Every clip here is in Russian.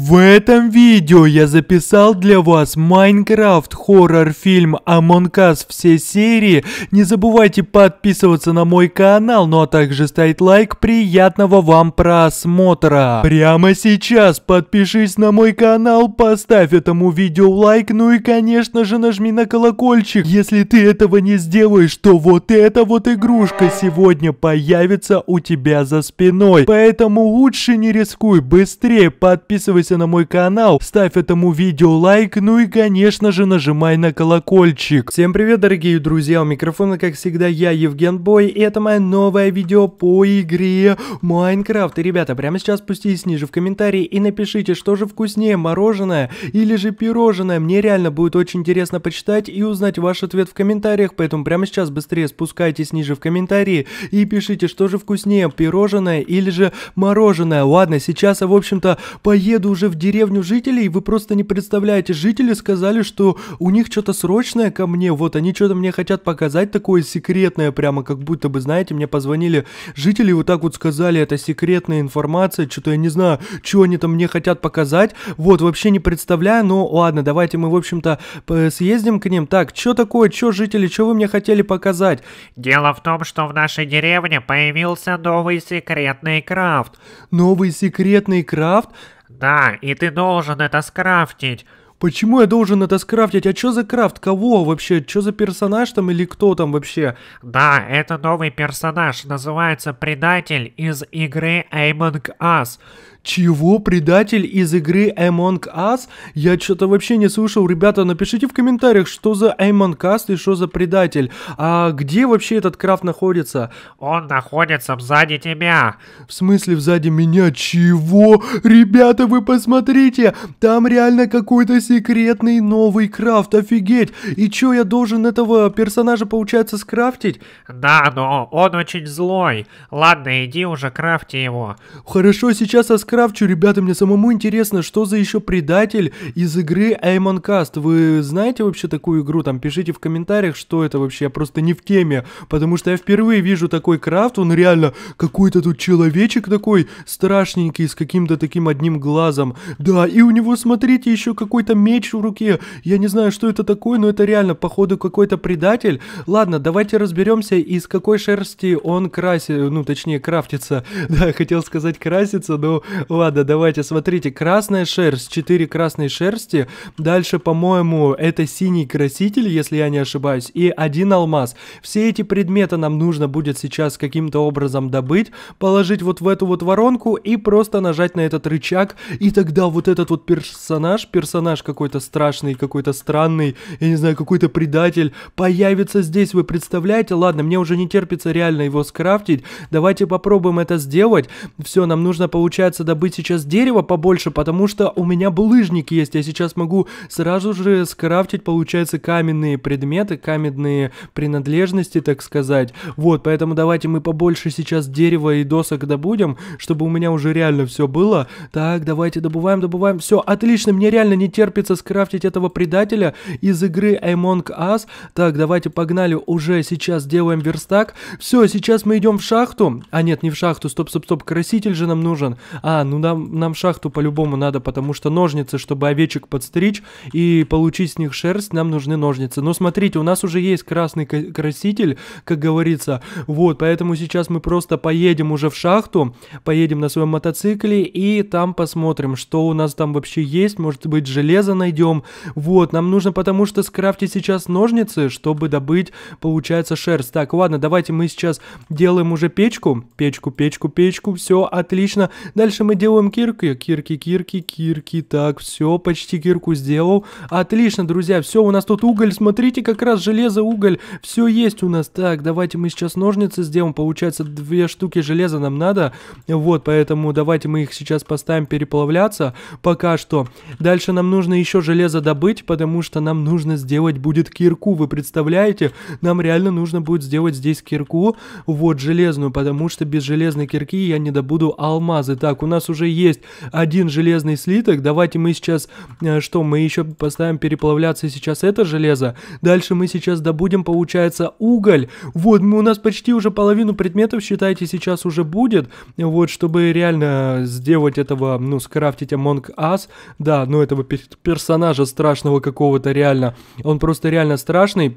В этом видео я записал для вас Майнкрафт хоррор-фильм Among Us все серии. Не забывайте подписываться на мой канал, ну а также ставить лайк. Приятного вам просмотра! Прямо сейчас подпишись на мой канал, поставь этому видео лайк, ну и конечно же нажми на колокольчик. Если ты этого не сделаешь, то вот эта вот игрушка сегодня появится у тебя за спиной. Поэтому лучше не рискуй, быстрее подписывайся подписывайся на мой канал, ставь этому видео лайк, ну и конечно же нажимай на колокольчик. Всем привет, дорогие друзья, у микрофона как всегда я, Евген Бой, и это мое новое видео по игре Майнкрафт. И ребята, прямо сейчас спустись ниже в комментарии и напишите, что же вкуснее, мороженое или же пирожное. Мне реально будет очень интересно почитать и узнать ваш ответ в комментариях, поэтому прямо сейчас быстрее спускайтесь ниже в комментарии и пишите, что же вкуснее, пирожное или же мороженое. Ладно, сейчас я, в общем-то, поеду уже в деревню жителей, и вы просто не представляете. Жители сказали, что у них что-то срочное ко мне, вот они что-то мне хотят показать такое секретное, прямо как будто бы, знаете, мне позвонили жители, вот так вот сказали, это секретная информация, что-то я не знаю, что они там мне хотят показать, вот, вообще не представляю, но ладно, давайте мы, в общем-то, съездим к ним. Так, что такое, что жители, что вы мне хотели показать? Дело в том, что в нашей деревне появился новый секретный крафт. Новый секретный крафт? Да, и ты должен это скрафтить. Почему я должен это скрафтить? А чё за крафт? Кого вообще? Чё за персонаж там или кто там вообще? Да, это новый персонаж. Называется Предатель из игры Among Us. Чего? Предатель из игры Among Us? Я что-то вообще не слышал. Ребята, напишите в комментариях, что за Among Us и что за предатель. А где вообще этот крафт находится? Он находится сзади тебя. В смысле сзади меня? Чего? Ребята, вы посмотрите. Там реально какой-то секретный новый крафт. Офигеть. И чё, я должен этого персонажа, получается, скрафтить? Да, но он очень злой. Ладно, иди уже крафти его. Хорошо, сейчас я скрафтил крафчу, ребята, мне самому интересно, что за еще предатель из игры Aimon Cast. Вы знаете вообще такую игру? Там пишите в комментариях, что это вообще, я просто не в теме, потому что я впервые вижу такой крафт, он реально какой-то тут человечек такой страшненький, с каким-то таким одним глазом. Да, и у него, смотрите, еще какой-то меч в руке. Я не знаю, что это такое, но это реально, походу, какой-то предатель. Ладно, давайте разберемся, из какой шерсти он красит, ну, точнее, крафтится. Да, хотел сказать красится, но Ладно, давайте, смотрите, красная шерсть, 4 красной шерсти. Дальше, по-моему, это синий краситель, если я не ошибаюсь, и один алмаз. Все эти предметы нам нужно будет сейчас каким-то образом добыть, положить вот в эту вот воронку и просто нажать на этот рычаг, и тогда вот этот вот персонаж, персонаж какой-то страшный, какой-то странный, я не знаю, какой-то предатель, появится здесь, вы представляете? Ладно, мне уже не терпится реально его скрафтить, давайте попробуем это сделать. Все, нам нужно, получается, добыть сейчас дерево побольше, потому что у меня булыжник есть. Я сейчас могу сразу же скрафтить, получается, каменные предметы, каменные принадлежности, так сказать. Вот, поэтому давайте мы побольше сейчас дерева и досок добудем, чтобы у меня уже реально все было. Так, давайте добываем, добываем. Все, отлично, мне реально не терпится скрафтить этого предателя из игры Among Us. Так, давайте погнали, уже сейчас делаем верстак. Все, сейчас мы идем в шахту. А нет, не в шахту, стоп, стоп, стоп, краситель же нам нужен. А, ну нам, нам шахту по-любому надо, потому что ножницы, чтобы овечек подстричь и получить с них шерсть, нам нужны ножницы. Но смотрите, у нас уже есть красный краситель, как говорится. Вот, поэтому сейчас мы просто поедем уже в шахту, поедем на своем мотоцикле и там посмотрим, что у нас там вообще есть. Может быть, железо найдем. Вот, нам нужно потому что скрафтить сейчас ножницы, чтобы добыть, получается, шерсть. Так, ладно, давайте мы сейчас делаем уже печку. Печку, печку, печку, все отлично. Дальше мы мы делаем кирки, кирки, кирки, кирки, так, все, почти кирку сделал. Отлично, друзья, все, у нас тут уголь, смотрите, как раз железо, уголь, все есть у нас. Так, давайте мы сейчас ножницы сделаем, получается, две штуки железа нам надо, вот, поэтому давайте мы их сейчас поставим переплавляться пока что. Дальше нам нужно еще железо добыть, потому что нам нужно сделать будет кирку, вы представляете? Нам реально нужно будет сделать здесь кирку, вот, железную, потому что без железной кирки я не добуду алмазы. Так, у нас нас уже есть один железный слиток, давайте мы сейчас, э, что, мы еще поставим переплавляться сейчас это железо, дальше мы сейчас добудем, получается, уголь, вот, мы, у нас почти уже половину предметов, считайте, сейчас уже будет, вот, чтобы реально сделать этого, ну, скрафтить Among Us, да, ну, этого персонажа страшного какого-то реально, он просто реально страшный,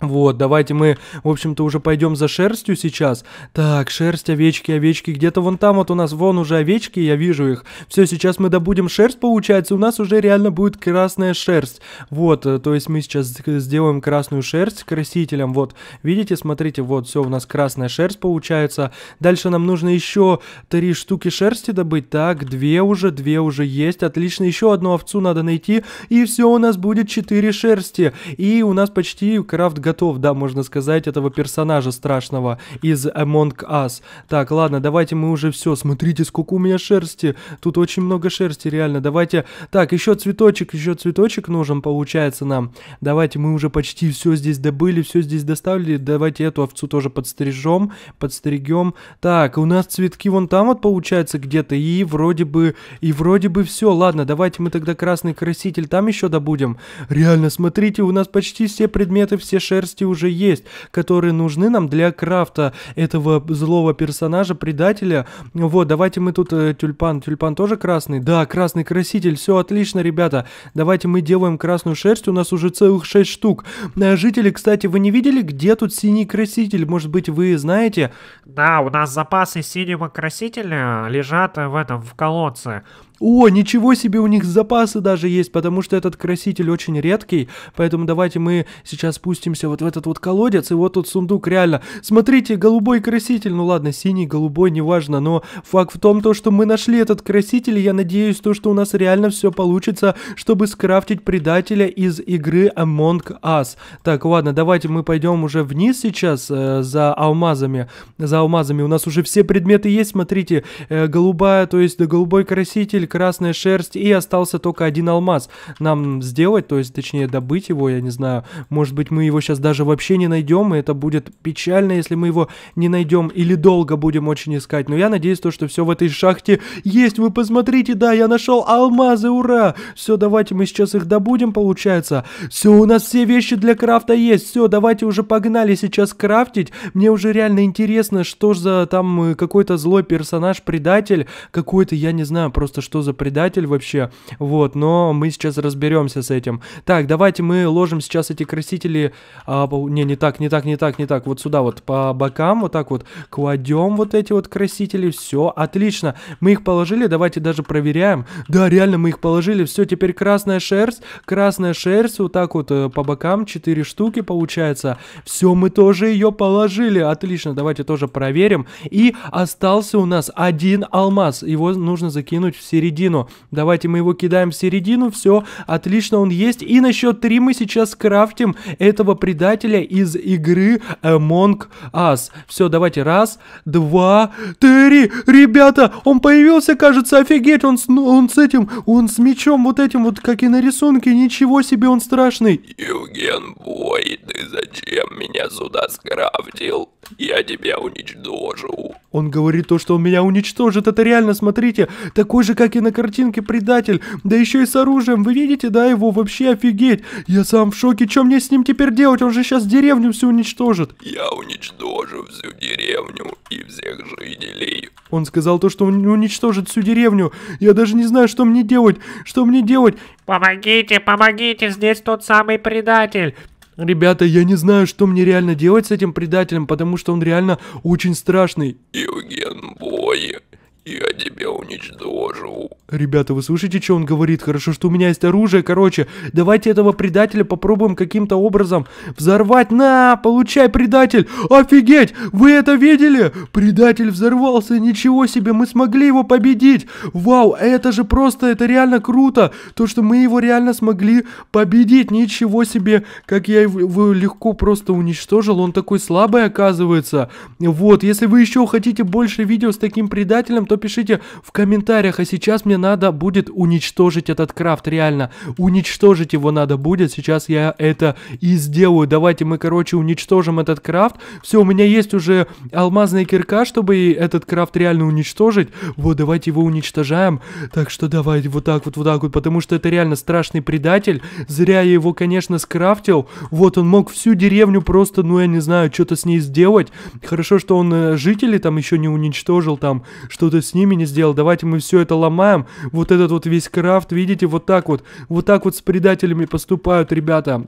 вот, давайте мы, в общем-то, уже пойдем за шерстью сейчас. Так, шерсть, овечки, овечки, где-то вон там вот у нас, вон уже овечки, я вижу их. Все, сейчас мы добудем шерсть, получается, у нас уже реально будет красная шерсть. Вот, э, то есть мы сейчас сделаем красную шерсть красителем, вот. Видите, смотрите, вот, все, у нас красная шерсть получается. Дальше нам нужно еще три штуки шерсти добыть. Так, две уже, две уже есть, отлично, еще одну овцу надо найти, и все, у нас будет четыре шерсти. И у нас почти крафт готов готов, да, можно сказать, этого персонажа страшного из Among Us. Так, ладно, давайте мы уже все. Смотрите, сколько у меня шерсти. Тут очень много шерсти, реально. Давайте. Так, еще цветочек, еще цветочек нужен, получается, нам. Давайте, мы уже почти все здесь добыли, все здесь доставили. Давайте эту овцу тоже подстрижем, подстригем. Так, у нас цветки вон там вот, получается, где-то. И вроде бы, и вроде бы все. Ладно, давайте мы тогда красный краситель там еще добудем. Реально, смотрите, у нас почти все предметы, все шерсти шерсти уже есть, которые нужны нам для крафта этого злого персонажа, предателя. Вот, давайте мы тут э, тюльпан. Тюльпан тоже красный? Да, красный краситель. Все отлично, ребята. Давайте мы делаем красную шерсть. У нас уже целых 6 штук. Э, жители, кстати, вы не видели, где тут синий краситель? Может быть, вы знаете? Да, у нас запасы синего красителя лежат в этом, в колодце. О, ничего себе, у них запасы даже есть, потому что этот краситель очень редкий, поэтому давайте мы сейчас спустимся вот в этот вот колодец, и вот тут сундук, реально. Смотрите, голубой краситель, ну ладно, синий, голубой, неважно, но факт в том, то, что мы нашли этот краситель, я надеюсь, то, что у нас реально все получится, чтобы скрафтить предателя из игры Among Us. Так, ладно, давайте мы пойдем уже вниз сейчас э, за алмазами, за алмазами, у нас уже все предметы есть, смотрите, э, голубая, то есть да, голубой краситель, красная шерсть, и остался только один алмаз. Нам сделать, то есть, точнее, добыть его, я не знаю. Может быть, мы его сейчас даже вообще не найдем, и это будет печально, если мы его не найдем, или долго будем очень искать. Но я надеюсь, то, что все в этой шахте есть. Вы посмотрите, да, я нашел алмазы, ура! Все, давайте мы сейчас их добудем, получается. Все, у нас все вещи для крафта есть. Все, давайте уже погнали сейчас крафтить. Мне уже реально интересно, что же за там э, какой-то злой персонаж, предатель, какой-то, я не знаю, просто что за предатель вообще, вот, но мы сейчас разберемся с этим. Так, давайте мы ложим сейчас эти красители, а, не, не так, не так, не так, не так, вот сюда вот по бокам, вот так вот, кладем вот эти вот красители, все, отлично, мы их положили, давайте даже проверяем, да, реально мы их положили, все, теперь красная шерсть, красная шерсть, вот так вот э, по бокам, 4 штуки получается, все, мы тоже ее положили, отлично, давайте тоже проверим, и остался у нас один алмаз, его нужно закинуть все середину. Давайте мы его кидаем в середину, все, отлично, он есть. И на счет 3 мы сейчас крафтим этого предателя из игры Among Us. Все, давайте, раз, два, три, ребята, он появился, кажется, офигеть, он с, он с этим, он с мечом вот этим, вот как и на рисунке, ничего себе, он страшный. Евген, бой, ты зачем меня сюда скрафтил? Я тебя уничтожу. Он говорит то, что он меня уничтожит. Это реально, смотрите, такой же, как и на картинке, предатель. Да еще и с оружием. Вы видите, да, его вообще офигеть. Я сам в шоке. Что мне с ним теперь делать? Он же сейчас деревню всю уничтожит. Я уничтожу всю деревню и всех жителей. Он сказал то, что он уничтожит всю деревню. Я даже не знаю, что мне делать. Что мне делать? Помогите, помогите, здесь тот самый предатель. Ребята, я не знаю, что мне реально делать с этим предателем, потому что он реально очень страшный. Евген Бои. Я тебя уничтожу. Ребята, вы слышите, что он говорит? Хорошо, что у меня есть оружие. Короче, давайте этого предателя попробуем каким-то образом взорвать. На, получай, предатель. Офигеть, вы это видели? Предатель взорвался, ничего себе, мы смогли его победить. Вау, это же просто, это реально круто. То, что мы его реально смогли победить. Ничего себе, как я его легко просто уничтожил. Он такой слабый оказывается. Вот, если вы еще хотите больше видео с таким предателем, то пишите в комментариях, а сейчас мне надо будет уничтожить этот крафт, реально. Уничтожить его надо будет, сейчас я это и сделаю. Давайте мы, короче, уничтожим этот крафт. Все, у меня есть уже алмазная кирка, чтобы этот крафт реально уничтожить. Вот, давайте его уничтожаем. Так что давайте вот так вот, вот так вот, потому что это реально страшный предатель. Зря я его, конечно, скрафтил. Вот, он мог всю деревню просто, ну, я не знаю, что-то с ней сделать. Хорошо, что он э, жителей там еще не уничтожил, там, что-то с ними не сделал. Давайте мы все это ломаем. Вот этот вот весь крафт, видите, вот так вот. Вот так вот с предателями поступают ребята.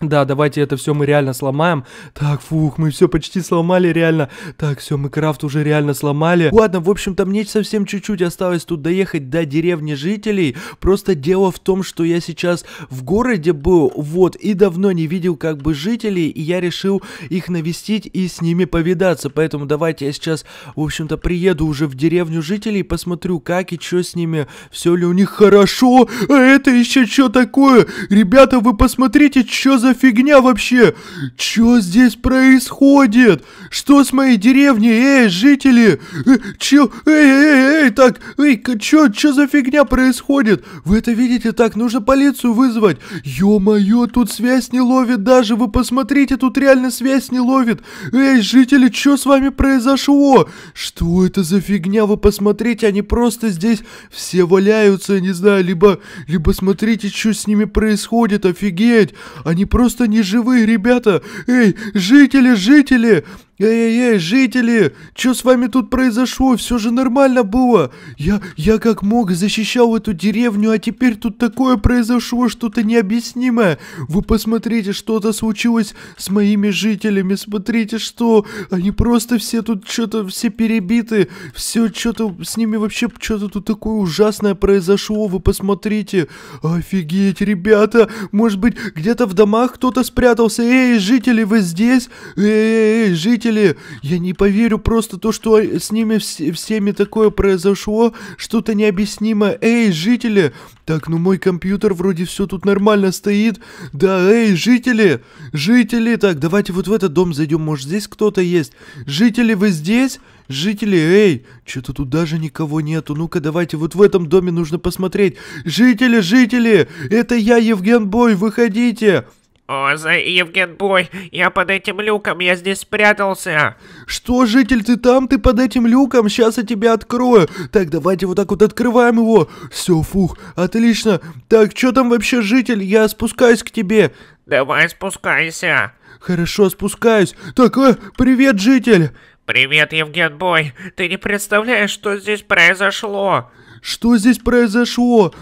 Да, давайте это все мы реально сломаем. Так, фух, мы все почти сломали реально. Так, все, мы крафт уже реально сломали. Ладно, в общем-то, мне совсем чуть-чуть осталось тут доехать до деревни жителей. Просто дело в том, что я сейчас в городе был, вот, и давно не видел как бы жителей, и я решил их навестить и с ними повидаться. Поэтому давайте я сейчас, в общем-то, приеду уже в деревню жителей, посмотрю, как и что с ними, все ли у них хорошо. А это еще что такое? Ребята, вы посмотрите, что за за фигня вообще? Чё здесь происходит? Что с моей деревней? Эй, жители! Э, чё? Эй, эй, эй, так, эй, чё, чё за фигня происходит? Вы это видите? Так, нужно полицию вызвать. Ё-моё, тут связь не ловит даже, вы посмотрите, тут реально связь не ловит. Эй, жители, чё с вами произошло? Что это за фигня? Вы посмотрите, они просто здесь все валяются, не знаю, либо, либо смотрите, что с ними происходит, офигеть. Они просто просто неживые ребята! Эй, жители, жители! «Эй-эй-эй, жители! Что с вами тут произошло? Все же нормально было! Я, я как мог защищал эту деревню, а теперь тут такое произошло, что-то необъяснимое! Вы посмотрите, что-то случилось с моими жителями, смотрите, что! Они просто все тут что-то, все перебиты, все что-то с ними вообще, что-то тут такое ужасное произошло, вы посмотрите! Офигеть, ребята! Может быть, где-то в домах кто-то спрятался? Эй, жители, вы здесь? Эй-эй-эй, жители! родители, я не поверю просто то, что с ними вс всеми такое произошло, что-то необъяснимое. Эй, жители! Так, ну мой компьютер вроде все тут нормально стоит. Да, эй, жители! Жители! Так, давайте вот в этот дом зайдем, может здесь кто-то есть. Жители, вы здесь? Жители, эй, что-то тут даже никого нету. Ну-ка, давайте, вот в этом доме нужно посмотреть. Жители, жители, это я, Евген Бой, выходите. О, за Евген Бой, я под этим люком, я здесь спрятался. Что, житель, ты там, ты под этим люком, сейчас я тебя открою. Так, давайте вот так вот открываем его. Все, фух, отлично. Так, что там вообще, житель, я спускаюсь к тебе. Давай спускайся. Хорошо, спускаюсь. Так, э, привет, житель. Привет, Евген Бой. Ты не представляешь, что здесь произошло. Что здесь произошло?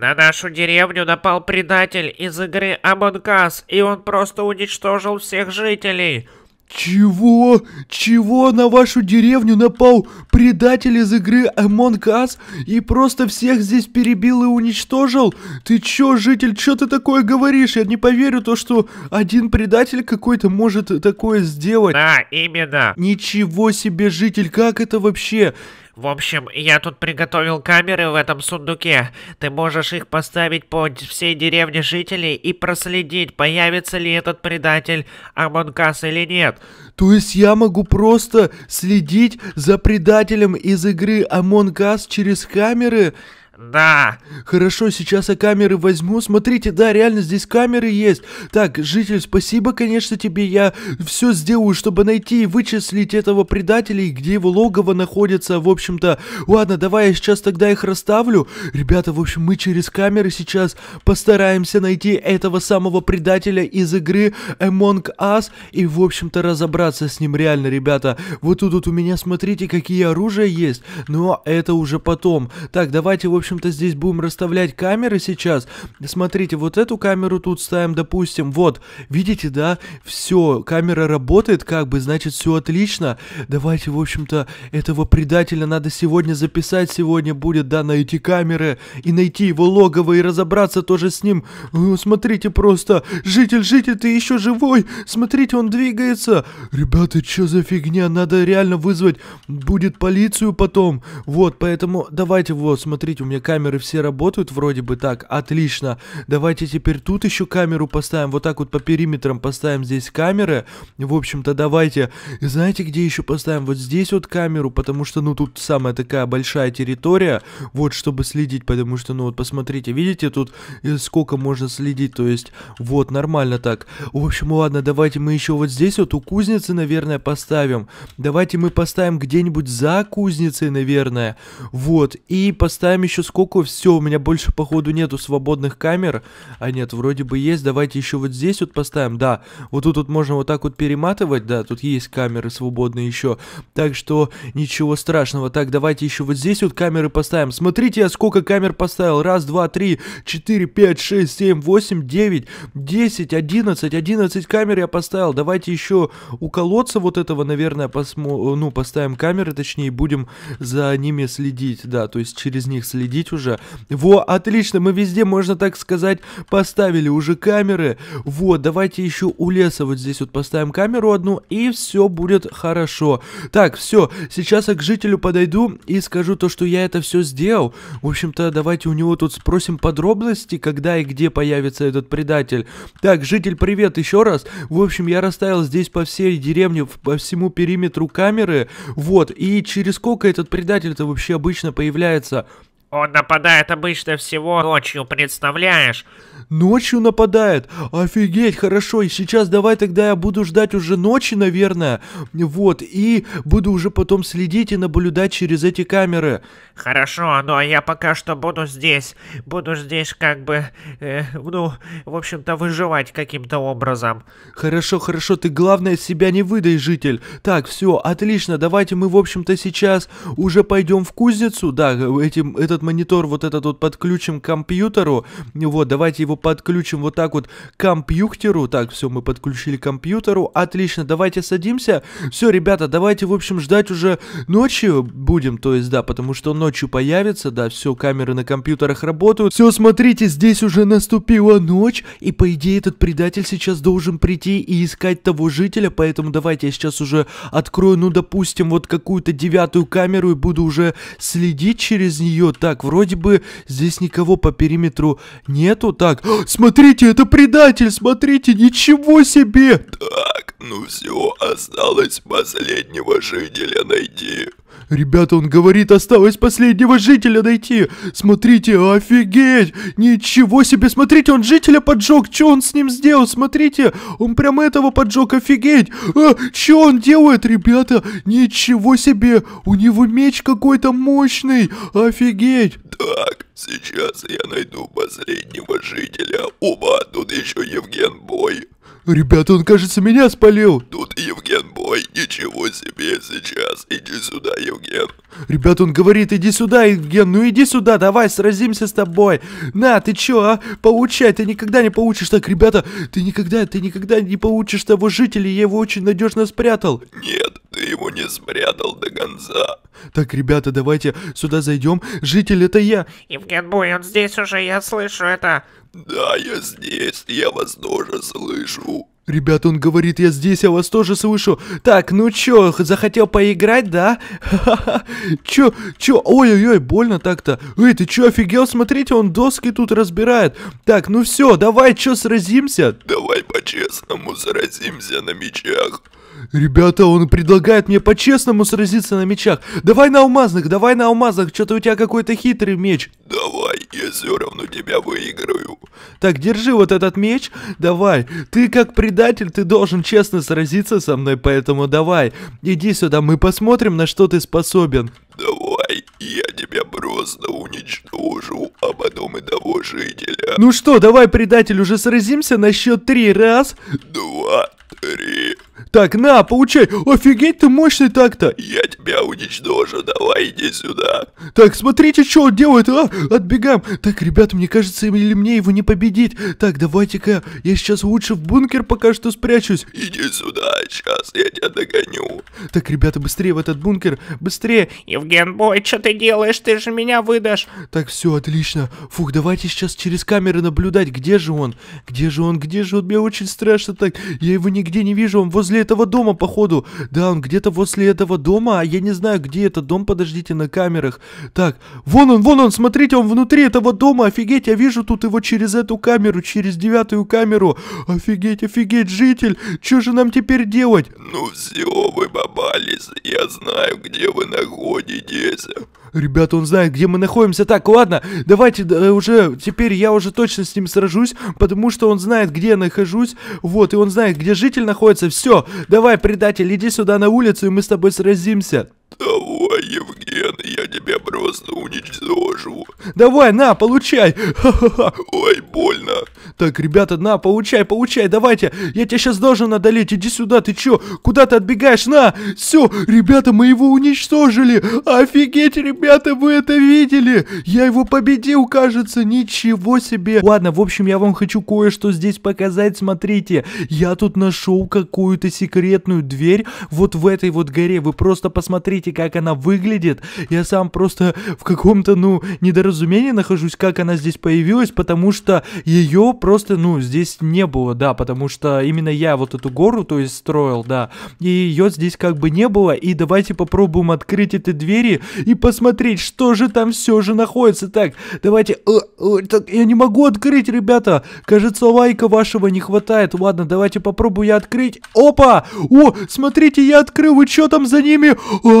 На нашу деревню напал предатель из игры Амонкас, и он просто уничтожил всех жителей. Чего? Чего на вашу деревню напал предатель из игры Among Us и просто всех здесь перебил и уничтожил? Ты чё, житель, чё ты такое говоришь? Я не поверю то, что один предатель какой-то может такое сделать. Да, именно. Ничего себе, житель, как это вообще? В общем, я тут приготовил камеры в этом сундуке. Ты можешь их поставить под всей деревне жителей и проследить, появится ли этот предатель Амонкас или нет. То есть я могу просто следить за предателем из игры Амонкас через камеры? Да. Хорошо, сейчас я камеры возьму. Смотрите, да, реально здесь камеры есть. Так, житель, спасибо, конечно, тебе. Я все сделаю, чтобы найти и вычислить этого предателя и где его логово находится. В общем-то, ладно, давай я сейчас тогда их расставлю. Ребята, в общем, мы через камеры сейчас постараемся найти этого самого предателя из игры Among Us и, в общем-то, разобраться с ним реально, ребята. Вот тут вот у меня, смотрите, какие оружия есть. Но это уже потом. Так, давайте, в общем общем-то, здесь будем расставлять камеры сейчас. Смотрите, вот эту камеру тут ставим, допустим, вот, видите, да, все, камера работает, как бы, значит, все отлично. Давайте, в общем-то, этого предателя надо сегодня записать, сегодня будет, да, найти камеры и найти его логово и разобраться тоже с ним. Ну, смотрите просто, житель, житель, ты еще живой, смотрите, он двигается. Ребята, что за фигня, надо реально вызвать, будет полицию потом. Вот, поэтому давайте, вот, смотрите, у меня меня камеры все работают вроде бы так. Отлично. Давайте теперь тут еще камеру поставим. Вот так вот по периметрам поставим здесь камеры. В общем-то, давайте. Знаете, где еще поставим? Вот здесь вот камеру, потому что, ну, тут самая такая большая территория. Вот, чтобы следить, потому что, ну, вот посмотрите, видите, тут э, сколько можно следить. То есть, вот, нормально так. В общем, ладно, давайте мы еще вот здесь вот у кузницы, наверное, поставим. Давайте мы поставим где-нибудь за кузницей, наверное. Вот, и поставим еще сколько все, у меня больше, походу, нету свободных камер. А нет, вроде бы есть, давайте еще вот здесь вот поставим, да. Вот тут вот можно вот так вот перематывать, да, тут есть камеры свободные еще. Так что ничего страшного. Так, давайте еще вот здесь вот камеры поставим. Смотрите, я сколько камер поставил. Раз, два, три, четыре, пять, шесть, семь, восемь, девять, десять, одиннадцать. Одиннадцать камер я поставил. Давайте еще у колодца вот этого, наверное, посмо... ну, поставим камеры, точнее, будем за ними следить, да, то есть через них следить выходить уже. Во, отлично, мы везде, можно так сказать, поставили уже камеры. Вот, давайте еще у леса вот здесь вот поставим камеру одну, и все будет хорошо. Так, все, сейчас я к жителю подойду и скажу то, что я это все сделал. В общем-то, давайте у него тут спросим подробности, когда и где появится этот предатель. Так, житель, привет еще раз. В общем, я расставил здесь по всей деревне, по всему периметру камеры. Вот, и через сколько этот предатель-то вообще обычно появляется? Он нападает обычно всего ночью, представляешь? Ночью нападает? Офигеть, хорошо. И сейчас давай тогда я буду ждать уже ночи, наверное. Вот, и буду уже потом следить и наблюдать через эти камеры. Хорошо, но ну, а я пока что буду здесь. Буду здесь как бы, э, ну, в общем-то, выживать каким-то образом. Хорошо, хорошо, ты главное себя не выдай, житель. Так, все, отлично, давайте мы, в общем-то, сейчас уже пойдем в кузницу, да, этим, этот этот монитор, вот этот вот подключим к компьютеру. Вот, давайте его подключим вот так вот к компьютеру. Так, все, мы подключили к компьютеру. Отлично, давайте садимся. Все, ребята, давайте, в общем, ждать уже ночью будем, то есть, да, потому что ночью появится, да, все, камеры на компьютерах работают. Все, смотрите, здесь уже наступила ночь, и по идее этот предатель сейчас должен прийти и искать того жителя, поэтому давайте я сейчас уже открою, ну, допустим, вот какую-то девятую камеру и буду уже следить через нее. Так, вроде бы здесь никого по периметру нету. Так, «А, смотрите, это предатель, смотрите, ничего себе! Так, ну все, осталось последнего жителя найти. Ребята, он говорит, осталось последнего жителя найти. Смотрите, офигеть! Ничего себе, смотрите, он жителя поджег. Что он с ним сделал? Смотрите, он прям этого поджег, офигеть! А, что он делает, ребята? Ничего себе! У него меч какой-то мощный, офигеть! Так, сейчас я найду последнего жителя. Ума, тут еще Евген Бой. Ну, ребята, он, кажется, меня спалил. Тут Евген бой, ничего себе сейчас. Иди сюда, Евген. Ребята, он говорит, иди сюда, Евген, ну иди сюда, давай, сразимся с тобой. На, ты чё, а? Получай, ты никогда не получишь так, ребята. Ты никогда, ты никогда не получишь того жителя, я его очень надежно спрятал. Нет, ты его не спрятал до конца. Так, ребята, давайте сюда зайдем. Житель, это я. Евген Бой, он здесь уже, я слышу это. «Да, я здесь, я вас тоже слышу». Ребят, он говорит, я здесь, я вас тоже слышу. Так, ну чё, захотел поиграть, да? чё, чё, ой-ой-ой, больно так-то. Эй, ты чё, офигел? Смотрите, он доски тут разбирает. Так, ну все, давай, чё, сразимся? Давай по-честному сразимся на мечах. Ребята, он предлагает мне по-честному сразиться на мечах. Давай на алмазных, давай на алмазных. Что-то у тебя какой-то хитрый меч. Давай, я все равно тебя выиграю. Так, держи вот этот меч. Давай. Ты как предатель, ты должен честно сразиться со мной, поэтому давай. Иди сюда, мы посмотрим, на что ты способен. Давай, я тебя просто уничтожу, а потом и того жителя. Ну что, давай, предатель, уже сразимся на счет три. Раз. Два, три. Так, на, получай. Офигеть, ты мощный так-то. Я тебя уничтожу, давай иди сюда. Так, смотрите, что он делает, а? Отбегаем. Так, ребята, мне кажется, или мне его не победить. Так, давайте-ка, я сейчас лучше в бункер пока что спрячусь. Иди сюда, сейчас я тебя догоню. Так, ребята, быстрее в этот бункер, быстрее. Евген, бой, что ты делаешь? Ты же меня выдашь. Так, все, отлично. Фух, давайте сейчас через камеры наблюдать, где же он? Где же он, где же он? Мне очень страшно так. Я его нигде не вижу, он возле возле этого дома, походу. Да, он где-то возле этого дома, а я не знаю, где этот дом, подождите, на камерах. Так, вон он, вон он, смотрите, он внутри этого дома, офигеть, я вижу тут его через эту камеру, через девятую камеру. Офигеть, офигеть, житель, что же нам теперь делать? Ну все, вы попались, я знаю, где вы находитесь. Ребята, он знает, где мы находимся. Так, ладно, давайте э, уже, теперь я уже точно с ним сражусь, потому что он знает, где я нахожусь. Вот, и он знает, где житель находится. Все, давай, предатель, иди сюда на улицу, и мы с тобой сразимся. Давай, Евген, я тебя просто уничтожу. Давай, на, получай. Ой, больно. Так, ребята, на, получай, получай, давайте. Я тебя сейчас должен одолеть. Иди сюда, ты чё? Куда ты отбегаешь? На! Все, ребята, мы его уничтожили. Офигеть, ребята. Ребята, вы это видели? Я его победил, кажется. Ничего себе. Ладно, в общем, я вам хочу кое-что здесь показать. Смотрите, я тут нашел какую-то секретную дверь вот в этой вот горе. Вы просто посмотрите, как она выглядит. Я сам просто в каком-то, ну, недоразумении нахожусь, как она здесь появилась, потому что ее просто, ну, здесь не было, да, потому что именно я вот эту гору, то есть, строил, да, и ее здесь как бы не было. И давайте попробуем открыть эти двери и посмотреть, посмотреть, что же там все же находится. Так, давайте... Э, э, так, я не могу открыть, ребята. Кажется, лайка вашего не хватает. Ладно, давайте попробую я открыть. Опа! О, смотрите, я открыл. И что там за ними?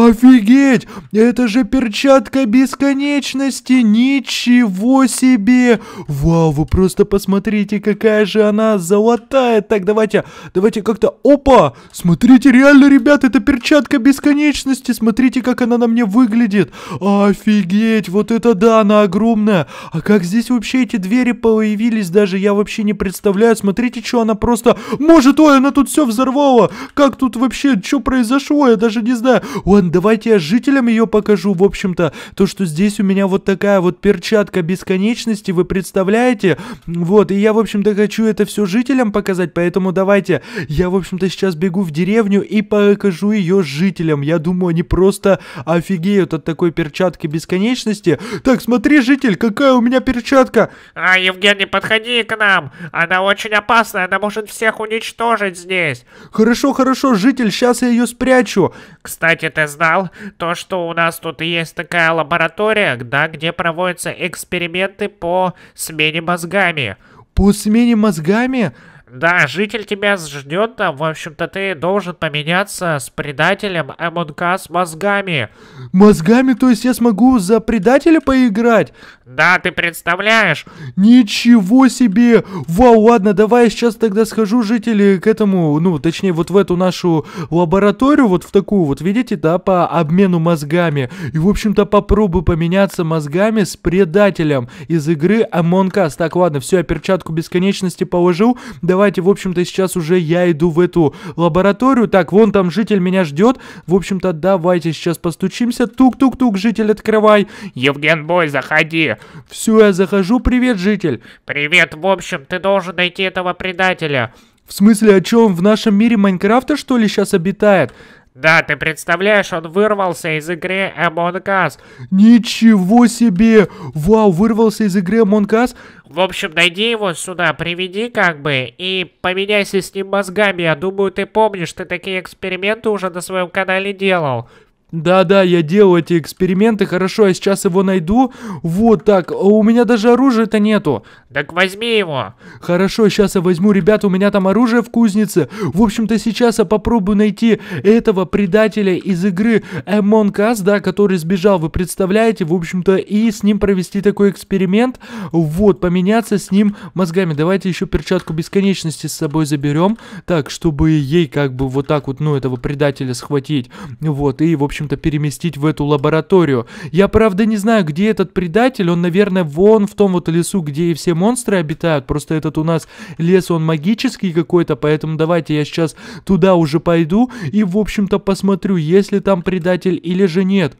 Офигеть! Это же перчатка бесконечности. Ничего себе! Вау, вы просто посмотрите, какая же она золотая. Так, давайте, давайте как-то... Опа! Смотрите, реально, ребята, это перчатка бесконечности. Смотрите, как она на мне выглядит. Офигеть, вот это да, она огромная. А как здесь вообще эти двери появились, даже я вообще не представляю. Смотрите, что она просто... Может, ой, она тут все взорвала. Как тут вообще, что произошло, я даже не знаю. Ладно, давайте я жителям ее покажу, в общем-то. То, что здесь у меня вот такая вот перчатка бесконечности, вы представляете? Вот, и я, в общем-то, хочу это все жителям показать, поэтому давайте. Я, в общем-то, сейчас бегу в деревню и покажу ее жителям. Я думаю, они просто офигеют от такой перчатки перчатки бесконечности. Так, смотри, житель, какая у меня перчатка. А, Евгений, подходи к нам. Она очень опасная, она может всех уничтожить здесь. Хорошо, хорошо, житель, сейчас я ее спрячу. Кстати, ты знал то, что у нас тут есть такая лаборатория, да, где проводятся эксперименты по смене мозгами. По смене мозгами? Да, житель тебя ждет там. В общем-то, ты должен поменяться с предателем МНК с мозгами. Мозгами? То есть я смогу за предателя поиграть? Да, ты представляешь? Ничего себе! Вау, ладно, давай я сейчас тогда схожу, жители, к этому, ну, точнее, вот в эту нашу лабораторию, вот в такую вот, видите, да, по обмену мозгами. И, в общем-то, попробую поменяться мозгами с предателем из игры Among Us. Так, ладно, все, я перчатку бесконечности положил. Давай давайте, в общем-то, сейчас уже я иду в эту лабораторию. Так, вон там житель меня ждет. В общем-то, давайте сейчас постучимся. Тук-тук-тук, житель, открывай. Евген Бой, заходи. Все, я захожу. Привет, житель. Привет, в общем, ты должен найти этого предателя. В смысле, а чем в нашем мире Майнкрафта, что ли, сейчас обитает? Да, ты представляешь, он вырвался из игры Among Us. Ничего себе! Вау, вырвался из игры Among Us? В общем, найди его сюда, приведи как бы, и поменяйся с ним мозгами. Я думаю, ты помнишь, ты такие эксперименты уже на своем канале делал. Да-да, я делал эти эксперименты, хорошо, я сейчас его найду. Вот так, а у меня даже оружия-то нету. Так возьми его. Хорошо, сейчас я возьму, ребята, у меня там оружие в кузнице. В общем-то, сейчас я попробую найти этого предателя из игры Among Us, да, который сбежал, вы представляете? В общем-то, и с ним провести такой эксперимент. Вот, поменяться с ним мозгами. Давайте еще перчатку бесконечности с собой заберем. Так, чтобы ей как бы вот так вот, ну, этого предателя схватить. Вот, и, в общем общем-то, переместить в эту лабораторию. Я, правда, не знаю, где этот предатель. Он, наверное, вон в том вот лесу, где и все монстры обитают. Просто этот у нас лес, он магический какой-то, поэтому давайте я сейчас туда уже пойду и, в общем-то, посмотрю, есть ли там предатель или же нет.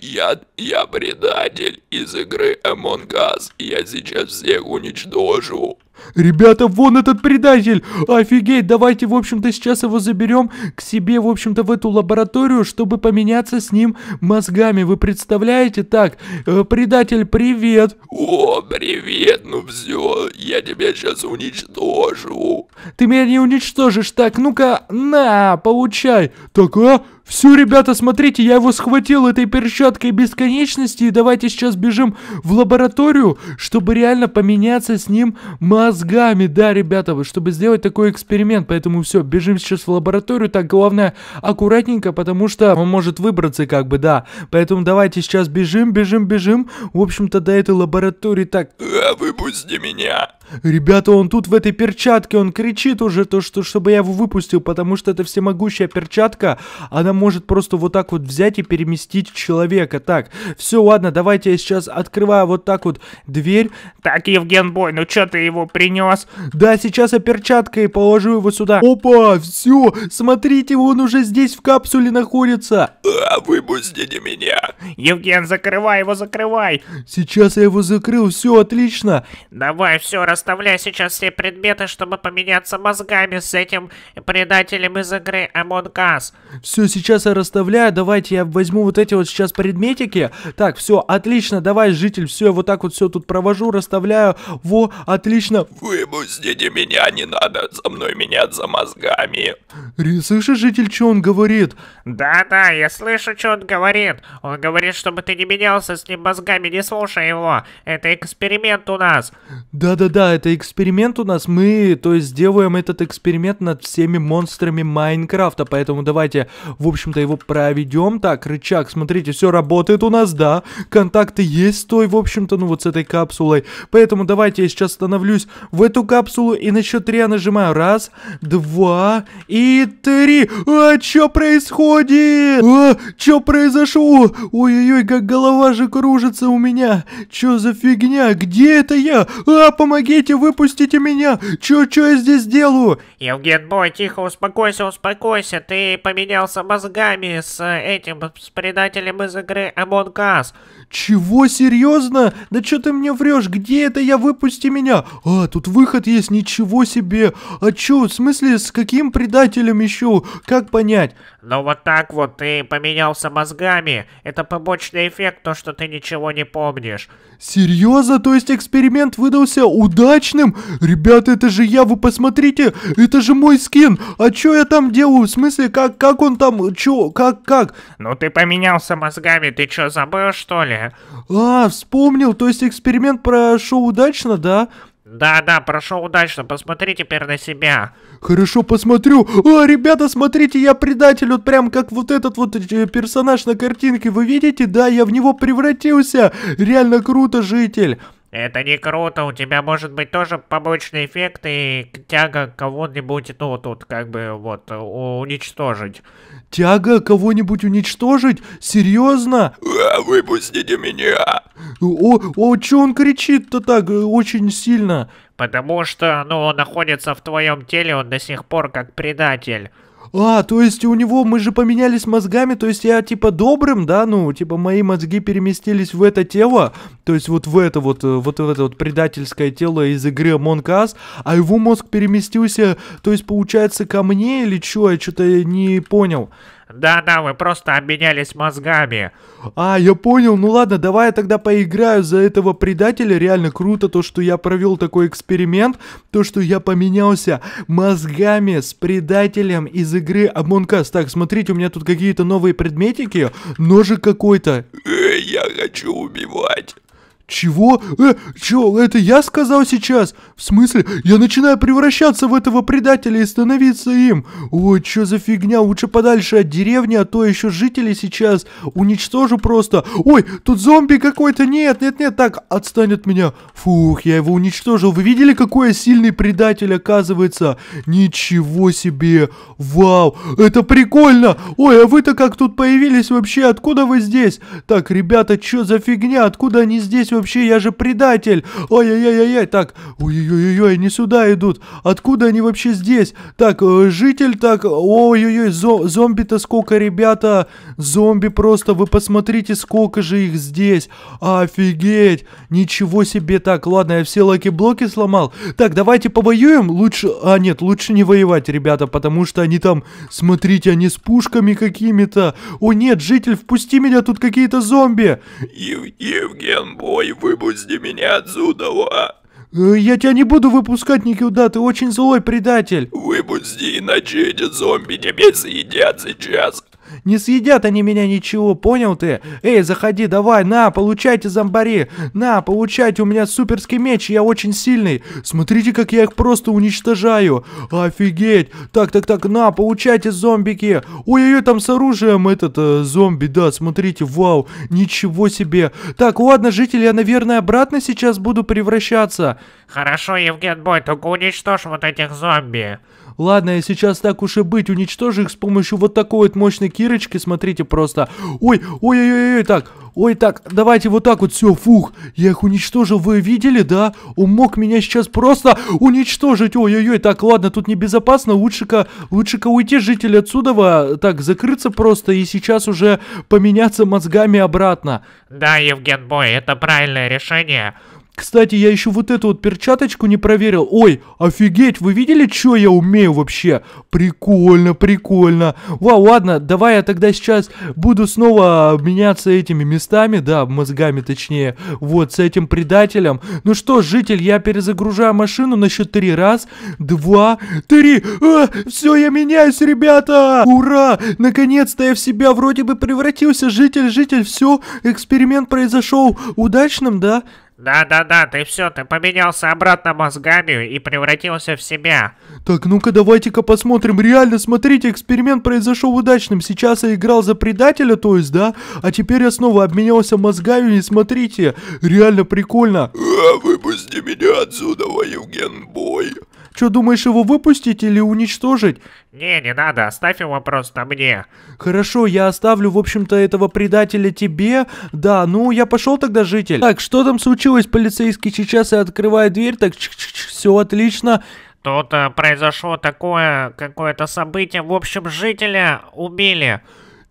Я, я предатель из игры Among Us. Я сейчас всех уничтожу. «Ребята, вон этот предатель! Офигеть, давайте, в общем-то, сейчас его заберем к себе, в общем-то, в эту лабораторию, чтобы поменяться с ним мозгами. Вы представляете? Так, э, предатель, привет!» «О, привет! Ну все, я тебя сейчас уничтожу!» «Ты меня не уничтожишь, так, ну-ка, на, получай!» «Так, а? Все, ребята, смотрите, я его схватил этой перчаткой бесконечности, и давайте сейчас бежим в лабораторию, чтобы реально поменяться с ним мозгами. Да, ребята, чтобы сделать такой эксперимент, поэтому все, бежим сейчас в лабораторию. Так, главное, аккуратненько, потому что он может выбраться, как бы, да. Поэтому давайте сейчас бежим, бежим, бежим. В общем-то, до этой лаборатории так... Э, выпусти меня! Ребята, он тут в этой перчатке, он кричит уже, то, что, чтобы я его выпустил, потому что это всемогущая перчатка, она может просто вот так вот взять и переместить человека. Так, все, ладно, давайте я сейчас открываю вот так вот дверь. Так, Евген Бой, ну что ты его принес? Да, сейчас я перчаткой положу его сюда. Опа, все, смотрите, он уже здесь в капсуле находится. А, выпустите меня. Евген, закрывай его, закрывай. Сейчас я его закрыл, все, отлично. Давай, все, рас оставляю сейчас все предметы, чтобы поменяться мозгами с этим предателем из игры Among Us. Все, сейчас я расставляю. Давайте я возьму вот эти вот сейчас предметики. Так, все, отлично. Давай, житель, все, вот так вот все тут провожу, расставляю. Во, отлично. Выпустите меня, не надо со мной меняться мозгами. Ри, слышишь, житель, что он говорит? Да-да, я слышу, что он говорит. Он говорит, чтобы ты не менялся с ним мозгами, не слушай его. Это эксперимент у нас. Да-да-да, это эксперимент у нас. Мы, то есть, делаем этот эксперимент над всеми монстрами Майнкрафта. Поэтому давайте, в общем-то, его проведем. Так, рычаг, смотрите, все работает у нас, да. Контакты есть с той, в общем-то, ну вот с этой капсулой. Поэтому давайте я сейчас становлюсь в эту капсулу и на счет три я нажимаю. Раз, два и три. А, что происходит? А, что произошло? Ой-ой-ой, как голова же кружится у меня. Что за фигня? Где это я? А, помоги! помогите, выпустите меня! Чё, чё я здесь делаю? Евген, бой, тихо, успокойся, успокойся, ты поменялся мозгами с э, этим, с предателем из игры Among Us. Чего, серьезно? Да чё ты мне врешь? Где это я? Выпусти меня! А, тут выход есть, ничего себе! А чё, в смысле, с каким предателем еще? Как понять? Ну вот так вот, ты поменялся мозгами. Это побочный эффект, то, что ты ничего не помнишь. Серьезно? То есть эксперимент выдался удачным? Удачным? Ребята, это же я, вы посмотрите, это же мой скин. А чё я там делаю? В смысле, как, как он там, чё, как, как? Ну ты поменялся мозгами, ты чё, забыл что ли? А, вспомнил, то есть эксперимент прошел удачно, да? Да-да, прошел удачно, посмотри теперь на себя. Хорошо, посмотрю. О, ребята, смотрите, я предатель, вот прям как вот этот вот э, персонаж на картинке, вы видите? Да, я в него превратился. Реально круто, житель. Это не круто, у тебя может быть тоже побочные эффекты и тяга кого-нибудь, ну, тут как бы вот э, уничтожить. Тяга кого-нибудь уничтожить? Серьезно? А, выпустите меня! О, о, чё он кричит-то так э, очень сильно? Потому что, ну, он находится в твоем теле, он до сих пор как предатель. А, то есть у него, мы же поменялись мозгами, то есть я типа добрым, да, ну, типа мои мозги переместились в это тело, то есть вот в это вот, э, вот в это вот предательское тело из игры Among Us, а его мозг переместился, то есть получается ко мне или чё я что-то не понял. Да-да, мы просто обменялись мозгами. А, я понял. Ну ладно, давай я тогда поиграю за этого предателя. Реально круто то, что я провел такой эксперимент. То, что я поменялся мозгами с предателем из игры Among Us. Так, смотрите, у меня тут какие-то новые предметики. Ножик какой-то. Эй, я хочу убивать. «Чего? Э, чё, это я сказал сейчас? В смысле, я начинаю превращаться в этого предателя и становиться им? Ой, чё за фигня, лучше подальше от деревни, а то еще жители сейчас уничтожу просто. Ой, тут зомби какой-то, нет, нет, нет, так, отстанет от меня. Фух, я его уничтожил, вы видели, какой я сильный предатель оказывается? Ничего себе, вау, это прикольно! Ой, а вы-то как тут появились вообще, откуда вы здесь? Так, ребята, чё за фигня, откуда они здесь вообще? Я же предатель! Ой-ой-ой-ой, так, ой-ой-ой, не сюда идут. Откуда они вообще здесь? Так, э, житель так, ой-ой-ой, зо зомби-то сколько, ребята? Зомби просто, вы посмотрите, сколько же их здесь. Офигеть! Ничего себе! Так, ладно, я все лаки-блоки сломал. Так, давайте повоюем. Лучше... А, нет, лучше не воевать, ребята, потому что они там... Смотрите, они с пушками какими-то. О, нет, житель, впусти меня, тут какие-то зомби. Ев Евген, бой. Ой, выпусти меня отсюда, а! Э, я тебя не буду выпускать никуда, ты очень злой предатель. Выпусти, иначе эти зомби тебе съедят сейчас. Не съедят они меня ничего, понял ты? Эй, заходи, давай, на, получайте зомбари. На, получайте, у меня суперский меч, я очень сильный. Смотрите, как я их просто уничтожаю. Офигеть. Так, так, так, на, получайте зомбики. Ой-ой-ой, там с оружием этот э, зомби, да, смотрите, вау. Ничего себе. Так, ладно, жители, я, наверное, обратно сейчас буду превращаться. Хорошо, Евген Бой, только уничтожь вот этих зомби. Ладно, я сейчас так уж и быть, уничтожу их с помощью вот такой вот мощной Кирочки, смотрите, просто... Ой, ой-ой-ой, так, Ой, так, давайте вот так вот, все, фух, я их уничтожил, вы видели, да? Он мог меня сейчас просто уничтожить, ой-ой-ой, так, ладно, тут небезопасно, лучше-ка, лучше-ка уйти, жители отсюда, так, закрыться просто и сейчас уже поменяться мозгами обратно. Да, Евген Бой, это правильное решение. Кстати, я еще вот эту вот перчаточку не проверил. Ой, офигеть, вы видели, что я умею вообще? Прикольно, прикольно. Вау, ладно, давай я тогда сейчас буду снова меняться этими местами, да, мозгами точнее, вот, с этим предателем. Ну что, житель, я перезагружаю машину на счет три. Раз, два, три. А, все, я меняюсь, ребята. Ура, наконец-то я в себя вроде бы превратился. Житель, житель, все, эксперимент произошел удачным, да? Да-да-да, ты все, ты поменялся обратно мозгами и превратился в себя. Так, ну-ка давайте-ка посмотрим. Реально, смотрите, эксперимент произошел удачным. Сейчас я играл за предателя, то есть, да? А теперь я снова обменялся мозгами и смотрите. Реально прикольно. А, выпусти меня отсюда, Евген Бой. Чё, думаешь, его выпустить или уничтожить? Не, не надо, оставь его просто мне. Хорошо, я оставлю, в общем-то, этого предателя тебе. Да, ну, я пошел тогда, житель. Так, что там случилось? Полицейский сейчас и открывает дверь, так, ч -ч -ч, все отлично. Тут а, произошло такое, какое-то событие. В общем, жителя убили.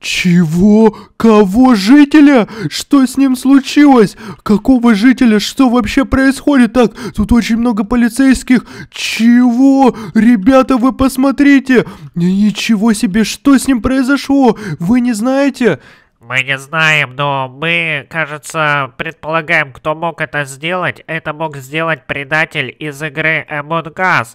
«Чего? Кого жителя? Что с ним случилось? Какого жителя? Что вообще происходит так? Тут очень много полицейских. Чего? Ребята, вы посмотрите! Ничего себе, что с ним произошло? Вы не знаете?» Мы не знаем, но мы, кажется, предполагаем, кто мог это сделать. Это мог сделать предатель из игры Among Us.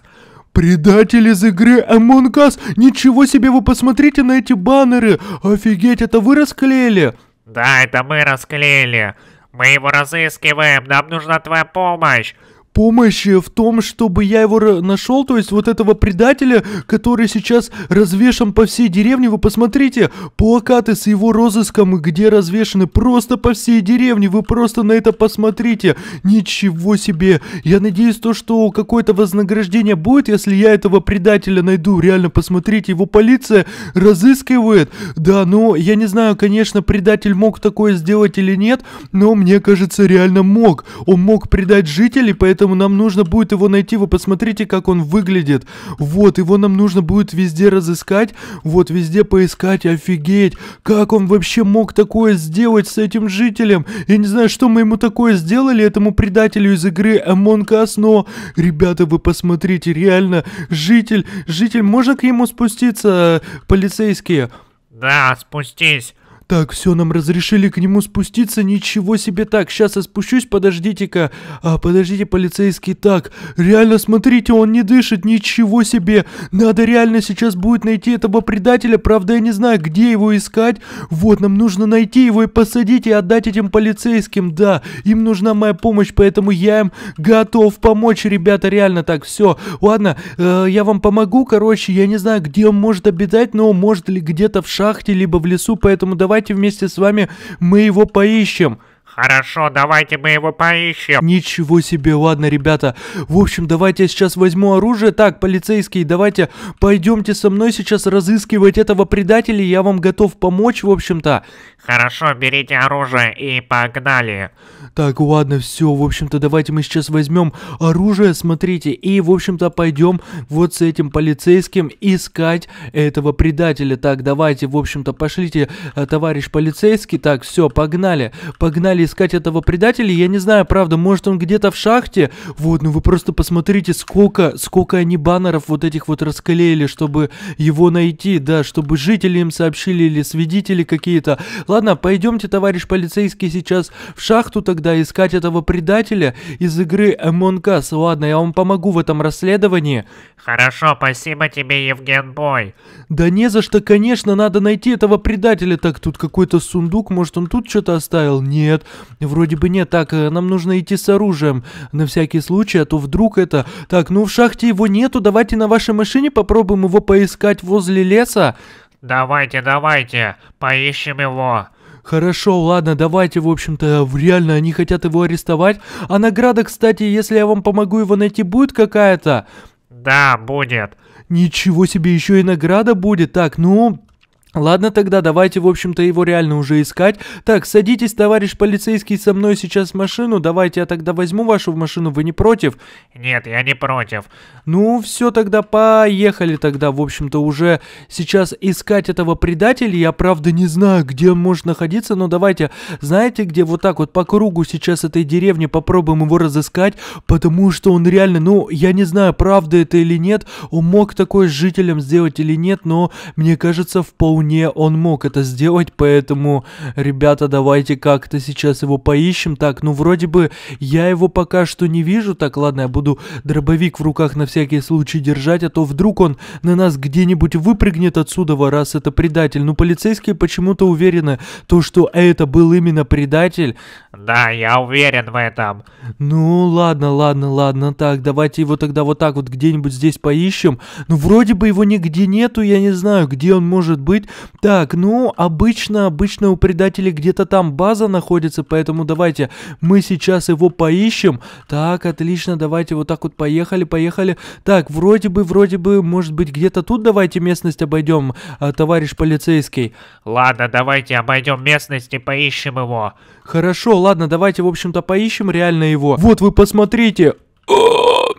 Предатель из игры Among Us! Ничего себе, вы посмотрите на эти баннеры! Офигеть, это вы расклеили? Да, это мы расклеили. Мы его разыскиваем, нам нужна твоя помощь помощи в том, чтобы я его нашел, то есть вот этого предателя, который сейчас развешан по всей деревне. Вы посмотрите, плакаты с его розыском, где развешены просто по всей деревне. Вы просто на это посмотрите. Ничего себе. Я надеюсь, то, что какое-то вознаграждение будет, если я этого предателя найду. Реально, посмотрите, его полиция разыскивает. Да, но ну, я не знаю, конечно, предатель мог такое сделать или нет, но мне кажется, реально мог. Он мог предать жителей, поэтому поэтому нам нужно будет его найти. Вы посмотрите, как он выглядит. Вот, его нам нужно будет везде разыскать, вот, везде поискать. Офигеть, как он вообще мог такое сделать с этим жителем? Я не знаю, что мы ему такое сделали, этому предателю из игры Among Us, но, ребята, вы посмотрите, реально, житель, житель, можно к нему спуститься, э, полицейские? Да, спустись. Так, все, нам разрешили к нему спуститься. Ничего себе так. Сейчас я спущусь, подождите-ка. А, подождите, полицейский. Так, реально, смотрите, он не дышит. Ничего себе. Надо реально сейчас будет найти этого предателя. Правда, я не знаю, где его искать. Вот, нам нужно найти его и посадить, и отдать этим полицейским. Да, им нужна моя помощь, поэтому я им готов помочь, ребята. Реально так, все. Ладно, э, я вам помогу, короче. Я не знаю, где он может обитать, но может ли где-то в шахте, либо в лесу, поэтому давай давайте вместе с вами мы его поищем. Хорошо, давайте мы его поищем. Ничего себе, ладно, ребята. В общем, давайте я сейчас возьму оружие. Так, полицейские, давайте пойдемте со мной сейчас разыскивать этого предателя. Я вам готов помочь, в общем-то. Хорошо, берите оружие и погнали. Так, ладно, все, в общем-то, давайте мы сейчас возьмем оружие, смотрите, и, в общем-то, пойдем вот с этим полицейским искать этого предателя. Так, давайте, в общем-то, пошлите, э, товарищ полицейский. Так, все, погнали. Погнали искать этого предателя. Я не знаю, правда, может он где-то в шахте? Вот, ну вы просто посмотрите, сколько, сколько они баннеров вот этих вот расклеили, чтобы его найти, да, чтобы жители им сообщили или свидетели какие-то. Ладно, Ладно, пойдемте, товарищ полицейский, сейчас в шахту тогда искать этого предателя из игры Among Us. Ладно, я вам помогу в этом расследовании. Хорошо, спасибо тебе, Евген Бой. Да не за что, конечно, надо найти этого предателя. Так, тут какой-то сундук, может он тут что-то оставил? Нет, вроде бы нет. Так, э, нам нужно идти с оружием на всякий случай, а то вдруг это... Так, ну в шахте его нету, давайте на вашей машине попробуем его поискать возле леса. Давайте, давайте, поищем его. Хорошо, ладно, давайте, в общем-то, реально они хотят его арестовать. А награда, кстати, если я вам помогу его найти, будет какая-то? Да, будет. Ничего себе, еще и награда будет. Так, ну, Ладно тогда, давайте, в общем-то, его реально уже искать. Так, садитесь, товарищ полицейский, со мной сейчас в машину. Давайте я тогда возьму вашу в машину, вы не против? Нет, я не против. Ну, все тогда, поехали тогда, в общем-то, уже сейчас искать этого предателя. Я, правда, не знаю, где он может находиться, но давайте, знаете, где вот так вот по кругу сейчас этой деревни попробуем его разыскать, потому что он реально, ну, я не знаю, правда это или нет, он мог такое с жителям сделать или нет, но мне кажется, в вполне не, он мог это сделать, поэтому, ребята, давайте как-то сейчас его поищем. Так, ну вроде бы я его пока что не вижу. Так, ладно, я буду дробовик в руках на всякий случай держать, а то вдруг он на нас где-нибудь выпрыгнет отсюда, раз это предатель. Ну, полицейские почему-то уверены, то, что это был именно предатель, да, я уверен в этом. Ну, ладно, ладно, ладно. Так, давайте его тогда вот так вот где-нибудь здесь поищем. Ну, вроде бы его нигде нету, я не знаю, где он может быть. Так, ну, обычно, обычно у предателей где-то там база находится, поэтому давайте мы сейчас его поищем. Так, отлично, давайте вот так вот поехали, поехали. Так, вроде бы, вроде бы, может быть, где-то тут давайте местность обойдем, а, товарищ полицейский. Ладно, давайте обойдем местность и поищем его. Хорошо, ладно, давайте, в общем-то, поищем реально его. Вот, вы посмотрите.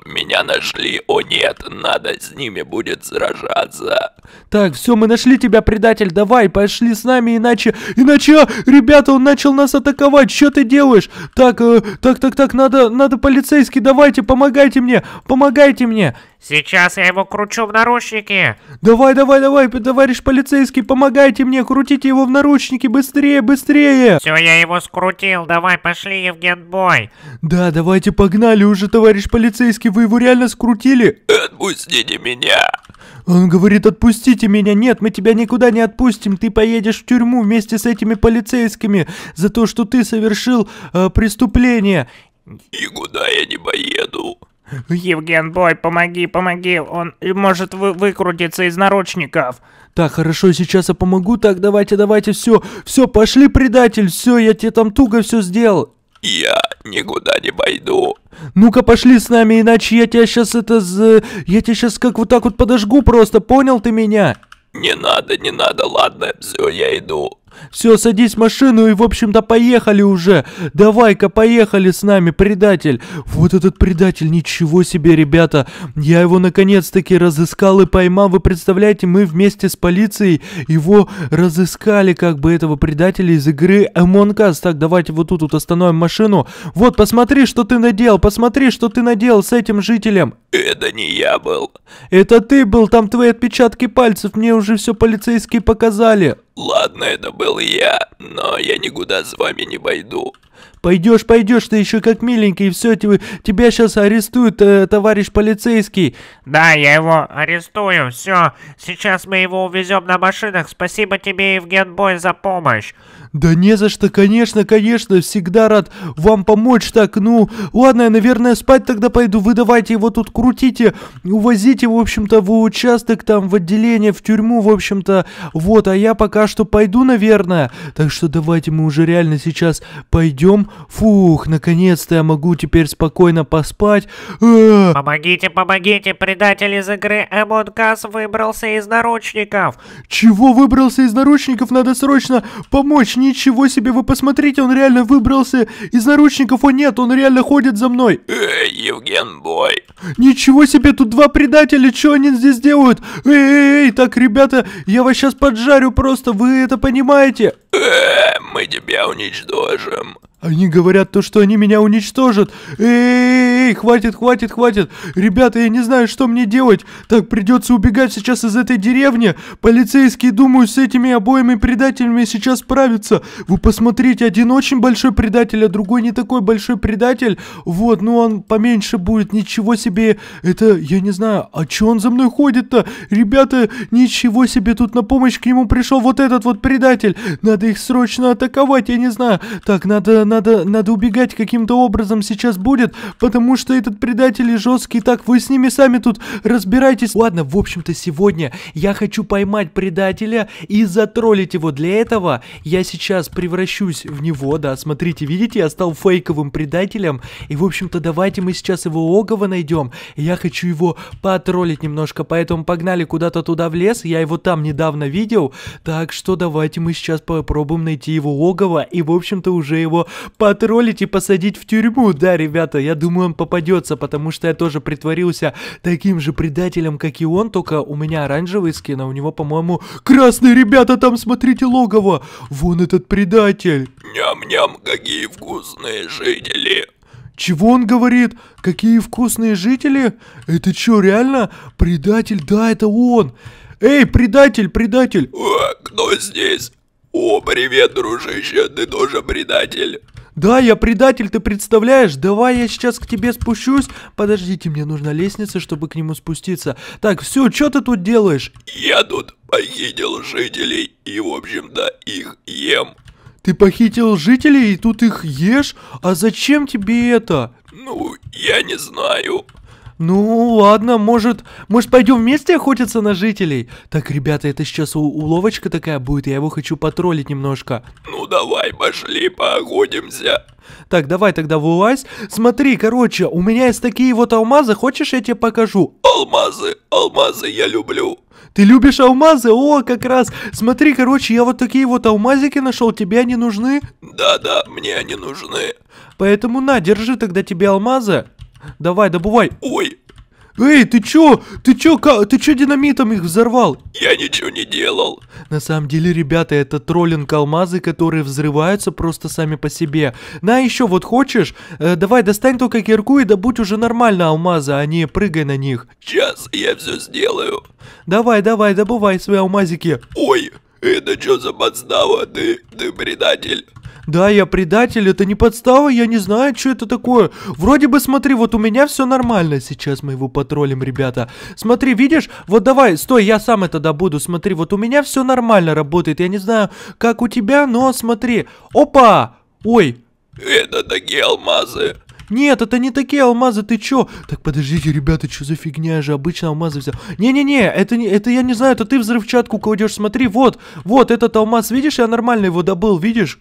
Меня нашли! О нет, надо с ними будет сражаться!» «Так, все, мы нашли тебя, предатель! Давай, пошли с нами, иначе... Иначе, а, ребята, он начал нас атаковать! Что ты делаешь? Так, э, так, так, так, надо, надо полицейский, давайте, помогайте мне! Помогайте мне!» Сейчас я его кручу в наручники. Давай, давай, давай, товарищ полицейский, помогайте мне, крутите его в наручники, быстрее, быстрее. Все, я его скрутил, давай, пошли, Евген, бой. Да, давайте, погнали уже, товарищ полицейский, Слушайте, вы его реально скрутили? Отпустите меня. Он говорит, отпустите меня. Нет, мы тебя никуда не отпустим. Ты поедешь в тюрьму вместе с этими полицейскими за то, что ты совершил э, преступление. Никуда я не поеду. Евген, бой, помоги, помоги. Он может вы выкрутиться из наручников. Так, хорошо, сейчас я помогу. Так, давайте, давайте, все, все, пошли, предатель, все, я тебе там туго все сделал. Я никуда не пойду. Ну-ка пошли с нами, иначе я тебя сейчас это... Я тебя сейчас как вот так вот подожгу просто, понял ты меня? Не надо, не надо, ладно, все, я иду. Все, садись в машину и, в общем-то, поехали уже. Давай-ка, поехали с нами, предатель. Вот этот предатель, ничего себе, ребята. Я его наконец-таки разыскал и поймал. Вы представляете, мы вместе с полицией его разыскали, как бы этого предателя из игры Among Us. Так, давайте вот тут вот остановим машину. Вот, посмотри, что ты надел, посмотри, что ты надел с этим жителем. Это не я был. Это ты был, там твои отпечатки пальцев, мне уже все полицейские показали. Ладно, это был я, но я никуда с вами не пойду. Пойдешь, пойдешь, ты еще как миленький, все, тебя, тебя сейчас арестуют, э, товарищ полицейский. Да, я его арестую, все. Сейчас мы его увезем на машинах. Спасибо тебе, Евген Бой, за помощь. «Да не за что, конечно, конечно, всегда рад вам помочь так, ну, ладно, я, наверное, спать тогда пойду, вы давайте его тут крутите, увозите, в общем-то, в участок там, в отделение, в тюрьму, в общем-то, вот, а я пока что пойду, наверное, так что давайте мы уже реально сейчас пойдем, фух, наконец-то я могу теперь спокойно поспать». «Помогите, помогите, предатель из игры Among Us выбрался из наручников!» «Чего выбрался из наручников? Надо срочно помочь!» ничего себе, вы посмотрите, он реально выбрался из наручников, о нет, он реально ходит за мной. Эй, Евген, бой. Ничего себе, тут два предателя, что они здесь делают? Эй, так, ребята, я вас сейчас поджарю просто, вы это понимаете? Э, мы тебя уничтожим. Они говорят то, что они меня уничтожат. Эй, хватит, хватит, хватит. Ребята, я не знаю, что мне делать. Так придется убегать сейчас из этой деревни. Полицейские, думаю, с этими обоими предателями сейчас справятся. Вы посмотрите, один очень большой предатель, а другой не такой большой предатель. Вот, ну он поменьше будет. Ничего себе. Это, я не знаю, а чё он за мной ходит-то? Ребята, ничего себе, тут на помощь к нему пришел вот этот вот предатель. Надо их срочно атаковать, я не знаю. Так, надо надо, надо убегать каким-то образом сейчас будет, потому что этот предатель и жесткий. Так, вы с ними сами тут разбирайтесь. Ладно, в общем-то, сегодня я хочу поймать предателя и затроллить его. Для этого я сейчас превращусь в него, да, смотрите, видите, я стал фейковым предателем. И, в общем-то, давайте мы сейчас его логово найдем. Я хочу его потроллить немножко, поэтому погнали куда-то туда в лес. Я его там недавно видел, так что давайте мы сейчас попробуем найти его логово и, в общем-то, уже его потроллить и посадить в тюрьму. Да, ребята, я думаю, он попадется, потому что я тоже притворился таким же предателем, как и он, только у меня оранжевый скин, а у него, по-моему, красный. Ребята, там, смотрите, логово. Вон этот предатель. Ням-ням, какие вкусные жители. Чего он говорит? Какие вкусные жители? Это что, реально? Предатель? Да, это он. Эй, предатель, предатель! О, э, кто здесь? О, привет, дружище, ты тоже предатель. Да, я предатель, ты представляешь? Давай я сейчас к тебе спущусь. Подождите, мне нужна лестница, чтобы к нему спуститься. Так, все, что ты тут делаешь? Я тут похитил жителей и, в общем-то, их ем. Ты похитил жителей и тут их ешь? А зачем тебе это? Ну, я не знаю. Ну, ладно, может, может пойдем вместе охотиться на жителей? Так, ребята, это сейчас уловочка такая будет, я его хочу потроллить немножко. Ну, давай, пошли, поохотимся. Так, давай тогда вылазь. Смотри, короче, у меня есть такие вот алмазы, хочешь, я тебе покажу? Алмазы, алмазы я люблю. Ты любишь алмазы? О, как раз. Смотри, короче, я вот такие вот алмазики нашел, тебе они нужны? Да-да, мне они нужны. Поэтому на, держи тогда тебе алмазы. Давай, добывай. Ой! Эй, ты чё? Ты чё, ка? ты чё динамитом их взорвал? Я ничего не делал. На самом деле, ребята, это троллинг алмазы, которые взрываются просто сами по себе. На еще вот хочешь? Э, давай, достань только кирку и добудь уже нормально алмазы, а не прыгай на них. Сейчас я все сделаю. Давай, давай, добывай свои алмазики. Ой! Это что за подстава? Ты, ты предатель. Да, я предатель, это не подстава, я не знаю, что это такое. Вроде бы, смотри, вот у меня все нормально сейчас, мы его патрулим, ребята. Смотри, видишь, вот давай, стой, я сам это добуду, смотри, вот у меня все нормально работает. Я не знаю, как у тебя, но смотри. Опа! Ой! Это такие алмазы. Нет, это не такие алмазы, ты чё? Так, подождите, ребята, что за фигня же? Обычно алмазы взял. Не-не-не, это, не, это я не знаю, это ты взрывчатку кладешь. Смотри, вот, вот этот алмаз, видишь, я нормально его добыл, видишь?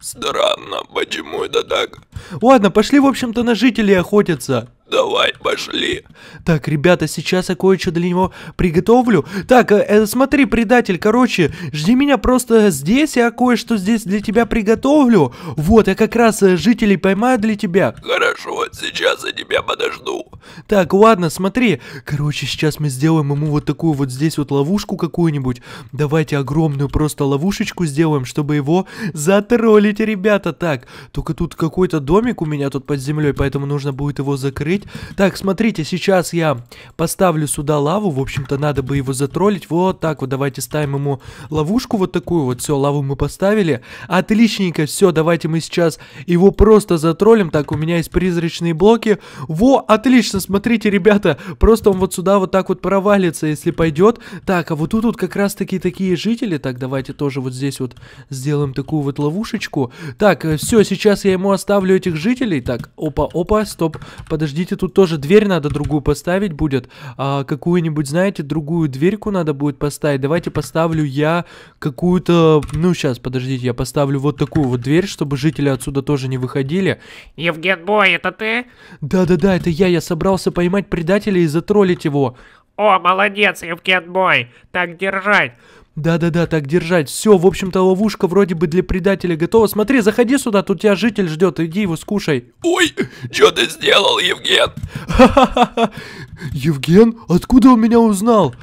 странно, почему это так? Ладно, пошли, в общем-то, на жителей охотиться. Давай, пошли. Так, ребята, сейчас я кое-что для него приготовлю. Так, э, э, смотри, предатель, короче, жди меня просто здесь, я кое-что здесь для тебя приготовлю. Вот, я как раз э, жителей поймаю для тебя. Хорошо, сейчас я тебя подожду. Так, ладно, смотри. Короче, сейчас мы сделаем ему вот такую вот здесь вот ловушку какую-нибудь. Давайте огромную просто ловушечку сделаем, чтобы его затроллить, ребята. Так, только тут какой-то домик у меня тут под землей, поэтому нужно будет его закрыть жить. Так, смотрите, сейчас я поставлю сюда лаву. В общем-то, надо бы его затроллить. Вот так вот, давайте ставим ему ловушку вот такую вот. Все, лаву мы поставили. Отличненько, все, давайте мы сейчас его просто затроллим. Так, у меня есть призрачные блоки. Во, отлично, смотрите, ребята. Просто он вот сюда вот так вот провалится, если пойдет. Так, а вот тут вот как раз-таки такие жители. Так, давайте тоже вот здесь вот сделаем такую вот ловушечку. Так, э, все, сейчас я ему оставлю этих жителей. Так, опа, опа, стоп, подождите Смотрите, тут тоже дверь надо другую поставить будет. А, Какую-нибудь, знаете, другую дверьку надо будет поставить. Давайте поставлю я какую-то... Ну, сейчас, подождите, я поставлю вот такую вот дверь, чтобы жители отсюда тоже не выходили. Евген Бой, это ты? Да-да-да, это я. Я собрался поймать предателя и затроллить его. О, молодец, Евген Бой. Так держать. Да-да-да, так держать. Все, в общем-то, ловушка вроде бы для предателя готова. Смотри, заходи сюда, тут тебя житель ждет, иди его скушай. Ой, что ты сделал, Евген? Евген? Откуда он меня узнал?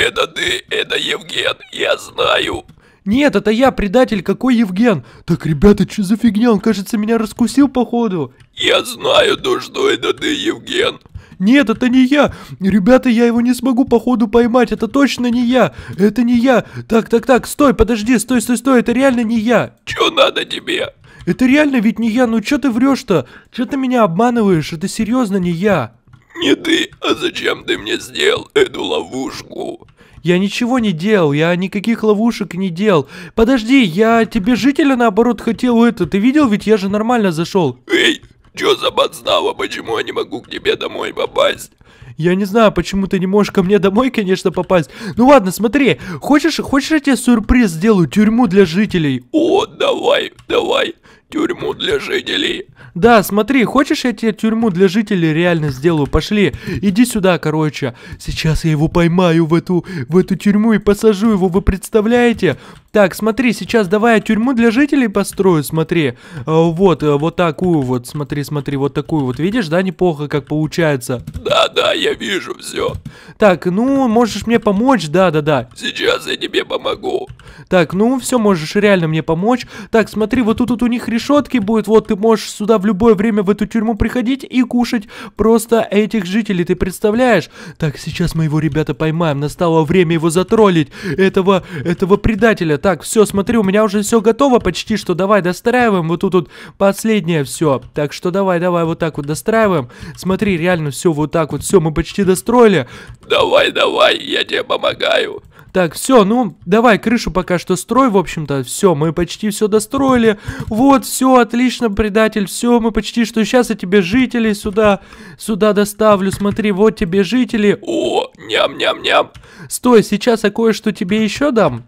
Это ты, это Евген, я знаю. Нет, это я, предатель, какой Евген? Так, ребята, что за фигня? Он, кажется, меня раскусил, походу. Я знаю, то что это ты, Евген. Нет, это не я. Ребята, я его не смогу походу поймать. Это точно не я. Это не я. Так, так, так, стой, подожди, стой, стой, стой. Это реально не я. Чё надо тебе? Это реально ведь не я. Ну чё ты врёшь то Чё ты меня обманываешь? Это серьезно не я. Не ты, а зачем ты мне сделал эту ловушку? Я ничего не делал, я никаких ловушек не делал. Подожди, я тебе жителя наоборот хотел это. Ты видел, ведь я же нормально зашел. Эй, Чё за подстава? Почему я не могу к тебе домой попасть? Я не знаю, почему ты не можешь ко мне домой, конечно, попасть. Ну ладно, смотри, хочешь, хочешь я тебе сюрприз сделаю, тюрьму для жителей? О, давай, давай, тюрьму для жителей. Да, смотри, хочешь я тебе тюрьму для жителей реально сделаю? Пошли, иди сюда, короче. Сейчас я его поймаю в эту, в эту тюрьму и посажу его, вы представляете? Так, смотри, сейчас давай я тюрьму для жителей построю, смотри. Э, вот, э, вот такую вот, смотри, смотри, вот такую вот. Видишь, да, неплохо как получается? Да, да, я вижу все. Так, ну, можешь мне помочь, да, да, да. Сейчас я тебе помогу. Так, ну, все, можешь реально мне помочь. Так, смотри, вот тут, тут у них решетки будет, вот ты можешь сюда в любое время в эту тюрьму приходить и кушать просто этих жителей, ты представляешь? Так, сейчас мы его, ребята, поймаем, настало время его затроллить, этого, этого предателя так, все, смотри, у меня уже все готово почти, что давай достраиваем. Вот тут вот последнее все. Так что давай, давай вот так вот достраиваем. Смотри, реально все вот так вот, все, мы почти достроили. Давай, давай, я тебе помогаю. Так, все, ну, давай крышу пока что строй, в общем-то. Все, мы почти все достроили. Вот, все, отлично, предатель. Все, мы почти что. Сейчас я тебе жители сюда, сюда доставлю. Смотри, вот тебе жители. О, ням-ням-ням. Стой, сейчас я кое-что тебе еще дам.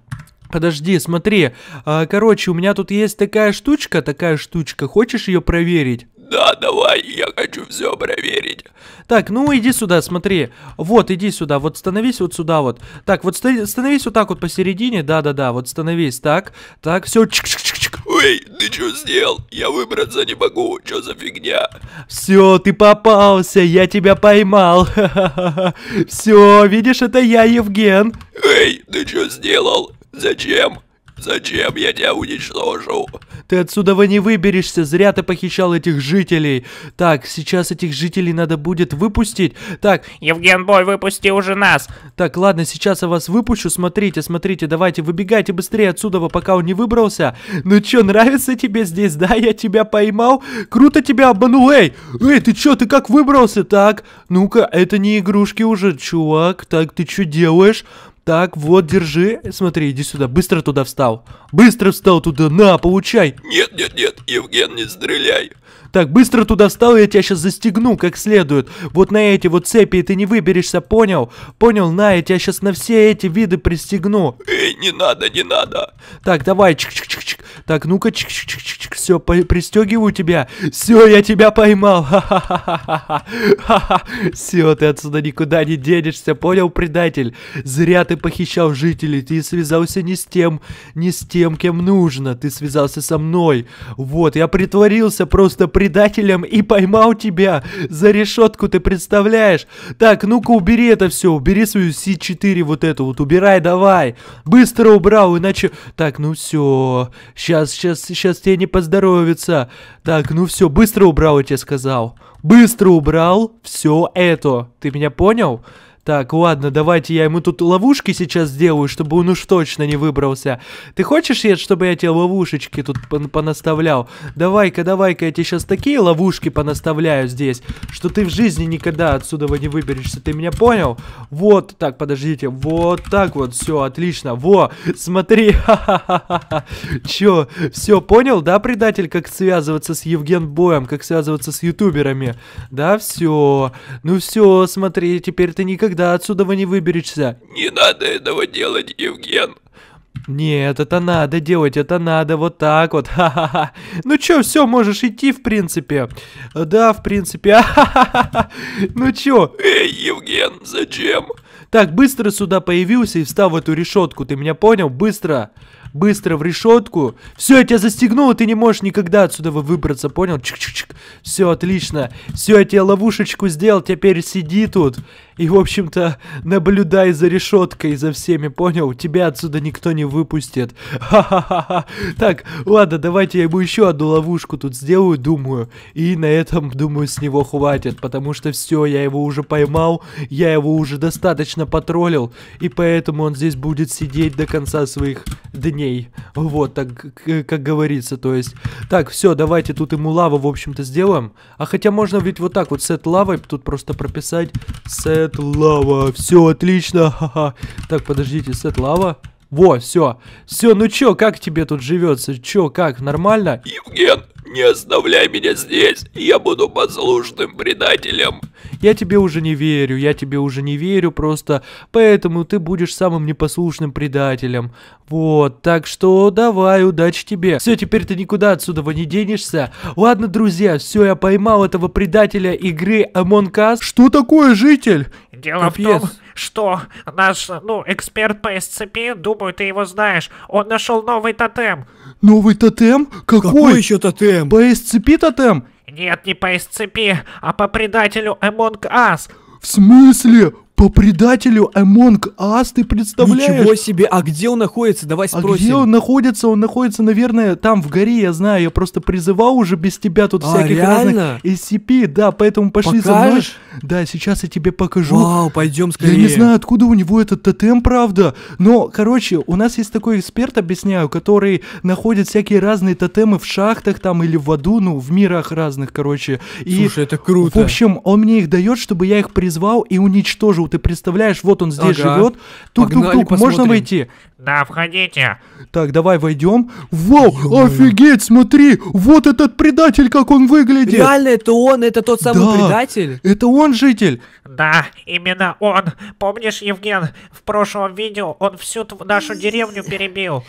Подожди, смотри. А, короче, у меня тут есть такая штучка, такая штучка. Хочешь ее проверить? Да, давай, я хочу все проверить. Так, ну иди сюда, смотри. Вот, иди сюда, вот становись вот сюда вот. Так, вот становись вот так вот посередине, да-да-да, вот становись так. Так, все, чик Ой, ты что сделал? Я выбраться не могу, что за фигня? Все, ты попался, я тебя поймал. Все, видишь, это я, Евген. Эй, ты что сделал? Зачем? Зачем я тебя уничтожу? Ты отсюда вы не выберешься, зря ты похищал этих жителей. Так, сейчас этих жителей надо будет выпустить. Так, Евген Бой, выпусти уже нас. Так, ладно, сейчас я вас выпущу. Смотрите, смотрите, давайте, выбегайте быстрее отсюда, пока он не выбрался. Ну чё, нравится тебе здесь, да? Я тебя поймал. Круто тебя обманул, эй! Эй, ты чё, ты как выбрался? Так, ну-ка, это не игрушки уже, чувак. Так, ты чё делаешь? Так, вот, держи. Смотри, иди сюда. Быстро туда встал. Быстро встал туда. На, получай. Нет, нет, нет, Евген, не стреляй. Так, быстро туда встал, я тебя сейчас застегну как следует. Вот на эти вот цепи ты не выберешься, понял? Понял, на, я тебя сейчас на все эти виды пристегну. Эй, не надо, не надо. Так, давай, чик-чик-чик-чик. Так, ну-ка, чик-чик-чик-чик. Все, пристегиваю тебя. Все, я тебя поймал. Все, ты отсюда никуда не денешься, понял, предатель? Зря ты похищал жителей, ты связался не с тем, не с тем, кем нужно. Ты связался со мной. Вот, я притворился просто при предателем и поймал тебя за решетку, ты представляешь? Так, ну-ка убери это все, убери свою C4 вот эту вот, убирай давай. Быстро убрал, иначе... Так, ну все, сейчас, сейчас, сейчас тебе не поздоровится. Так, ну все, быстро убрал, я тебе сказал. Быстро убрал все это. Ты меня понял? Так, ладно, давайте я ему тут ловушки сейчас сделаю, чтобы он уж точно не выбрался. Ты хочешь, Ед, чтобы я тебе ловушечки тут пон понаставлял? Давай-ка, давай-ка, я тебе сейчас такие ловушки понаставляю здесь, что ты в жизни никогда отсюда не выберешься. Ты меня понял? Вот так, подождите. Вот так вот, все, отлично. Во, смотри. ха Че, все, понял, да, предатель, как связываться с Евген Боем, как связываться с ютуберами? Да, все. Ну все, смотри, теперь ты никогда никогда отсюда вы не выберешься. Не надо этого делать, Евген. Нет, это надо делать, это надо вот так вот. Ха-ха-ха. Ну чё, все, можешь идти, в принципе. Да, в принципе. Ха-ха-ха. Ну чё? Эй, Евген, зачем? Так, быстро сюда появился и встал в эту решетку, ты меня понял? Быстро быстро в решетку. Все, я тебя застегнул, ты не можешь никогда отсюда выбраться, понял? Чик-чик-чик. Все, отлично. Все, я тебе ловушечку сделал, теперь сиди тут. И, в общем-то, наблюдай за решеткой, за всеми, понял? Тебя отсюда никто не выпустит. Ха-ха-ха-ха. Так, ладно, давайте я ему еще одну ловушку тут сделаю, думаю. И на этом, думаю, с него хватит, потому что все, я его уже поймал, я его уже достаточно потроллил, и поэтому он здесь будет сидеть до конца своих дней коней. Вот, так как говорится, то есть. Так, все, давайте тут ему лаву, в общем-то, сделаем. А хотя можно ведь вот так вот сет лавой тут просто прописать. Сет лава, все отлично, ха-ха. Так, подождите, сет лава. Во, все. Все, ну чё, как тебе тут живется? Чё, как, нормально? Евген, не оставляй меня здесь, я буду послушным предателем. Я тебе уже не верю, я тебе уже не верю просто, поэтому ты будешь самым непослушным предателем. Вот, так что давай, удачи тебе. Все, теперь ты никуда отсюда не денешься. Ладно, друзья, все, я поймал этого предателя игры Among Us. Что такое, житель? Дело Капец. в том, что наш, ну, эксперт по SCP, думаю, ты его знаешь, он нашел новый тотем. Новый тотем? Какой? Какой еще тотем? По SCP тотем? Нет, не по SCP, а по предателю Among Us. В смысле? По предателю Among Us, ты представляешь? Ничего себе, а где он находится? Давай а спросим. А где он находится? Он находится, наверное, там в горе, я знаю. Я просто призывал уже без тебя тут а, всяких реально? разных SCP, да, поэтому пошли Покажешь? за мной. Да, сейчас я тебе покажу. Вау, пойдем скорее. Я не знаю, откуда у него этот тотем, правда. Но, короче, у нас есть такой эксперт, объясняю, который находит всякие разные тотемы в шахтах там или в аду, ну, в мирах разных, короче. И, Слушай, это круто. В общем, он мне их дает, чтобы я их призвал и уничтожил ты представляешь, вот он здесь ага. живет. Тук-тук-тук, можно войти? Да, входите. Так, давай войдем. Вау, Ё-моё. офигеть, смотри, вот этот предатель, как он выглядит. Реально, это он, это тот самый да, предатель? это он житель. Да, именно он. Помнишь, Евген, в прошлом видео он всю нашу деревню перебил.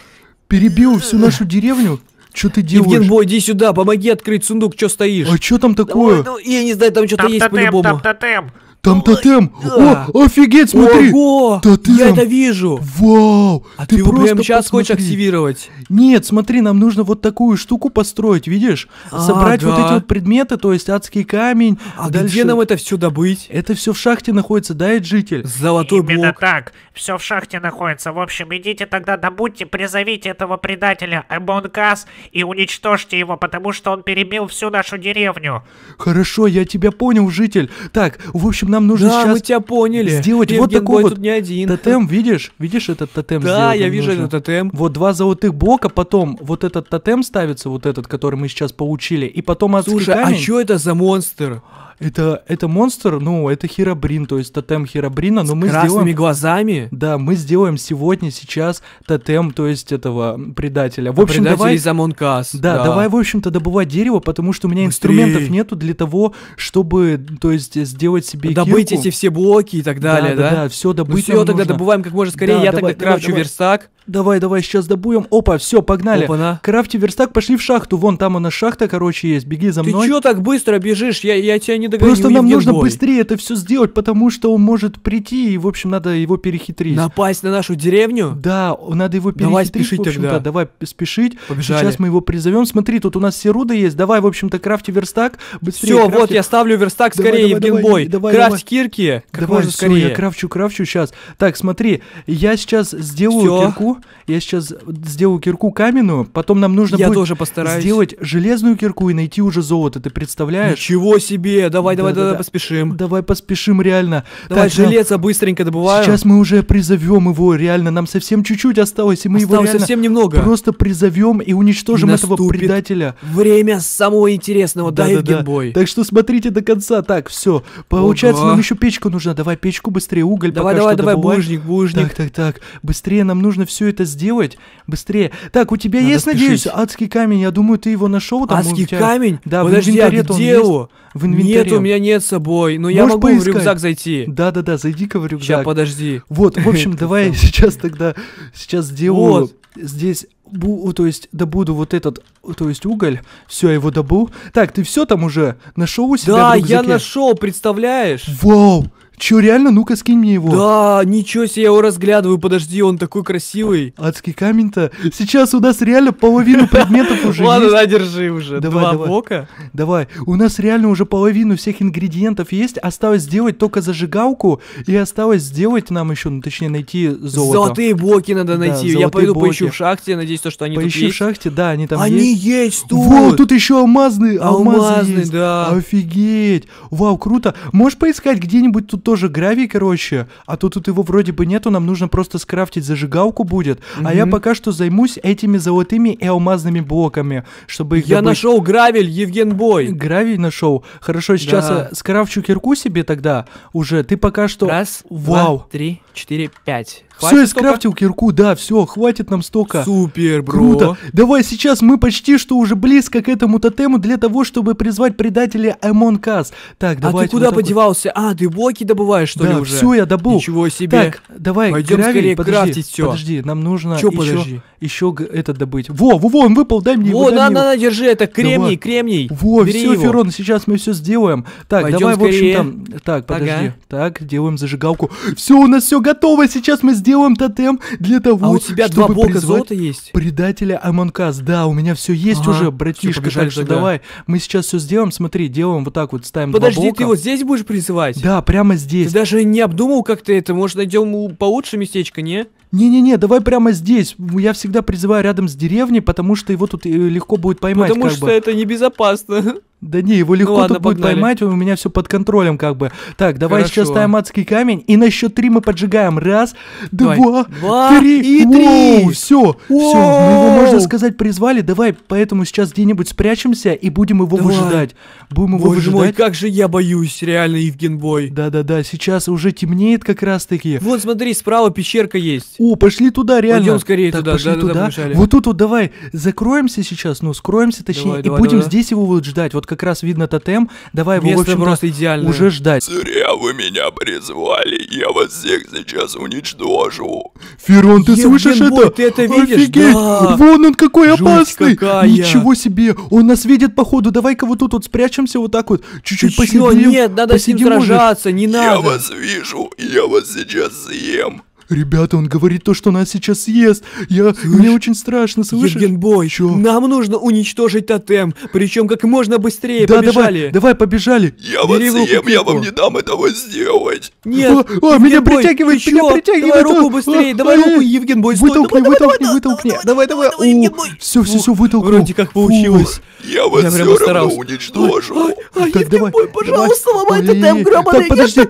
Перебил всю нашу деревню? Что ты делаешь? Евген, бой, иди сюда, помоги открыть сундук, что стоишь? А что там ну, такое? Ой, ну, я не знаю, там что-то есть по-любому. Там тотем, там тотем! Да. О, офигеть, смотри! Ого! Тотем! Я это вижу! Вау! А ты, ты его прямо сейчас посмотри. хочешь активировать? Нет, смотри, нам нужно вот такую штуку построить, видишь? А, Собрать да. вот эти вот предметы, то есть адский камень. А, а дальше... где нам это все добыть? Это все в шахте находится, да, житель. Золотой Именно блок. Именно так. Все в шахте находится. В общем, идите тогда добудьте, призовите этого предателя Эбонкас и уничтожьте его, потому что он перебил всю нашу деревню. Хорошо, я тебя понял, житель. Так, в общем, общем, нам нужно да, сейчас... мы тебя поняли. Сделать Евген вот такой вот не один. тотем, видишь? Видишь этот тотем Да, я вижу нужно. этот тотем. Вот два золотых блока, потом вот этот тотем ставится, вот этот, который мы сейчас получили, и потом адский Слушай, а камень. а что это за монстр? это, это монстр, ну, это Херабрин, то есть тотем Херабрина, но С мы красными сделаем... глазами? Да, мы сделаем сегодня, сейчас тотем, то есть этого предателя. В общем, а давай... из Амонкас. Да, да, давай, в общем-то, добывать дерево, потому что у меня Быстрее. инструментов нету для того, чтобы, то есть, сделать себе Добыть кирку. эти все блоки и так далее, да? Да, да, да все ну, добыть ну, все, тогда нужно. добываем как можно скорее, да, я давай, тогда давай, крафчу давай. верстак. Давай, давай, сейчас добуем. Опа, все, погнали. опа Крафти верстак, пошли в шахту. Вон там у нас шахта, короче, есть. Беги за мной. Ты чё так быстро бежишь? Я, я тебя не догоню. Просто нам нужно бой. быстрее это все сделать, потому что он может прийти, и, в общем, надо его перехитрить. Напасть на нашу деревню? Да, надо его перехитрить. Давай спешить в тогда. давай спешить. Побежали. Сейчас мы его призовем. Смотри, тут у нас все руды есть. Давай, в общем-то, крафти верстак. Все, вот я ставлю верстак скорее, Евгенбой. Давай, давай, Крафт кирки. Как давай, можно скорее. Все, я крафчу, крафчу сейчас. Так, смотри, я сейчас сделаю Всё. кирку. Я сейчас сделаю кирку каменную, потом нам нужно я будет тоже постараюсь. сделать железную кирку и найти уже золото. Ты представляешь? Ничего себе! Давай, давай, да, давай да. поспешим. Давай поспешим, реально. Давай так, железо нам... быстренько добываем. Сейчас мы уже призовем его, реально. Нам совсем чуть-чуть осталось, и мы осталось его реально совсем немного. просто призовем и уничтожим Наступит этого предателя. Время самого интересного, да, да, да. Бой. Так что смотрите до конца. Так, все. Получается, Ого. нам еще печка нужна. Давай печку быстрее, уголь. Давай, давай, давай, добывай. бужник, бужник. Так, так, так. Быстрее нам нужно все это сделать быстрее. Так, у тебя Надо есть, спешить. надеюсь, адский камень? Я думаю, ты его нашел. Там, адский тебя... камень? Да, Подожди, в а инвентаре а где его? В инвентаре. Нет, у меня нет с собой, но ну, Можешь я могу поискать. в рюкзак зайти. Да-да-да, зайди-ка в рюкзак. Сейчас, подожди. Вот, в общем, давай сейчас тогда, сейчас сделаю здесь бу, то есть добуду вот этот, то есть уголь, все его добыл. Так, ты все там уже нашел у себя? Да, я нашел, представляешь? Вау, Чё, реально? Ну-ка, скинь мне его. Да, ничего себе, я его разглядываю, подожди, он такой красивый. Адский камень-то. Сейчас у нас реально половину предметов уже Ладно, есть. держи уже. Давай, Два давай. блока. Давай, у нас реально уже половину всех ингредиентов есть. Осталось сделать только зажигалку, и осталось сделать нам еще, ну точнее, найти золото. Золотые блоки надо найти. Да, я пойду блоки. поищу в шахте, надеюсь, то, что они поищу тут есть. в шахте, да, они там они есть. Они есть тут! Вау, тут еще алмазные, алмазные, алмазные да. Офигеть! Вау, круто! Можешь поискать где-нибудь тут тоже гравий, короче, а то тут его вроде бы нету, нам нужно просто скрафтить зажигалку будет, а я пока что займусь этими золотыми и алмазными блоками, чтобы их Я добыть. нашел гравель, Евген Бой. Гравий нашел. Хорошо, сейчас да. я э, скрафчу кирку себе тогда уже. Ты пока что... Раз, Вау. два, три, четыре, пять. Хватит все, я скрафтил столько? кирку, да, все, хватит нам столько. Супер, бро. Круто. Давай, сейчас мы почти что уже близко к этому тотему для того, чтобы призвать предателя Among Us. Так, давай. А ты куда вот подевался? А, ты блоки добываешь, что да, ли, уже? все, я добыл. Ничего себе. Так, давай, Пойдем гравий, скорее подожди, крафтить все. Подожди, нам нужно Чё, еще, подожди? еще этот добыть. Во, во, во, он выпал, дай мне его, Во, на, на, на, держи, это кремний, давай. кремний. Во, Бери все, его. Ферон, сейчас мы все сделаем. Так, Пойдем давай, скорее. в общем, там, так, подожди. Ага. Так, делаем зажигалку. Все, у нас все готово, сейчас мы сделаем сделаем тотем для того, а у тебя чтобы два блока призвать золота есть? предателя Амонкас. Да, у меня все есть ага, уже, братишка, все, так что давай. Мы сейчас все сделаем, смотри, делаем вот так вот, ставим Подожди, два блока. ты вот здесь будешь призывать? Да, прямо здесь. Ты даже не обдумал, как ты это, может, найдем получше местечко, не? Не-не-не, давай прямо здесь. Я всегда призываю рядом с деревней, потому что его тут э, легко будет поймать. Потому что бы. это небезопасно. Да не, его легко ну, ладно, тут будет погнали. поймать, у меня все под контролем как бы. Так, давай Хорошо. сейчас ставим адский камень, и на счет три мы поджигаем. Раз, давай. два, два, три, и три. Все, все, мы его, можно сказать, призвали. Давай, поэтому сейчас где-нибудь спрячемся и будем его давай. выжидать. Будем его Боже выжидать. мой, как же я боюсь, реально, Бой. Да-да-да, сейчас уже темнеет как раз-таки. Вот, смотри, справа пещерка есть. О, пошли туда, реально. Пойдем скорее так, туда, пошли да, туда. Да, вот тут вот давай закроемся сейчас, ну скроемся точнее, давай, и давай, будем давай. здесь его вот ждать. Вот как раз видно тотем. Давай его, в общем просто идеально. уже ждать. Зря вы меня призвали, я вас всех сейчас уничтожу. Ферон, ты Евген, слышишь это? Бой, ты это видишь? Офигеть, да. вон он какой Жуть опасный. Какая. Ничего себе, он нас видит походу. Давай-ка вот тут вот спрячемся вот так вот. Чуть-чуть посидим. Нет, надо с ним сражаться, не надо. Я вас вижу, я вас сейчас съем. Ребята, он говорит то, что нас сейчас съест. Я... Слышь, мне очень страшно, слышишь? Евгенбой, Чё? нам нужно уничтожить тотем. Причем как можно быстрее. Да, побежали. давай, давай, побежали. Я Бери вас съем, я вам не дам этого сделать. Нет, О, а, о а, меня притягивает, еще. меня притягивает. Давай руку быстрее, а, давай а, руку, а, Евгенбой, стой. Вытолкни, давай, вытолкни, давай, вытолкни. Давай, давай, давай, давай о, все, все, все, вытолкнул. Вроде как получилось. Я вас я все равно старался. уничтожу. Евгенбой, пожалуйста, ломай тотем, громадный. Подожди,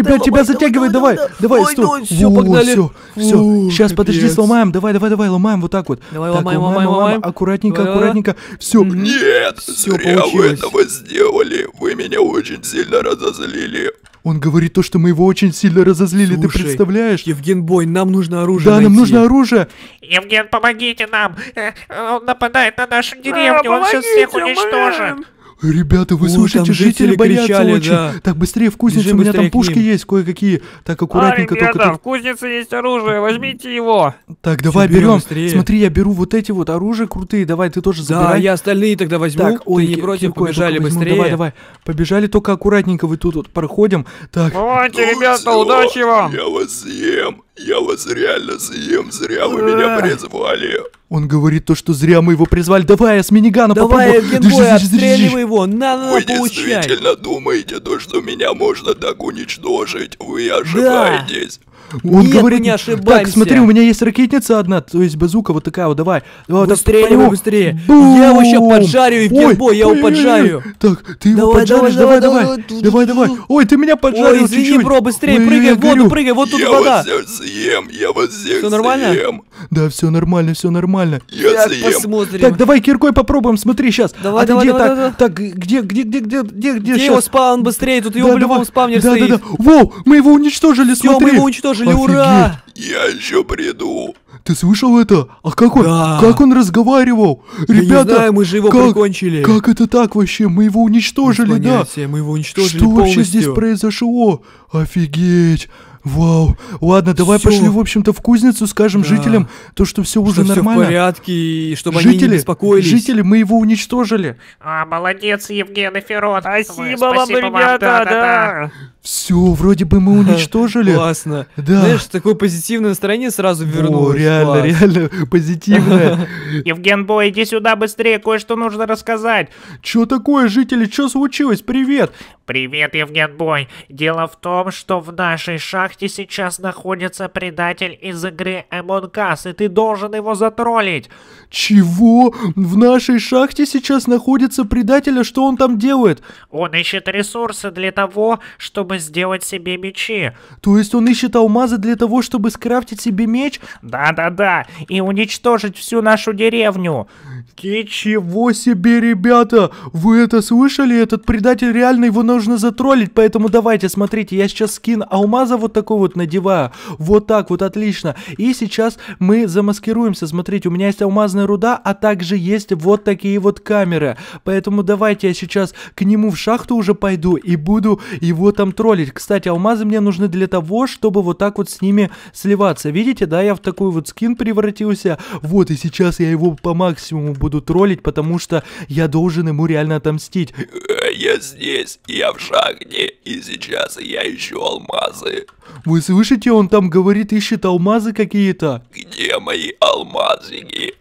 тебя, тебя затягивает, давай, давай, что? Все, погнали. Все, все. Сейчас, подожди, сломаем. Давай, давай, давай, ломаем вот так вот. Давай, ломаем, ломаем, ломаем. Аккуратненько, аккуратненько. Все. Нет, все вы этого сделали. Вы меня очень сильно разозлили. Он говорит то, что мы его очень сильно разозлили, Слушай, ты представляешь? Евген Бой, нам нужно оружие. Да, найти. нам нужно оружие. Евген, помогите нам! Э, он нападает на нашу деревню, а, он сейчас всех уничтожит. Ребята, вы слышите, жители боятся кричали, очень. Да. Так, быстрее в кузнице, Бежим у меня там пушки есть кое-какие. Так, аккуратненько а, ребята, только. в кузнице есть оружие, возьмите его. Так, давай Все, берем. Быстрее. Смотри, я беру вот эти вот оружия крутые, давай, ты тоже забирай. Да, я остальные тогда возьму. Так, ой, ты не против, побежали быстрее. Давай, давай, побежали только аккуратненько, вы тут вот проходим. Так. Давайте, ребята, удачи вам. Я вас съем. Я вас реально съем, зря вы меня призвали. Он говорит то, что зря мы его призвали. Давай я с Миниганом Давай, Евгенбой, отстреливай его, на, на, Вы получай. действительно думаете то, что меня можно так уничтожить? Вы ошибаетесь. Он Нет, говорит, мы не ошибаемся. Так, смотри, у меня есть ракетница одна, то есть базука вот такая вот, давай. Вот, быстрее, так, давай, ну, быстрее. Я его сейчас поджарю, Евгенбой, я его поджарю. Так, ты его давай, поджаришь, давай, давай, давай, давай, давай. Ой, ты меня поджарил Ой, извини, чуть-чуть. бро, быстрее, Ой, прыгай в воду, прыгай, вот тут я вода. Я вас всех съем, я вас всех Все нормально? Съем. Да, все нормально, все нормально. Я так, съем. посмотрим. Так, давай киркой попробуем, смотри сейчас. Давай, а давай, давай, давай. Так, где, где, где, где, где, где, где его спаун быстрее, тут его в любом спавнер стоит. Да, да, да. Воу, мы его уничтожили, смотри. мы его уничтожили Дожили, Офигеть. ура! Я еще приду. Ты слышал это? А как он, да. как он разговаривал? Я Ребята, не знаю, мы же его как, прикончили. Как это так вообще? Мы его уничтожили, да? Себе, мы его уничтожили Что полностью. вообще здесь произошло? Офигеть. Вау, ладно, давай всё. пошли, в общем-то, в кузницу, скажем да. жителям то, что все уже что нормально. Все в порядке, и чтобы жители, они не беспокоились. Жители, мы его уничтожили. А, молодец, Евгений и Ферот. Спасибо, вам, ребята, вам, да, да. да. Все, вроде бы мы уничтожили. Классно. Да. Знаешь, такое позитивное настроение сразу вернулось. О, реально, Класс. реально позитивное. Евген Бой, иди сюда быстрее, кое-что нужно рассказать. Чё такое, жители, чё случилось? Привет. «Привет, Евгенбой! Дело в том, что в нашей шахте сейчас находится предатель из игры Among Us, и ты должен его затроллить!» «Чего? В нашей шахте сейчас находится предатель, а что он там делает?» «Он ищет ресурсы для того, чтобы сделать себе мечи». «То есть он ищет алмазы для того, чтобы скрафтить себе меч?» «Да-да-да, и уничтожить всю нашу деревню!» Ничего себе, ребята! Вы это слышали? Этот предатель реально, его нужно затроллить, поэтому давайте, смотрите, я сейчас скин алмаза вот такой вот надеваю. Вот так вот, отлично. И сейчас мы замаскируемся, смотрите, у меня есть алмазная руда, а также есть вот такие вот камеры. Поэтому давайте я сейчас к нему в шахту уже пойду и буду его там троллить. Кстати, алмазы мне нужны для того, чтобы вот так вот с ними сливаться. Видите, да, я в такой вот скин превратился. Вот, и сейчас я его по максимуму буду буду троллить, потому что я должен ему реально отомстить. Э, я здесь, я в шахте, и сейчас я ищу алмазы. Вы слышите, он там говорит, ищет алмазы какие-то. Где мои алмазики?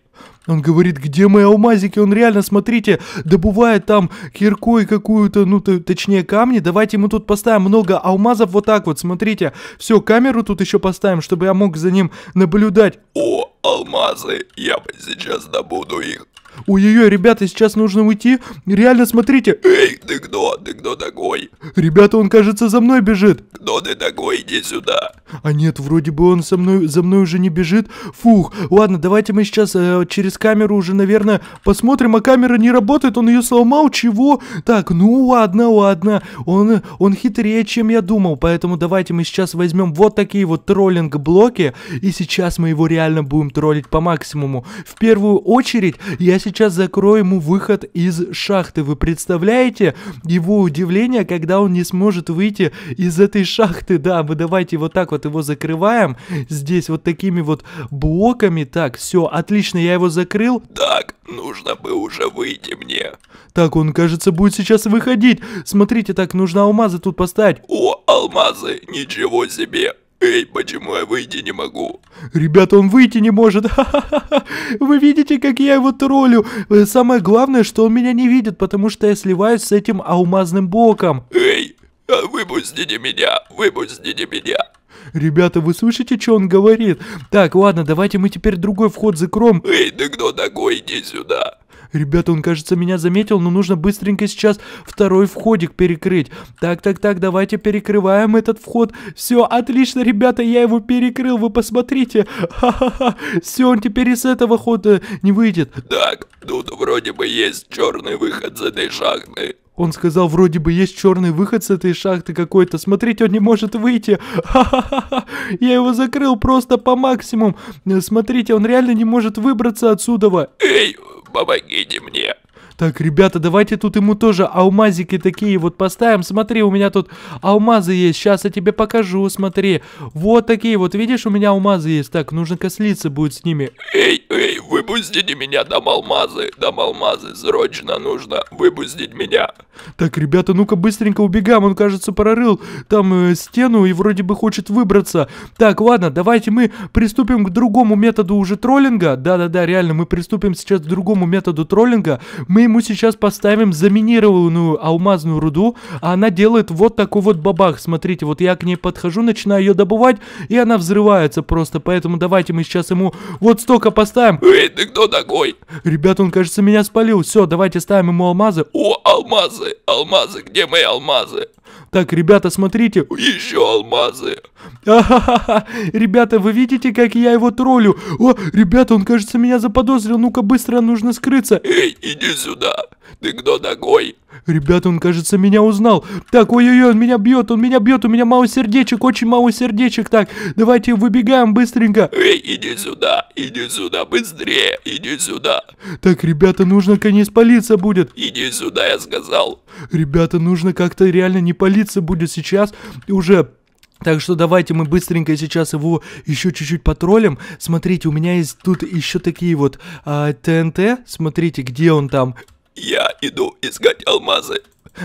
Он говорит, где мои алмазики? Он реально, смотрите, добывает там киркой какую-то, ну, точнее, камни. Давайте мы тут поставим много алмазов вот так вот, смотрите. Все, камеру тут еще поставим, чтобы я мог за ним наблюдать. О, алмазы, я сейчас добуду их. Ой-ой-ой, ребята, сейчас нужно уйти. Реально, смотрите. Эй, ты кто? Ты кто такой? Ребята, он, кажется, за мной бежит. Кто ты такой? Иди сюда. А нет, вроде бы он со мной, за мной уже не бежит. Фух, ладно, давайте мы сейчас э, через камеру уже, наверное, посмотрим. А камера не работает, он ее сломал, чего? Так, ну ладно, ладно. Он, он хитрее, чем я думал, поэтому давайте мы сейчас возьмем вот такие вот троллинг-блоки. И сейчас мы его реально будем троллить по максимуму. В первую очередь, я сейчас сейчас закрою ему выход из шахты. Вы представляете его удивление, когда он не сможет выйти из этой шахты? Да, мы давайте вот так вот его закрываем. Здесь вот такими вот блоками. Так, все, отлично, я его закрыл. Так, нужно бы уже выйти мне. Так, он, кажется, будет сейчас выходить. Смотрите, так, нужно алмазы тут поставить. О, алмазы, ничего себе. Эй, почему я выйти не могу? Ребята, он выйти не может. Вы видите, как я его троллю? Э, самое главное, что он меня не видит, потому что я сливаюсь с этим алмазным блоком. Эй, а выпустите меня, выпустите меня. Ребята, вы слышите, что он говорит? Так, ладно, давайте мы теперь другой вход закроем. Эй, ты кто такой? Иди сюда. Ребята, он, кажется, меня заметил, но нужно быстренько сейчас второй входик перекрыть. Так, так, так, давайте перекрываем этот вход. Все, отлично, ребята, я его перекрыл, вы посмотрите. Ха-ха-ха, все, он теперь из этого хода не выйдет. Так, тут вроде бы есть черный выход с этой шахты. Он сказал, вроде бы есть черный выход с этой шахты какой-то. Смотрите, он не может выйти. Ха-ха-ха. Я его закрыл просто по максимуму. Смотрите, он реально не может выбраться отсюда. Эй, помогите мне. Так, ребята, давайте тут ему тоже алмазики такие вот поставим. Смотри, у меня тут алмазы есть. Сейчас я тебе покажу, смотри. Вот такие вот, видишь, у меня алмазы есть. Так, нужно кослиться будет с ними. Эй, эй, выпустите меня, дам алмазы, дам алмазы, срочно нужно выпустить меня. Так, ребята, ну-ка быстренько убегаем, он, кажется, прорыл там э, стену и вроде бы хочет выбраться. Так, ладно, давайте мы приступим к другому методу уже троллинга. Да-да-да, реально, мы приступим сейчас к другому методу троллинга. Мы ему сейчас поставим заминированную алмазную руду, а она делает вот такой вот бабах. Смотрите, вот я к ней подхожу, начинаю ее добывать, и она взрывается просто. Поэтому давайте мы сейчас ему вот столько поставим ставим. Эй, ты кто такой? Ребята, он, кажется, меня спалил. Все, давайте ставим ему алмазы. О, алмазы, алмазы, где мои алмазы? Так, ребята, смотрите. Еще алмазы. а Ребята, вы видите, как я его троллю? О, ребята, он, кажется, меня заподозрил. Ну-ка, быстро нужно скрыться. Эй, иди сюда. Ты кто такой? Ребята, он, кажется, меня узнал. Так, ой-ой-ой, он меня бьет, он меня бьет, у меня мало сердечек, очень мало сердечек. Так, давайте выбегаем быстренько. Эй, иди сюда, иди сюда, быстрее, иди сюда. Так, ребята, нужно, конечно, полиция будет. Иди сюда, я сказал. Ребята, нужно как-то реально не полиция будет сейчас, уже так что давайте мы быстренько сейчас его еще чуть-чуть потроллим. Смотрите, у меня есть тут еще такие вот а, ТНТ. Смотрите, где он там. Я иду искать алмазы.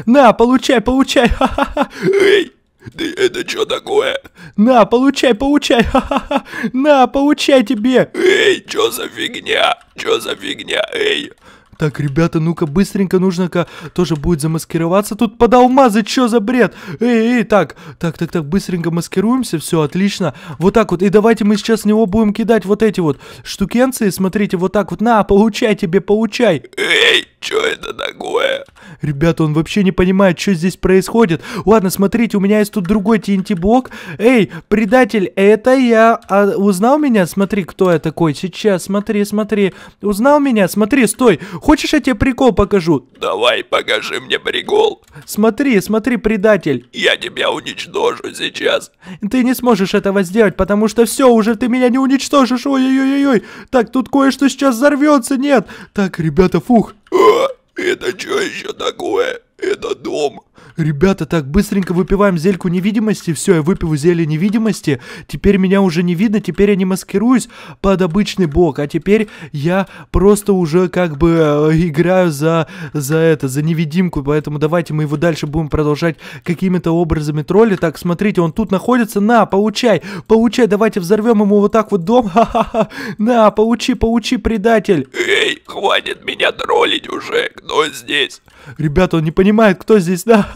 На, получай, получай. Ха-ха-ха. Эй, ты это что такое? На, получай, получай. Ха-ха-ха. На, получай тебе. Эй, что за фигня? Что за фигня? Эй. Так, ребята, ну-ка, быстренько нужно-ка тоже будет замаскироваться. Тут под алмазы, чё за бред? Эй, эй, так, так, так, так, быстренько маскируемся, все отлично. Вот так вот, и давайте мы сейчас в него будем кидать вот эти вот штукенции. Смотрите, вот так вот, на, получай тебе, получай. Эй, что это такое? Ребята, он вообще не понимает, что здесь происходит. Ладно, смотрите, у меня есть тут другой TNT-блок. Эй, предатель, это я. А, узнал меня? Смотри, кто я такой. Сейчас, смотри, смотри. Узнал меня? Смотри, стой. Хочешь, я тебе прикол покажу? Давай, покажи мне прикол. Смотри, смотри, предатель. Я тебя уничтожу сейчас. Ты не сможешь этого сделать, потому что все, уже ты меня не уничтожишь. Ой-ой-ой-ой. Так, тут кое-что сейчас взорвется, нет. Так, ребята, фух. А! Это что еще такое? Это дом. Ребята, так быстренько выпиваем зельку невидимости. Все, я выпил зелье невидимости. Теперь меня уже не видно. Теперь я не маскируюсь под обычный бок. А теперь я просто уже как бы э, играю за, за это, за невидимку. Поэтому давайте мы его дальше будем продолжать какими-то образами тролли. Так, смотрите, он тут находится. На, получай, получай. Давайте взорвем ему вот так вот дом. Ха-ха-ха. На, получи, получи, предатель. Эй, хватит меня троллить уже. Кто здесь? Ребята, он не понимает, кто здесь, да?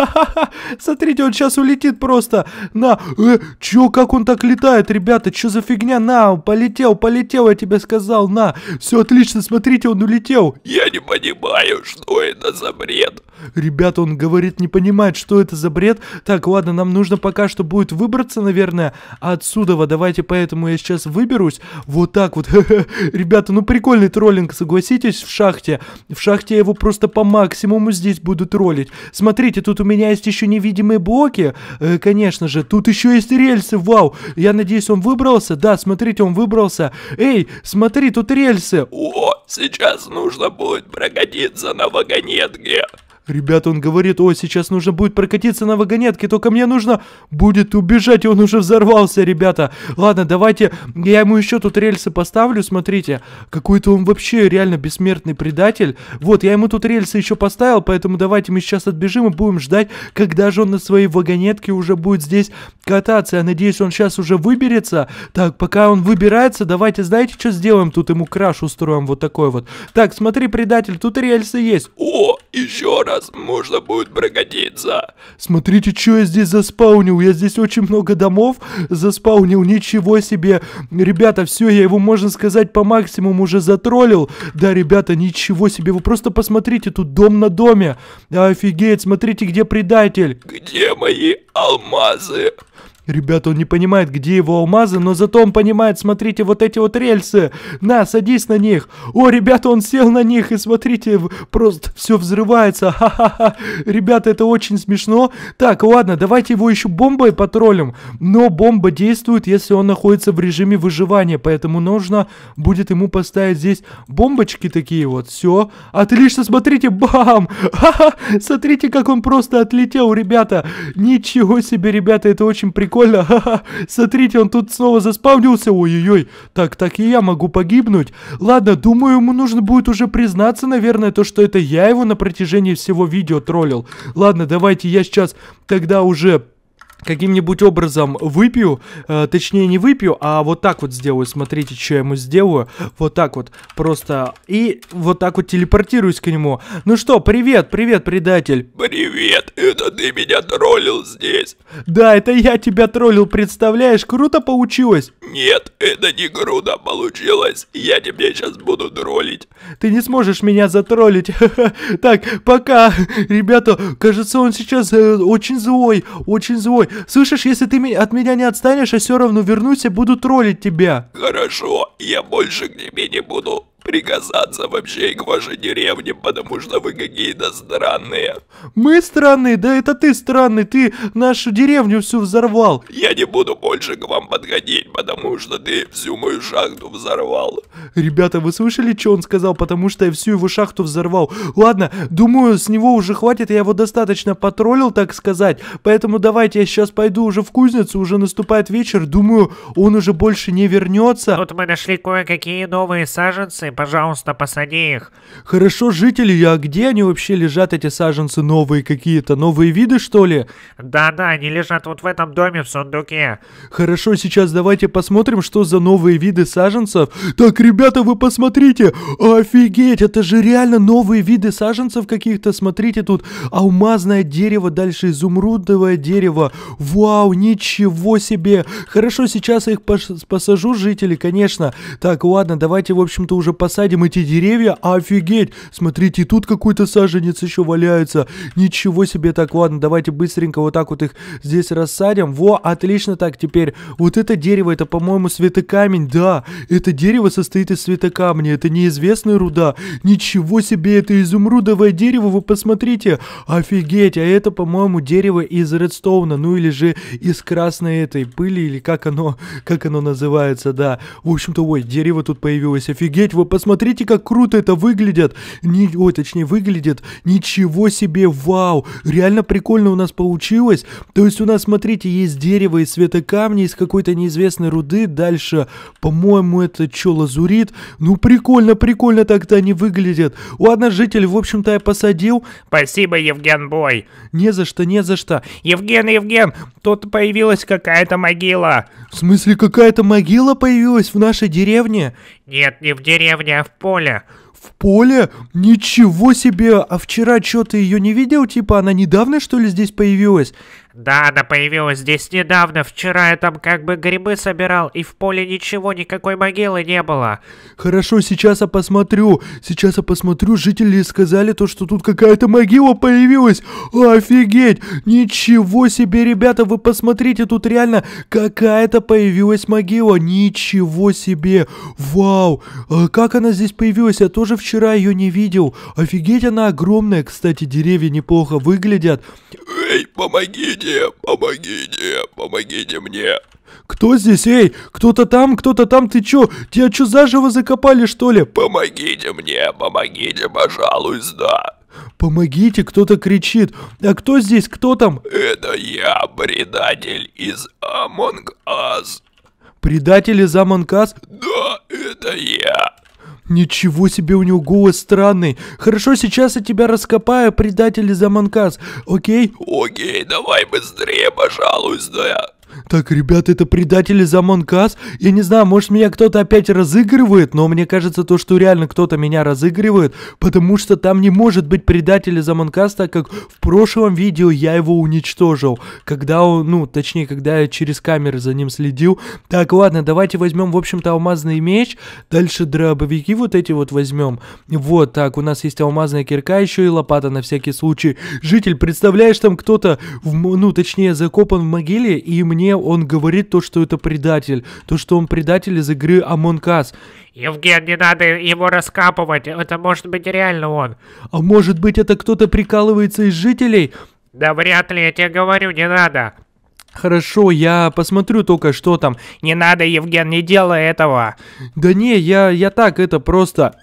Смотрите, он сейчас улетит просто. На, э, чё, как он так летает, ребята? Чё за фигня? На, полетел, полетел, я тебе сказал, на. Все отлично, смотрите, он улетел. Я не понимаю, что это за бред. Ребята, он говорит, не понимает, что это за бред. Так, ладно, нам нужно пока что будет выбраться, наверное, отсюда. Давайте поэтому я сейчас выберусь. Вот так вот. Ребята, ну прикольный троллинг, согласитесь, в шахте. В шахте я его просто по максимуму здесь будут ролить. Смотрите, тут у меня есть еще невидимые блоки. Э, конечно же, тут еще есть рельсы, вау. Я надеюсь, он выбрался? Да, смотрите, он выбрался. Эй, смотри, тут рельсы. О, сейчас нужно будет прокатиться на вагонетке. Ребята, он говорит, о, сейчас нужно будет прокатиться на вагонетке, только мне нужно будет убежать, он уже взорвался, ребята. Ладно, давайте, я ему еще тут рельсы поставлю, смотрите. Какой-то он вообще реально бессмертный предатель. Вот, я ему тут рельсы еще поставил, поэтому давайте мы сейчас отбежим и будем ждать, когда же он на своей вагонетке уже будет здесь кататься. Я надеюсь, он сейчас уже выберется. Так, пока он выбирается, давайте, знаете, что сделаем? Тут ему краш устроим вот такой вот. Так, смотри, предатель, тут рельсы есть. О, еще раз нас можно будет пригодиться. Смотрите, что я здесь заспаунил. Я здесь очень много домов заспаунил. Ничего себе. Ребята, все, я его, можно сказать, по максимуму уже затроллил. Да, ребята, ничего себе. Вы просто посмотрите, тут дом на доме. Офигеть, смотрите, где предатель. Где мои алмазы? Ребята, он не понимает, где его алмазы, но зато он понимает, смотрите, вот эти вот рельсы. На, садись на них. О, ребята, он сел на них, и смотрите, просто все взрывается. Ха-ха-ха. Ребята, это очень смешно. Так, ладно, давайте его еще бомбой потроллим. Но бомба действует, если он находится в режиме выживания, поэтому нужно будет ему поставить здесь бомбочки такие вот. Все. Отлично, смотрите, бам! Ха-ха! Смотрите, как он просто отлетел, ребята. Ничего себе, ребята, это очень прикольно прикольно, ха-ха, смотрите, он тут снова заспавнился, ой-ой-ой, так, так и я могу погибнуть. Ладно, думаю, ему нужно будет уже признаться, наверное, то, что это я его на протяжении всего видео троллил. Ладно, давайте я сейчас тогда уже каким-нибудь образом выпью, э, точнее не выпью, а вот так вот сделаю, смотрите, что я ему сделаю, вот так вот, просто, и вот так вот телепортируюсь к нему. Ну что, привет, привет, предатель. Привет, это ты меня троллил здесь. Да, это я тебя троллил, представляешь, круто получилось. Нет, это не круто получилось, я тебя сейчас буду троллить. Ты не сможешь меня затроллить. Так, пока, ребята, кажется, он сейчас э, очень злой, очень злой слышишь, если ты от меня не отстанешь, я все равно вернусь и буду троллить тебя. Хорошо, я больше к тебе не буду прикасаться вообще к вашей деревне, потому что вы какие-то странные. Мы странные? Да это ты странный, ты нашу деревню всю взорвал. Я не буду больше к вам подходить, потому что ты всю мою шахту взорвал. Ребята, вы слышали, что он сказал? Потому что я всю его шахту взорвал. Ладно, думаю, с него уже хватит, я его достаточно потроллил, так сказать. Поэтому давайте я сейчас пойду уже в кузницу, уже наступает вечер. Думаю, он уже больше не вернется. Вот мы нашли кое-какие новые саженцы, пожалуйста, посади их. Хорошо, жители, а где они вообще лежат, эти саженцы новые какие-то? Новые виды, что ли? Да-да, они лежат вот в этом доме в сундуке. Хорошо, сейчас давайте посмотрим, что за новые виды саженцев. Так, ребята, вы посмотрите! Офигеть, это же реально новые виды саженцев каких-то. Смотрите, тут алмазное дерево, дальше изумрудовое дерево. Вау, ничего себе! Хорошо, сейчас я их посажу, жители, конечно. Так, ладно, давайте, в общем-то, уже посмотрим посадим эти деревья? Офигеть! Смотрите, тут какой-то саженец еще валяется. Ничего себе, так, ладно, давайте быстренько вот так вот их здесь рассадим. Во, отлично так, теперь вот это дерево, это, по-моему, светокамень, да. Это дерево состоит из светокамня, это неизвестная руда. Ничего себе, это изумрудовое дерево, вы посмотрите. Офигеть, а это, по-моему, дерево из редстоуна, ну или же из красной этой пыли, или как оно, как оно называется, да. В общем-то, ой, дерево тут появилось, офигеть, вы посмотрите, как круто это выглядит. Не, ой, точнее, выглядит. Ничего себе, вау. Реально прикольно у нас получилось. То есть у нас, смотрите, есть дерево из светокамни, из какой-то неизвестной руды. Дальше, по-моему, это что, лазурит? Ну, прикольно, прикольно так-то они выглядят. Ладно, житель, в общем-то, я посадил. Спасибо, Евген Бой. Не за что, не за что. Евген, Евген, тут появилась какая-то могила. В смысле, какая-то могила появилась в нашей деревне? Нет, не в деревне, а в поле. В поле? Ничего себе! А вчера что, ты ее не видел? Типа она недавно, что ли, здесь появилась? Да, она появилась здесь недавно. Вчера я там как бы грибы собирал, и в поле ничего, никакой могилы не было. Хорошо, сейчас я посмотрю. Сейчас я посмотрю. Жители сказали то, что тут какая-то могила появилась. Офигеть! Ничего себе, ребята, вы посмотрите, тут реально какая-то появилась могила. Ничего себе! Вау! А как она здесь появилась? Я тоже вчера ее не видел. Офигеть, она огромная. Кстати, деревья неплохо выглядят. Эй, помогите, помогите, помогите мне. Кто здесь? Эй, кто-то там, кто-то там, ты чё? Тебя чё заживо закопали, что ли? Помогите мне, помогите, пожалуйста. Помогите, кто-то кричит. А кто здесь, кто там? Это я, предатель из Among Us. Предатель из Among Us? Да, это я. Ничего себе у него голос странный. Хорошо, сейчас я тебя раскопаю, предатель из Заманкас. Окей? Окей, давай быстрее, пожалуйста. Так, ребят, это предатели за Монкас. Я не знаю, может меня кто-то опять разыгрывает, но мне кажется то, что реально кто-то меня разыгрывает, потому что там не может быть предателя за Монкас, так как в прошлом видео я его уничтожил. Когда он, ну, точнее, когда я через камеры за ним следил. Так, ладно, давайте возьмем, в общем-то, алмазный меч. Дальше дробовики вот эти вот возьмем. Вот, так, у нас есть алмазная кирка, еще и лопата на всякий случай. Житель, представляешь, там кто-то, ну, точнее, закопан в могиле, и мне мне он говорит то, что это предатель. То, что он предатель из игры Among Us. Евген, не надо его раскапывать. Это может быть реально он. А может быть это кто-то прикалывается из жителей? Да вряд ли, я тебе говорю, не надо. Хорошо, я посмотрю только что там. Не надо, Евген, не делай этого. Да не, я, я так, это просто...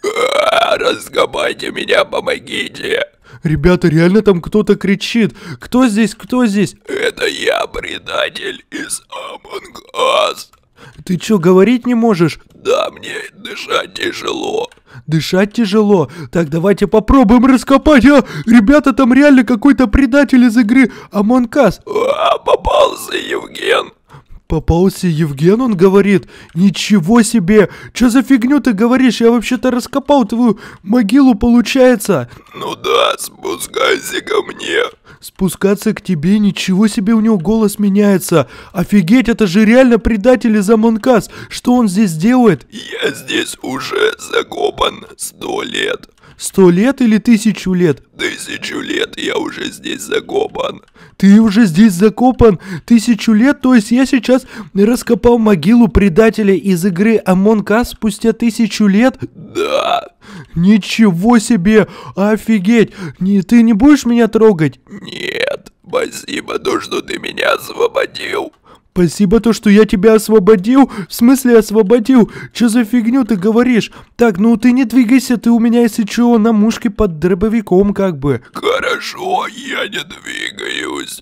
Раскопайте меня, помогите. Ребята, реально там кто-то кричит. Кто здесь, кто здесь? Это я, предатель из Among Us. Ты чё, говорить не можешь? Да, мне дышать тяжело. Дышать тяжело. Так, давайте попробуем раскопать. А, ребята, там реально какой-то предатель из игры Among Us. А, попался Евген. Попался Евген, он говорит. Ничего себе! Чё за фигню ты говоришь? Я вообще-то раскопал твою могилу, получается. Ну да, спускайся ко мне. Спускаться к тебе, ничего себе у него голос меняется. Офигеть, это же реально предатель из Амонкас. Что он здесь делает? Я здесь уже закопан сто лет. Сто лет или тысячу лет? Тысячу лет я уже здесь закопан. Ты уже здесь закопан? Тысячу лет? То есть я сейчас раскопал могилу предателя из игры Among Us спустя тысячу лет? Да. Ничего себе! Офигеть! Не, ты не будешь меня трогать? Нет. Спасибо, то, что ты меня освободил. Спасибо то, что я тебя освободил. В смысле освободил? Что за фигню ты говоришь? Так, ну ты не двигайся, ты у меня, если чего, на мушке под дробовиком как бы. Хорошо, я не двигаюсь.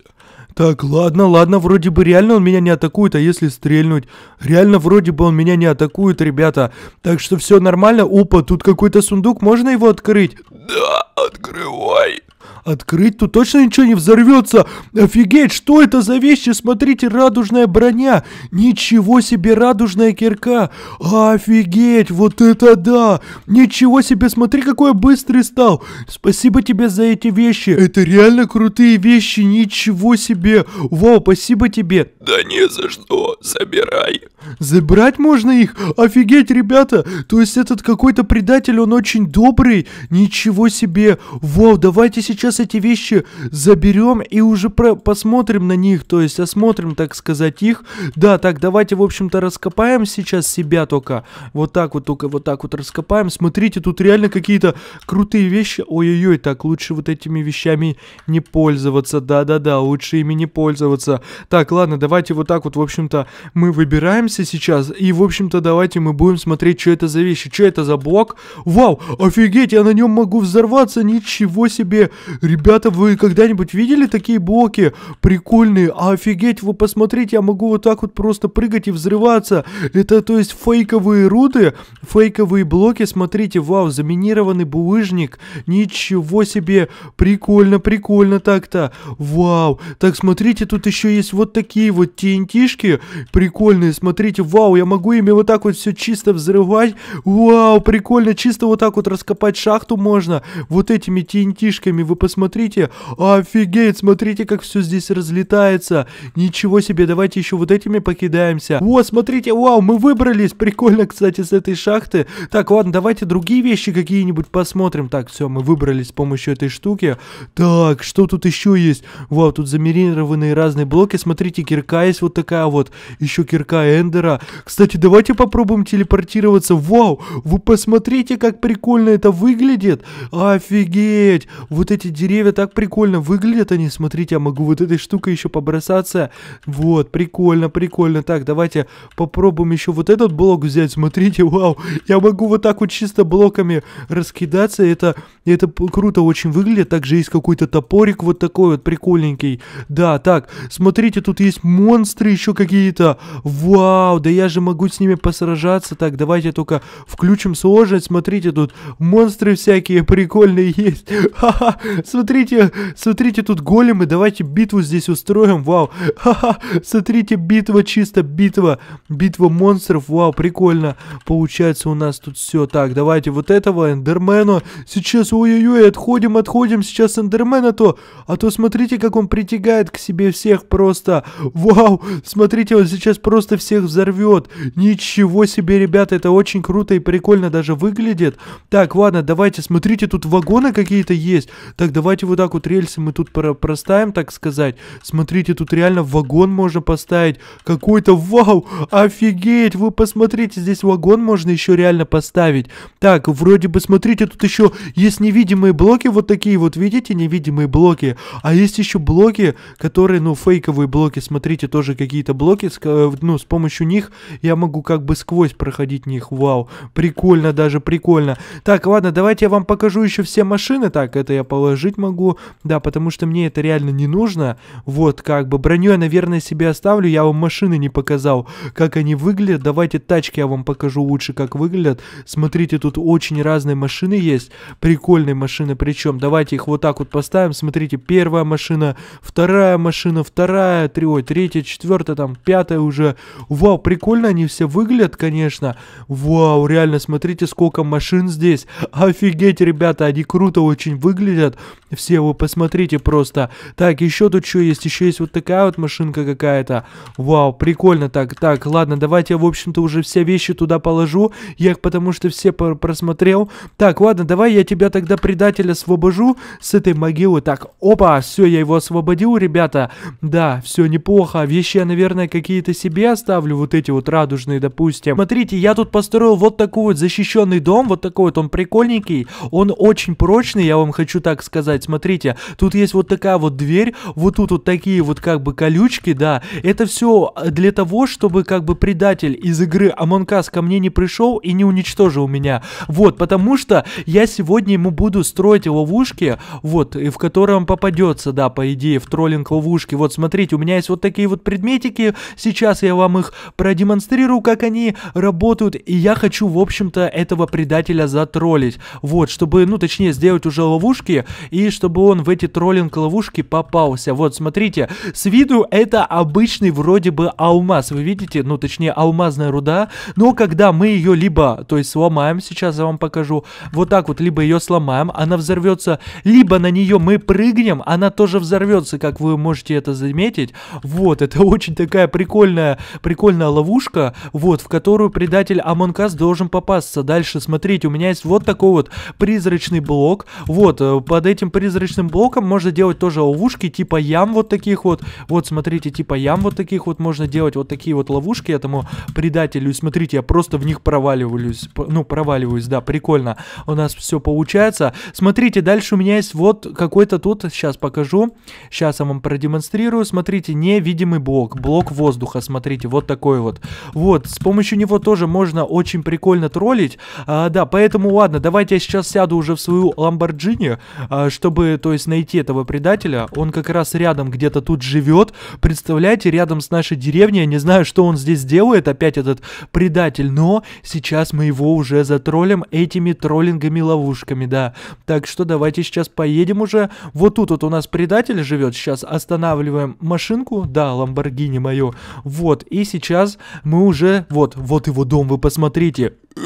Так, ладно, ладно, вроде бы реально он меня не атакует, а если стрельнуть? Реально вроде бы он меня не атакует, ребята. Так что все нормально. Опа, тут какой-то сундук, можно его открыть? Да, открывай. Открыть тут точно ничего не взорвется. Офигеть, что это за вещи? Смотрите, радужная броня. Ничего себе радужная кирка. Офигеть, вот это да. Ничего себе, смотри, какой я быстрый стал. Спасибо тебе за эти вещи. Это реально крутые вещи, ничего себе. Вау, спасибо тебе. Да не за что, забирай. Забрать можно их? Офигеть, ребята. То есть этот какой-то предатель, он очень добрый. Ничего себе. Вау, давайте сейчас сейчас эти вещи заберем и уже про посмотрим на них, то есть осмотрим, так сказать, их. Да, так, давайте, в общем-то, раскопаем сейчас себя только. Вот так вот, только вот так вот раскопаем. Смотрите, тут реально какие-то крутые вещи. Ой-ой-ой, так, лучше вот этими вещами не пользоваться. Да-да-да, лучше ими не пользоваться. Так, ладно, давайте вот так вот, в общем-то, мы выбираемся сейчас. И, в общем-то, давайте мы будем смотреть, что это за вещи. Что это за блок? Вау, офигеть, я на нем могу взорваться, ничего себе. Ребята, вы когда-нибудь видели такие блоки прикольные? А Офигеть, вы посмотрите, я могу вот так вот просто прыгать и взрываться. Это, то есть, фейковые руды, фейковые блоки. Смотрите, вау, заминированный булыжник. Ничего себе, прикольно, прикольно так-то. Вау, так смотрите, тут еще есть вот такие вот тентишки прикольные. Смотрите, вау, я могу ими вот так вот все чисто взрывать. Вау, прикольно, чисто вот так вот раскопать шахту можно. Вот этими тентишками вы вы посмотрите. Офигеть, смотрите, как все здесь разлетается. Ничего себе, давайте еще вот этими покидаемся. О, смотрите, вау, мы выбрались. Прикольно, кстати, с этой шахты. Так, ладно, давайте другие вещи какие-нибудь посмотрим. Так, все, мы выбрались с помощью этой штуки. Так, что тут еще есть? Вау, тут замерированные разные блоки. Смотрите, кирка есть вот такая вот. Еще кирка Эндера. Кстати, давайте попробуем телепортироваться. Вау, вы посмотрите, как прикольно это выглядит. Офигеть. Вот эти эти деревья так прикольно выглядят они. Смотрите, я могу вот этой штукой еще побросаться. Вот, прикольно, прикольно. Так, давайте попробуем еще вот этот блок взять. Смотрите, вау. Я могу вот так вот чисто блоками раскидаться. Это, это круто очень выглядит. Также есть какой-то топорик вот такой вот прикольненький. Да, так, смотрите, тут есть монстры еще какие-то. Вау, да я же могу с ними посражаться. Так, давайте только включим сложность. Смотрите, тут монстры всякие прикольные есть. Ха-ха, смотрите, смотрите, тут големы, давайте битву здесь устроим, вау. Ха-ха, смотрите, битва чисто, битва, битва монстров, вау, прикольно. Получается у нас тут все. Так, давайте вот этого эндермена. Сейчас, ой-ой-ой, отходим, отходим, сейчас эндермена а то. А то смотрите, как он притягает к себе всех просто. Вау, смотрите, он сейчас просто всех взорвет. Ничего себе, ребята, это очень круто и прикольно даже выглядит. Так, ладно, давайте, смотрите, тут вагоны какие-то есть. Так, давайте вот так вот рельсы мы тут про проставим, так сказать. Смотрите, тут реально вагон можно поставить. Какой-то, вау, офигеть, вы посмотрите, здесь вагон можно еще реально поставить. Так, вроде бы, смотрите, тут еще есть невидимые блоки, вот такие вот, видите, невидимые блоки. А есть еще блоки, которые, ну, фейковые блоки, смотрите, тоже какие-то блоки, э, ну, с помощью них я могу как бы сквозь проходить них, вау. Прикольно даже, прикольно. Так, ладно, давайте я вам покажу еще все машины. Так, это я по положить могу, да, потому что мне это реально не нужно. Вот, как бы, броню я, наверное, себе оставлю, я вам машины не показал, как они выглядят. Давайте тачки я вам покажу лучше, как выглядят. Смотрите, тут очень разные машины есть, прикольные машины причем. Давайте их вот так вот поставим, смотрите, первая машина, вторая машина, вторая, три, ой, третья, четвертая, там, пятая уже. Вау, прикольно они все выглядят, конечно. Вау, реально, смотрите, сколько машин здесь. Офигеть, ребята, они круто очень выглядят нет. Все вы посмотрите просто. Так, еще тут что есть? Еще есть вот такая вот машинка какая-то. Вау, прикольно так. Так, ладно, давайте я, в общем-то, уже все вещи туда положу. Я их потому что все просмотрел. Так, ладно, давай я тебя тогда, предателя освобожу с этой могилы. Так, опа, все, я его освободил, ребята. Да, все неплохо. Вещи я, наверное, какие-то себе оставлю. Вот эти вот радужные, допустим. Смотрите, я тут построил вот такой вот защищенный дом. Вот такой вот он прикольненький. Он очень прочный, я вам хочу так сказать, смотрите, тут есть вот такая вот дверь, вот тут вот такие вот как бы колючки, да, это все э, для того, чтобы как бы предатель из игры Among Us ко мне не пришел и не уничтожил меня, вот, потому что я сегодня ему буду строить ловушки, вот, и в котором попадется, да, по идее, в троллинг ловушки, вот, смотрите, у меня есть вот такие вот предметики, сейчас я вам их продемонстрирую, как они работают, и я хочу, в общем-то, этого предателя затроллить, вот, чтобы, ну, точнее, сделать уже ловушки, и чтобы он в эти троллинг-ловушки попался. Вот, смотрите, с виду это обычный вроде бы алмаз, вы видите? Ну, точнее, алмазная руда, но когда мы ее либо, то есть сломаем, сейчас я вам покажу, вот так вот, либо ее сломаем, она взорвется, либо на нее мы прыгнем, она тоже взорвется, как вы можете это заметить. Вот, это очень такая прикольная, прикольная ловушка, вот, в которую предатель Амонкас должен попасться. Дальше, смотрите, у меня есть вот такой вот призрачный блок, вот, э, под под этим призрачным блоком можно делать тоже ловушки, типа ям вот таких вот. Вот, смотрите, типа ям вот таких вот можно делать вот такие вот ловушки этому предателю. смотрите, я просто в них проваливаюсь. Ну, проваливаюсь, да, прикольно. У нас все получается. Смотрите, дальше у меня есть вот какой-то тут, сейчас покажу. Сейчас я вам продемонстрирую. Смотрите, невидимый блок, блок воздуха, смотрите, вот такой вот. Вот, с помощью него тоже можно очень прикольно троллить. А, да, поэтому ладно, давайте я сейчас сяду уже в свою Ламборджини, а, чтобы, то есть, найти этого предателя. Он как раз рядом где-то тут живет. Представляете, рядом с нашей деревней. Я не знаю, что он здесь делает, опять этот предатель. Но сейчас мы его уже затроллим этими троллингами-ловушками, да. Так что давайте сейчас поедем уже. Вот тут вот у нас предатель живет. Сейчас останавливаем машинку. Да, Ламборгини мою. Вот, и сейчас мы уже... Вот, вот его дом, вы посмотрите. Э,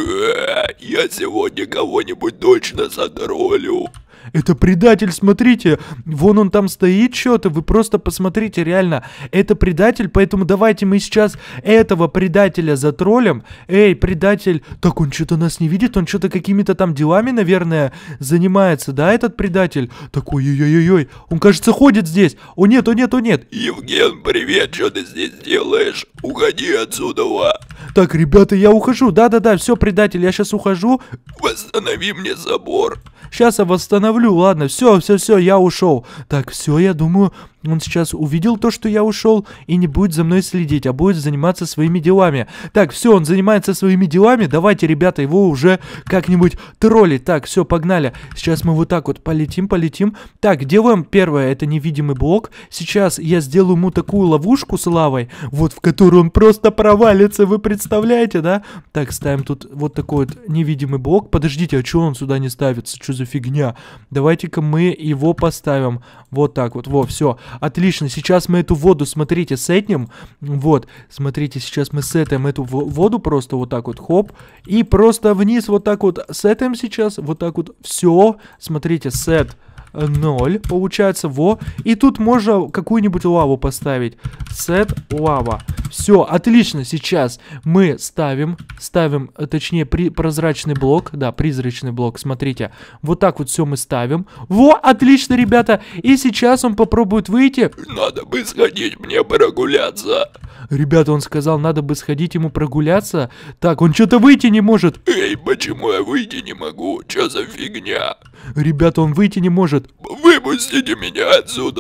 я сегодня кого-нибудь точно затроллю. Это предатель, смотрите, вон он там стоит что-то, вы просто посмотрите, реально, это предатель, поэтому давайте мы сейчас этого предателя затроллим. Эй, предатель, так он что-то нас не видит, он что-то какими-то там делами, наверное, занимается, да, этот предатель? Такой, ой-ой-ой, он, кажется, ходит здесь. О нет, о нет, о нет. Евген, привет, что ты здесь делаешь? Уходи отсюда, ва. Так, ребята, я ухожу, да-да-да, все, предатель, я сейчас ухожу. Восстанови мне забор. Сейчас я восстановлю. Ладно, все, все, все, я ушел. Так, все, я думаю, он сейчас увидел то, что я ушел, и не будет за мной следить, а будет заниматься своими делами. Так, все, он занимается своими делами. Давайте, ребята, его уже как-нибудь тролли. Так, все, погнали. Сейчас мы вот так вот полетим, полетим. Так, делаем первое, это невидимый блок. Сейчас я сделаю ему такую ловушку с лавой, вот в которую он просто провалится, вы представляете, да? Так, ставим тут вот такой вот невидимый блок. Подождите, а что он сюда не ставится? Что за фигня? Давайте-ка мы его поставим вот так вот. Во, все. Отлично. Сейчас мы эту воду, смотрите, с этим. Вот. Смотрите, сейчас мы с этим эту воду просто вот так вот. Хоп. И просто вниз вот так вот с этим сейчас. Вот так вот. Все. Смотрите, сет. 0, получается, во. И тут можно какую-нибудь лаву поставить. Set лава. Все, отлично, сейчас мы ставим, ставим, э, точнее, при, прозрачный блок, да, призрачный блок, смотрите. Вот так вот все мы ставим. Во, отлично, ребята. И сейчас он попробует выйти. Надо бы сходить мне прогуляться. Ребята, он сказал, надо бы сходить ему прогуляться. Так, он что-то выйти не может. Эй, почему я выйти не могу? Что за фигня? Ребята, он выйти не может. Выпустите меня отсюда!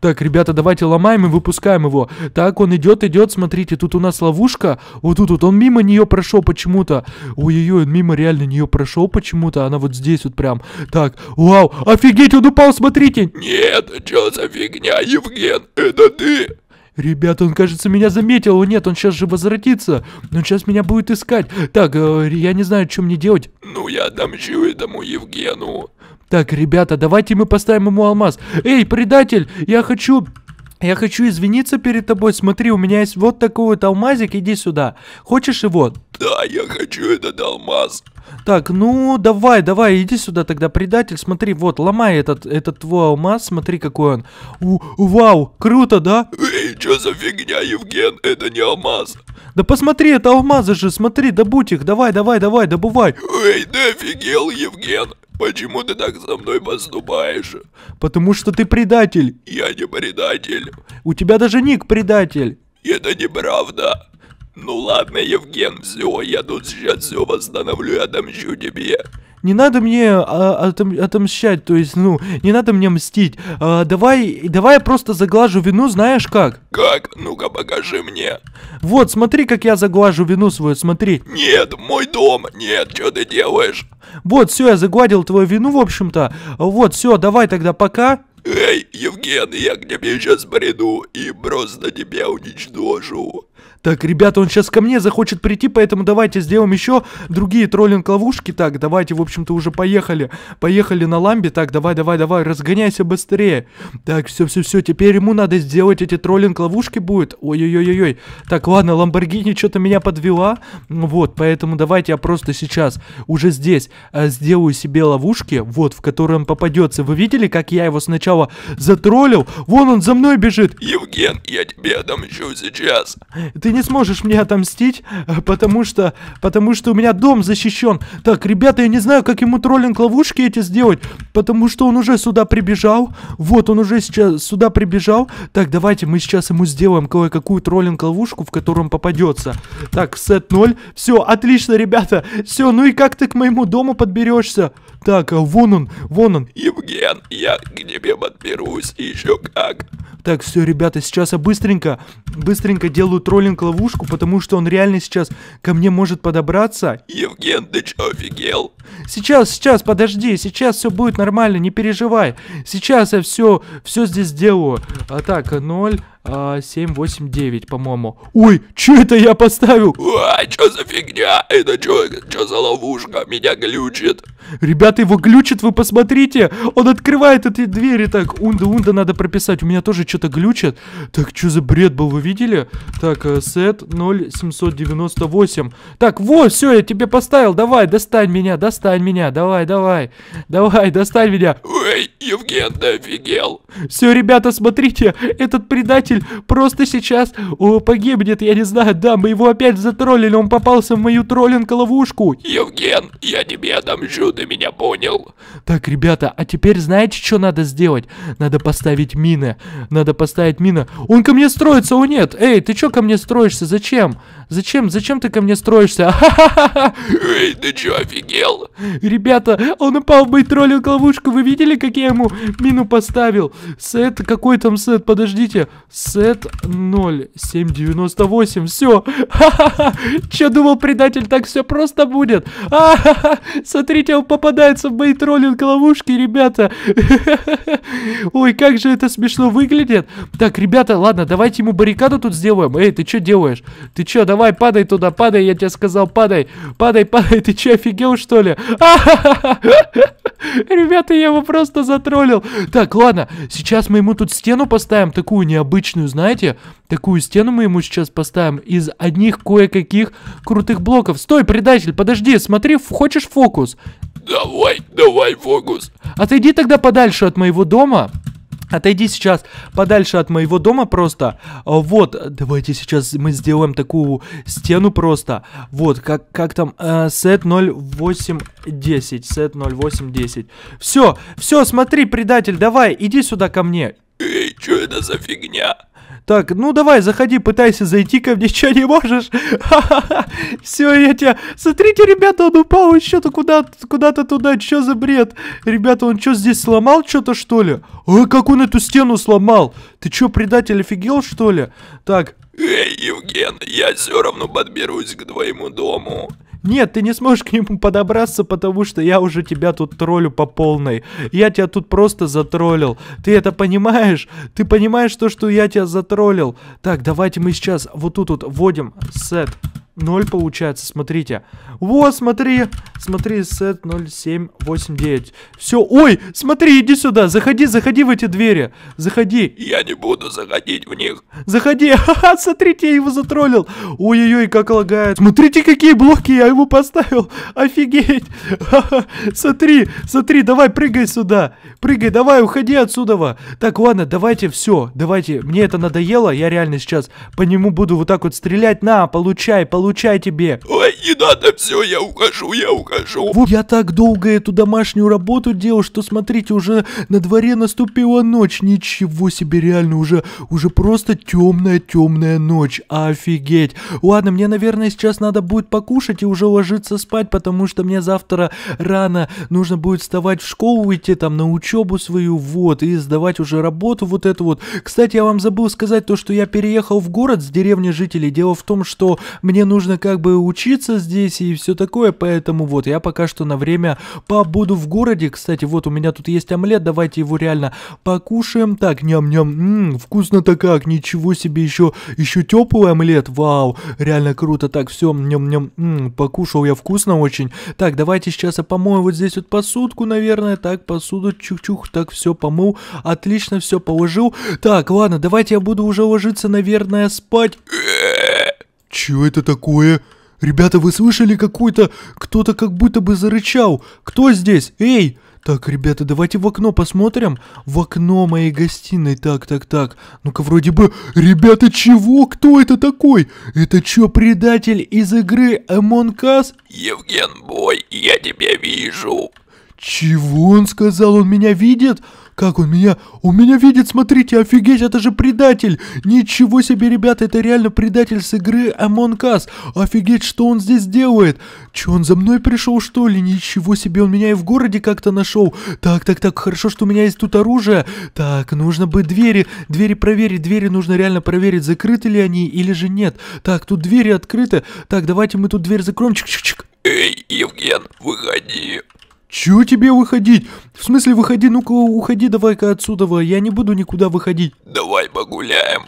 Так, ребята, давайте ломаем и выпускаем его. Так, он идет, идет, смотрите, тут у нас ловушка. Вот тут вот, он мимо нее прошел почему-то. Ой-ой-ой, он мимо реально нее прошел почему-то. Она вот здесь вот прям. Так, вау, офигеть, он упал, смотрите. Нет, что за фигня, Евген, это ты? Ребята, он, кажется, меня заметил. О, нет, он сейчас же возвратится. Он сейчас меня будет искать. Так, э, я не знаю, что мне делать. Ну, я отомщу этому Евгену. Так, ребята, давайте мы поставим ему алмаз. Эй, предатель, я хочу... Я хочу извиниться перед тобой. Смотри, у меня есть вот такой вот алмазик. Иди сюда. Хочешь его? Да, я хочу этот алмаз. Так, ну давай, давай, иди сюда тогда, предатель. Смотри, вот, ломай этот, этот твой алмаз. Смотри, какой он. У, вау, круто, да? Эй, что за фигня, Евген? Это не алмаз. Да посмотри, это алмазы же, смотри, добудь их. Давай, давай, давай, добывай. Эй, да офигел, Евген. Почему ты так со мной поступаешь? Потому что ты предатель. Я не предатель. У тебя даже ник предатель. Это неправда. Ну ладно, Евген, все, я тут сейчас все восстановлю и отомщу тебе не надо мне а, отом, отомщать, то есть, ну, не надо мне мстить. А, давай, давай я просто заглажу вину, знаешь как? Как? Ну-ка покажи мне. Вот, смотри, как я заглажу вину свою, смотри. Нет, мой дом, нет, что ты делаешь? Вот, все, я загладил твою вину, в общем-то. Вот, все, давай тогда, пока. Эй, Евген, я к тебе сейчас приду и просто тебя уничтожу. Так, ребята, он сейчас ко мне захочет прийти, поэтому давайте сделаем еще другие троллинг-ловушки. Так, давайте, в общем-то, уже поехали. Поехали на ламбе. Так, давай, давай, давай, разгоняйся быстрее. Так, все, все, все, теперь ему надо сделать эти троллинг-ловушки будет. Ой-ой-ой-ой. Так, ладно, Ламборгини что-то меня подвела. Вот, поэтому давайте я просто сейчас уже здесь э, сделаю себе ловушки, вот, в которые он попадется. Вы видели, как я его сначала затроллил? Вон он за мной бежит. Евген, я тебе отомщу сейчас. Ты ты не сможешь мне отомстить, э, потому что, потому что у меня дом защищен. Так, ребята, я не знаю, как ему троллинг ловушки эти сделать, потому что он уже сюда прибежал. Вот, он уже сейчас сюда прибежал. Так, давайте мы сейчас ему сделаем кое-какую троллинг ловушку, в которую он попадется. Так, сет 0. Все, отлично, ребята. Все, ну и как ты к моему дому подберешься? Так, а вон он, вон он. Евген, я к тебе подберусь еще как. Так, все, ребята, сейчас я быстренько, быстренько делаю троллинг-ловушку, потому что он реально сейчас ко мне может подобраться. Евген, ты чё офигел? Сейчас, сейчас, подожди, сейчас все будет нормально, не переживай. Сейчас я все, все здесь сделаю. А так, 0, а, 7, 8, 9, по-моему. Ой, что это я поставил? Ой, что за фигня? Это что, что за ловушка? Меня глючит. Ребята его глючат, вы посмотрите. Он открывает эти двери. Так, унда, унда надо прописать. У меня тоже что-то глючит. Так, что за бред был, вы видели? Так, э, сет 0798. Так, вот, все, я тебе поставил. Давай, достань меня, достань меня. Давай, давай. Давай, достань меня. Эй, Евген, ты офигел. Все, ребята, смотрите. Этот предатель просто сейчас о, погибнет. Я не знаю, да, мы его опять затроллили. Он попался в мою троллинг-ловушку. Евген, я тебе отомщу ты меня понял. Так, ребята, а теперь знаете, что надо сделать? Надо поставить мины. Надо поставить мина. Он ко мне строится, о нет. Эй, ты что ко мне строишься? Зачем? Зачем? Зачем ты ко мне строишься? Эй, ты что, офигел? Ребята, он упал в троллинг ловушку. Вы видели, как я ему мину поставил? Сет, какой там сет? Подождите. Сет 0798. Все. Че думал, предатель, так все просто будет? Смотрите, Попадается в мои троллинг ловушки, ребята. Ой, как же это смешно выглядит. Так, ребята, ладно, давайте ему баррикаду тут сделаем. Эй, ты что делаешь? Ты что, давай, падай туда, падай, я тебе сказал, падай. Падай, падай, ты что, офигел, что ли? Ребята, я его просто затроллил. Так, ладно, сейчас мы ему тут стену поставим, такую необычную, знаете? Такую стену мы ему сейчас поставим из одних кое-каких крутых блоков. Стой, предатель, подожди, смотри, хочешь фокус? Давай, давай фокус. Отойди тогда подальше от моего дома. Отойди сейчас подальше от моего дома просто. А, вот, давайте сейчас мы сделаем такую стену просто. Вот, как, как там, сет э, сет 0810, сет 0810. Все, все, смотри, предатель, давай, иди сюда ко мне. Эй, что это за фигня? Так, ну давай, заходи, пытайся зайти ко мне, что не можешь? Все, я тебя... Смотрите, ребята, он упал, еще то куда-то куда туда, что за бред? Ребята, он что, здесь сломал что-то, что ли? Ой, как он эту стену сломал? Ты что, предатель, офигел, что ли? Так, Эй, Евген, я все равно подберусь к твоему дому. Нет, ты не сможешь к нему подобраться, потому что я уже тебя тут троллю по полной. Я тебя тут просто затроллил. Ты это понимаешь? Ты понимаешь то, что я тебя затроллил? Так, давайте мы сейчас вот тут вот вводим сет. 0 получается, смотрите. Вот, смотри, смотри, сет 0789. Все, ой, смотри, иди сюда, заходи, заходи в эти двери, заходи. Я не буду заходить в них. Заходи, ха-ха, смотрите, я его затроллил. Ой-ой-ой, как лагает. Смотрите, какие блоки я ему поставил, офигеть. Ха-ха, смотри, смотри, давай, прыгай сюда, прыгай, давай, уходи отсюда. Так, ладно, давайте все, давайте, мне это надоело, я реально сейчас по нему буду вот так вот стрелять. На, получай, получай получай тебе. Ой, не надо, все, я ухожу, я ухожу. Вот я так долго эту домашнюю работу делал, что смотрите, уже на дворе наступила ночь. Ничего себе, реально, уже, уже просто темная-темная ночь. Офигеть. Ладно, мне, наверное, сейчас надо будет покушать и уже ложиться спать, потому что мне завтра рано нужно будет вставать в школу, идти там на учебу свою, вот, и сдавать уже работу вот эту вот. Кстати, я вам забыл сказать то, что я переехал в город с деревни жителей. Дело в том, что мне нужно как бы учиться здесь и все такое, поэтому вот я пока что на время побуду в городе. Кстати, вот у меня тут есть омлет, давайте его реально покушаем. Так, ням-ням, вкусно-то как, ничего себе, еще, еще теплый омлет, вау, реально круто. Так, все, ням-ням, покушал я вкусно очень. Так, давайте сейчас я помою вот здесь вот посудку, наверное, так, посуду, чух-чух, так, все помыл, отлично, все положил. Так, ладно, давайте я буду уже ложиться, наверное, спать. «Чё это такое? Ребята, вы слышали какой-то... Кто-то как будто бы зарычал. Кто здесь? Эй!» Так, ребята, давайте в окно посмотрим. В окно моей гостиной. Так, так, так. Ну-ка, вроде бы... Ребята, чего? Кто это такой? Это чё, предатель из игры Among Us? Евген Бой, я тебя вижу. Чего он сказал? Он меня видит? Как он меня? Он меня видит, смотрите, офигеть, это же предатель! Ничего себе, ребята, это реально предатель с игры Among Us. Офигеть, что он здесь делает? Че, он за мной пришел, что ли? Ничего себе, он меня и в городе как-то нашел. Так, так, так, хорошо, что у меня есть тут оружие. Так, нужно бы двери, двери проверить, двери нужно реально проверить, закрыты ли они или же нет. Так, тут двери открыты. Так, давайте мы тут дверь закроем. Чик-чик-чик. Эй, Евген, выходи. Чё тебе выходить? В смысле выходи, ну-ка уходи давай-ка отсюда, я не буду никуда выходить. Давай погуляем.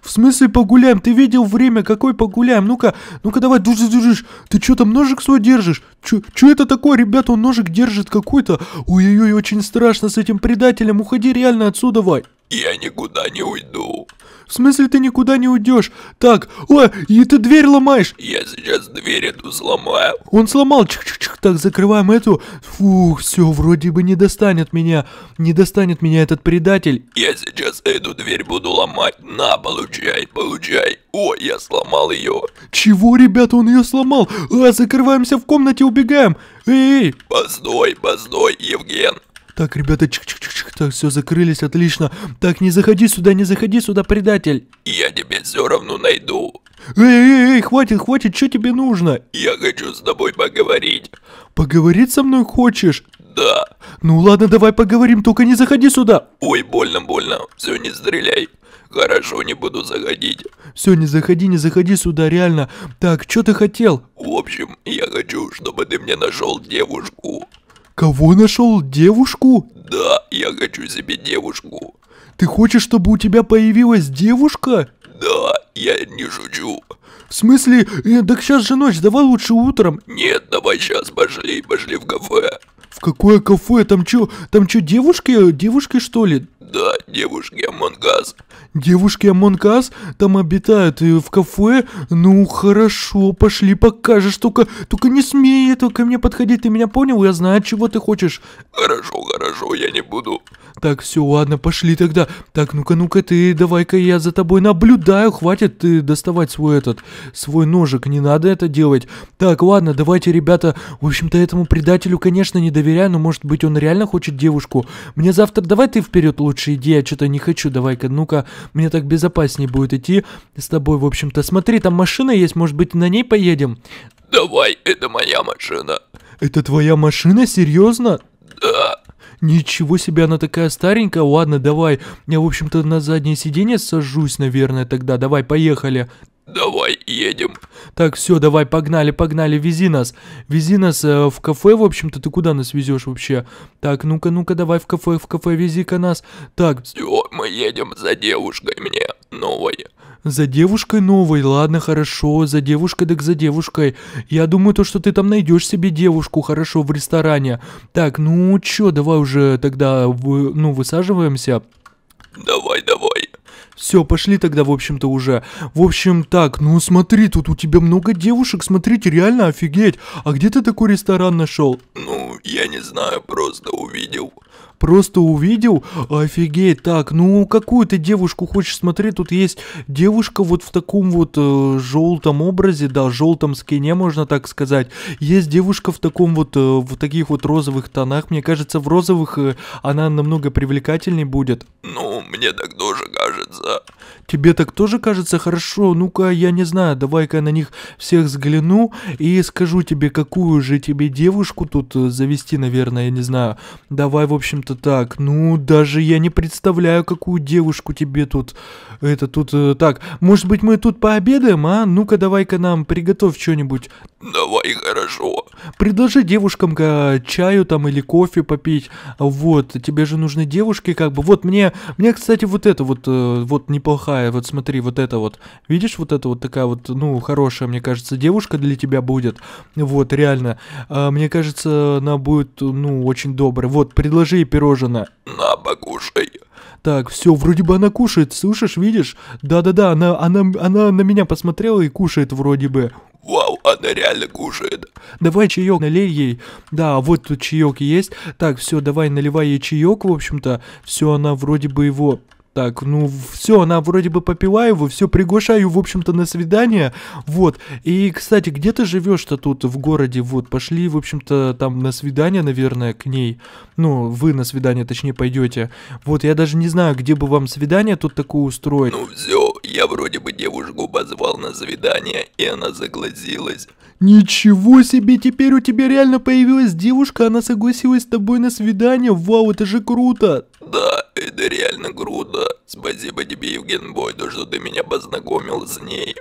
В смысле погуляем? Ты видел время, какой погуляем? Ну-ка, ну-ка давай, дужишь, дужишь. Ты что там ножик свой держишь? Чё, чё это такое, ребята, он ножик держит какой-то? Ой-ой-ой, очень страшно с этим предателем, уходи реально отсюда, Вай. Я никуда не уйду. В смысле ты никуда не уйдешь? Так, ой, и ты дверь ломаешь. Я сейчас дверь эту сломаю. Он сломал, чик-чик-чик, так, закрываем эту. Фух, все, вроде бы не достанет меня, не достанет меня этот предатель. Я сейчас эту дверь буду ломать. На, получай, получай. О, я сломал ее. Чего, ребята, он ее сломал? А, закрываемся в комнате, убегаем. Эй, эй. Постой, постой, Евген. Так, ребята, чик-чик-чик, чик, так, все, закрылись, отлично. Так, не заходи сюда, не заходи сюда, предатель. Я тебя все равно найду. Эй, эй, эй, хватит, хватит, что тебе нужно? Я хочу с тобой поговорить. Поговорить со мной хочешь? Да. Ну ладно, давай поговорим, только не заходи сюда. Ой, больно, больно. Все, не стреляй. Хорошо, не буду заходить. Все, не заходи, не заходи сюда, реально. Так, что ты хотел? В общем, я хочу, чтобы ты мне нашел девушку. Кого нашел? Девушку? Да, я хочу себе девушку. Ты хочешь, чтобы у тебя появилась девушка? Да, я не шучу. В смысле? Э, так сейчас же ночь, давай лучше утром. Нет, давай сейчас пошли, пошли в кафе. В какое кафе? Там чё, там чё, девушки, девушки что ли? Да, девушки Амонгаз. Девушки Амонгаз? Там обитают и э, в кафе? Ну, хорошо, пошли, покажешь. Только, только не смей этого ко мне подходить, ты меня понял? Я знаю, чего ты хочешь. Хорошо, хорошо, я не буду. Так, все, ладно, пошли тогда. Так, ну-ка, ну-ка, ты давай-ка я за тобой наблюдаю. Хватит ты э, доставать свой этот, свой ножик. Не надо это делать. Так, ладно, давайте, ребята. В общем-то, этому предателю, конечно, не доверяю, но может быть он реально хочет девушку. Мне завтра, давай ты вперед лучше лучше иди, что-то не хочу, давай-ка, ну-ка, мне так безопаснее будет идти с тобой, в общем-то. Смотри, там машина есть, может быть, на ней поедем? Давай, это моя машина. Это твоя машина? Серьезно? Да. Ничего себе, она такая старенькая. Ладно, давай. Я, в общем-то, на заднее сиденье сажусь, наверное, тогда. Давай, поехали. Давай едем. Так, все, давай, погнали, погнали, вези нас. Вези нас э, в кафе, в общем-то, ты куда нас везешь вообще? Так, ну-ка, ну-ка, давай в кафе, в кафе, вези-ка нас. Так, все, мы едем за девушкой мне новой. За девушкой новой, ладно, хорошо, за девушкой, так за девушкой. Я думаю, то, что ты там найдешь себе девушку, хорошо, в ресторане. Так, ну чё, давай уже тогда, вы, ну, высаживаемся. Давай, давай все, пошли тогда, в общем-то, уже. В общем, так, ну смотри, тут у тебя много девушек, смотрите, реально офигеть. А где ты такой ресторан нашел? Ну, я не знаю, просто увидел. Просто увидел, офигеть, так, ну какую ты девушку хочешь смотреть? Тут есть девушка вот в таком вот э, желтом образе, да, желтом скине, можно так сказать. Есть девушка в таком вот, э, в таких вот розовых тонах. Мне кажется, в розовых э, она намного привлекательнее будет. Ну, мне так тоже кажется. Тебе так тоже кажется хорошо? Ну-ка, я не знаю, давай-ка на них всех взгляну и скажу тебе, какую же тебе девушку тут э, завести, наверное, я не знаю. Давай, в общем-то, так. Ну, даже я не представляю, какую девушку тебе тут... Э, это тут... Э, так, может быть, мы тут пообедаем, а? Ну-ка, давай-ка нам приготовь что-нибудь. Давай, хорошо. Предложи девушкам-ка чаю там или кофе попить. Вот, тебе же нужны девушки, как бы. Вот мне... Мне, кстати, вот это вот, вот неплохая крутая, вот смотри, вот это вот, видишь, вот это вот такая вот, ну, хорошая, мне кажется, девушка для тебя будет, вот, реально, а, мне кажется, она будет, ну, очень добрая, вот, предложи ей пирожное, на, покушай. Так, все, вроде бы она кушает, слышишь, видишь? Да-да-да, она, она, она на меня посмотрела и кушает вроде бы. Вау, она реально кушает. Давай чаек налей ей. Да, вот тут чаек есть. Так, все, давай наливай ей чаек, в общем-то. Все, она вроде бы его так, ну все, она вроде бы попила его, все, приглашаю, в общем-то, на свидание, вот. И, кстати, где ты живешь-то тут в городе, вот, пошли, в общем-то, там на свидание, наверное, к ней, ну, вы на свидание, точнее, пойдете. Вот, я даже не знаю, где бы вам свидание тут такое устроить. Ну все, я вроде бы девушку позвал на свидание, и она согласилась. Ничего себе, теперь у тебя реально появилась девушка, она согласилась с тобой на свидание, вау, это же круто! Да, это реально круто. Спасибо тебе, Евген Бой, что ты меня познакомил с ней.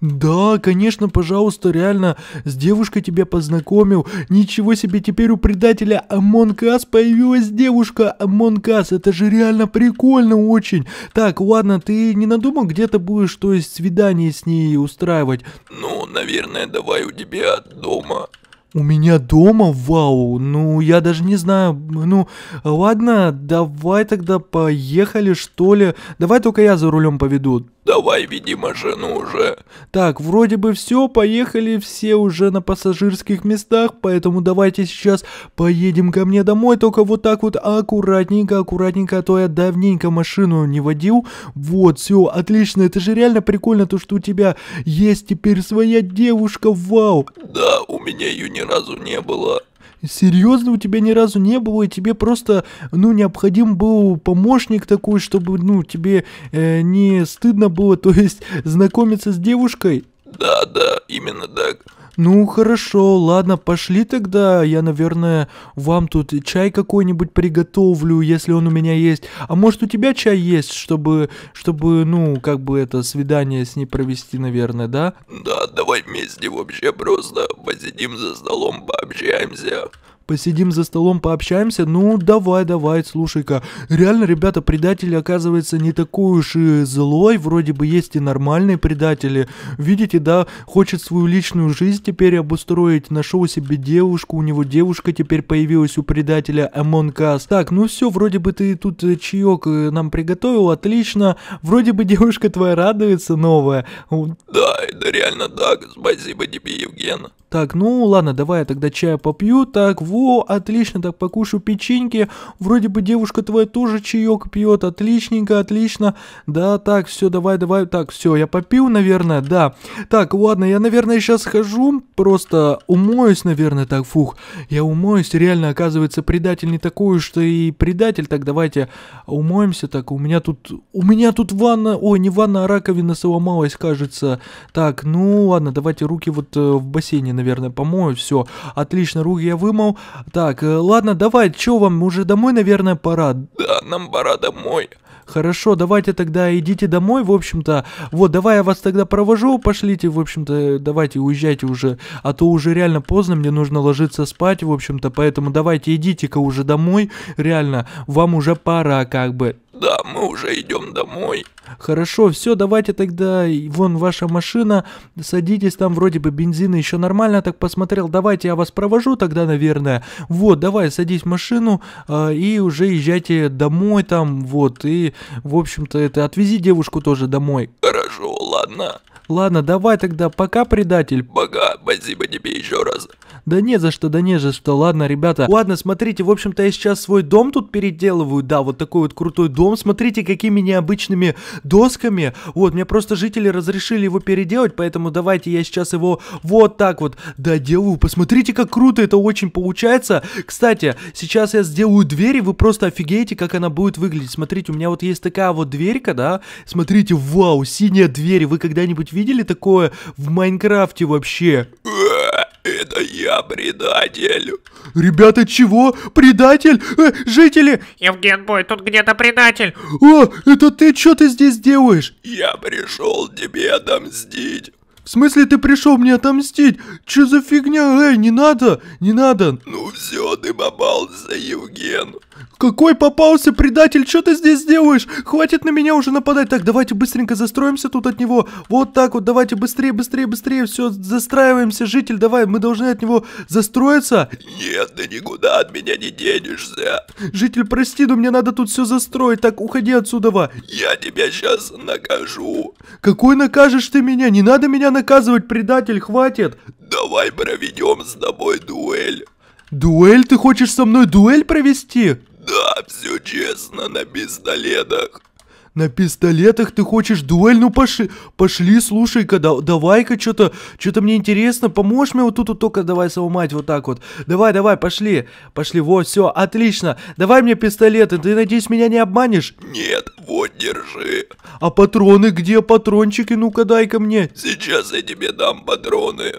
Да, конечно, пожалуйста, реально, с девушкой тебя познакомил. Ничего себе, теперь у предателя Амонкас появилась девушка Амонкас. Это же реально прикольно очень. Так, ладно, ты не надумал где-то будешь, то есть свидание с ней устраивать? Ну, наверное, давай у тебя дома. У меня дома? Вау, ну я даже не знаю. Ну, ладно, давай тогда поехали, что ли. Давай только я за рулем поведу. Давай веди машину уже. Так, вроде бы все, поехали, все уже на пассажирских местах, поэтому давайте сейчас поедем ко мне домой, только вот так вот аккуратненько, аккуратненько, а то я давненько машину не водил. Вот, все, отлично, это же реально прикольно, то, что у тебя есть теперь своя девушка, вау. Да, у меня ее ни разу не было. Серьезно, у тебя ни разу не было, и тебе просто, ну, необходим был помощник такой, чтобы, ну, тебе э, не стыдно было, то есть, знакомиться с девушкой? Да, да, именно так. Ну хорошо, ладно, пошли тогда. Я, наверное, вам тут чай какой-нибудь приготовлю, если он у меня есть. А может у тебя чай есть, чтобы, чтобы, ну, как бы это свидание с ней провести, наверное, да? Да, давай вместе вообще просто посидим за столом, пообщаемся посидим за столом, пообщаемся. Ну, давай, давай, слушай-ка. Реально, ребята, предатели, оказывается, не такой уж и злой. Вроде бы есть и нормальные предатели. Видите, да, хочет свою личную жизнь теперь обустроить. Нашел себе девушку, у него девушка теперь появилась у предателя Among Так, ну все, вроде бы ты тут э, чаек э, нам приготовил, отлично. Вроде бы девушка твоя радуется новая. Да, это реально так, спасибо тебе, Евгена. Так, ну ладно, давай я тогда чаю попью. Так, во, отлично, так покушаю печеньки. Вроде бы девушка твоя тоже чаек пьет. Отличненько, отлично. Да, так, все, давай, давай. Так, все, я попил, наверное, да. Так, ладно, я, наверное, сейчас схожу, Просто умоюсь, наверное, так, фух. Я умоюсь, реально, оказывается, предатель не такой уж и предатель. Так, давайте умоемся. Так, у меня тут, у меня тут ванна, ой, не ванна, а раковина сломалась, кажется. Так, ну ладно, давайте руки вот э, в бассейне, наверное, помою. Все, отлично, руки я вымыл. Так, э, ладно, давай, чё вам, уже домой, наверное, пора. Да, нам пора домой. Хорошо, давайте тогда идите домой, в общем-то. Вот, давай я вас тогда провожу, пошлите, в общем-то, давайте уезжайте уже, а то уже реально поздно, мне нужно ложиться спать, в общем-то, поэтому давайте идите-ка уже домой, реально, вам уже пора, как бы. Да, мы уже идем домой. Хорошо, все, давайте тогда, вон ваша машина, садитесь, там вроде бы бензина еще нормально, так посмотрел, давайте я вас провожу тогда, наверное. Вот, давай, садись в машину э, и уже езжайте домой там, вот, и, в общем-то, это, отвези девушку тоже домой. Хорошо, ладно. Ладно, давай тогда, пока, предатель. Пока, спасибо тебе еще раз. Да не за что, да не за что. Ладно, ребята. Ладно, смотрите, в общем-то я сейчас свой дом тут переделываю. Да, вот такой вот крутой дом. Смотрите, какими необычными досками. Вот, мне просто жители разрешили его переделать, поэтому давайте я сейчас его вот так вот доделаю. Посмотрите, как круто это очень получается. Кстати, сейчас я сделаю дверь, и вы просто офигеете, как она будет выглядеть. Смотрите, у меня вот есть такая вот дверька, да. Смотрите, вау, синяя дверь. Вы когда-нибудь видели такое в Майнкрафте вообще? Это я предатель. Ребята, чего? Предатель? Э, жители! Евген Бой, тут где-то предатель. О, это ты? Что ты здесь делаешь? Я пришел тебе отомстить. В смысле ты пришел мне отомстить? Что за фигня? Эй, не надо, не надо. Ну все, ты попался, Евген. Какой попался предатель, что ты здесь делаешь? Хватит на меня уже нападать. Так, давайте быстренько застроимся тут от него. Вот так вот, давайте быстрее, быстрее, быстрее. Все, застраиваемся, житель, давай, мы должны от него застроиться. Нет, ты никуда от меня не денешься. Житель, прости, но мне надо тут все застроить. Так, уходи отсюда, ва. Я тебя сейчас накажу. Какой накажешь ты меня? Не надо меня наказывать, предатель, хватит. Давай проведем с тобой дуэль. Дуэль? Ты хочешь со мной дуэль провести? Да, все честно, на пистолетах. На пистолетах ты хочешь дуэль? Ну пошли, пошли, слушай-ка, да, давай-ка что-то, что-то мне интересно, поможешь мне вот тут вот только давай сломать вот так вот. Давай, давай, пошли, пошли, вот, все, отлично. Давай мне пистолеты, ты, надеюсь, меня не обманешь? Нет, вот, держи. А патроны где, патрончики, ну-ка дай-ка мне. Сейчас я тебе дам патроны.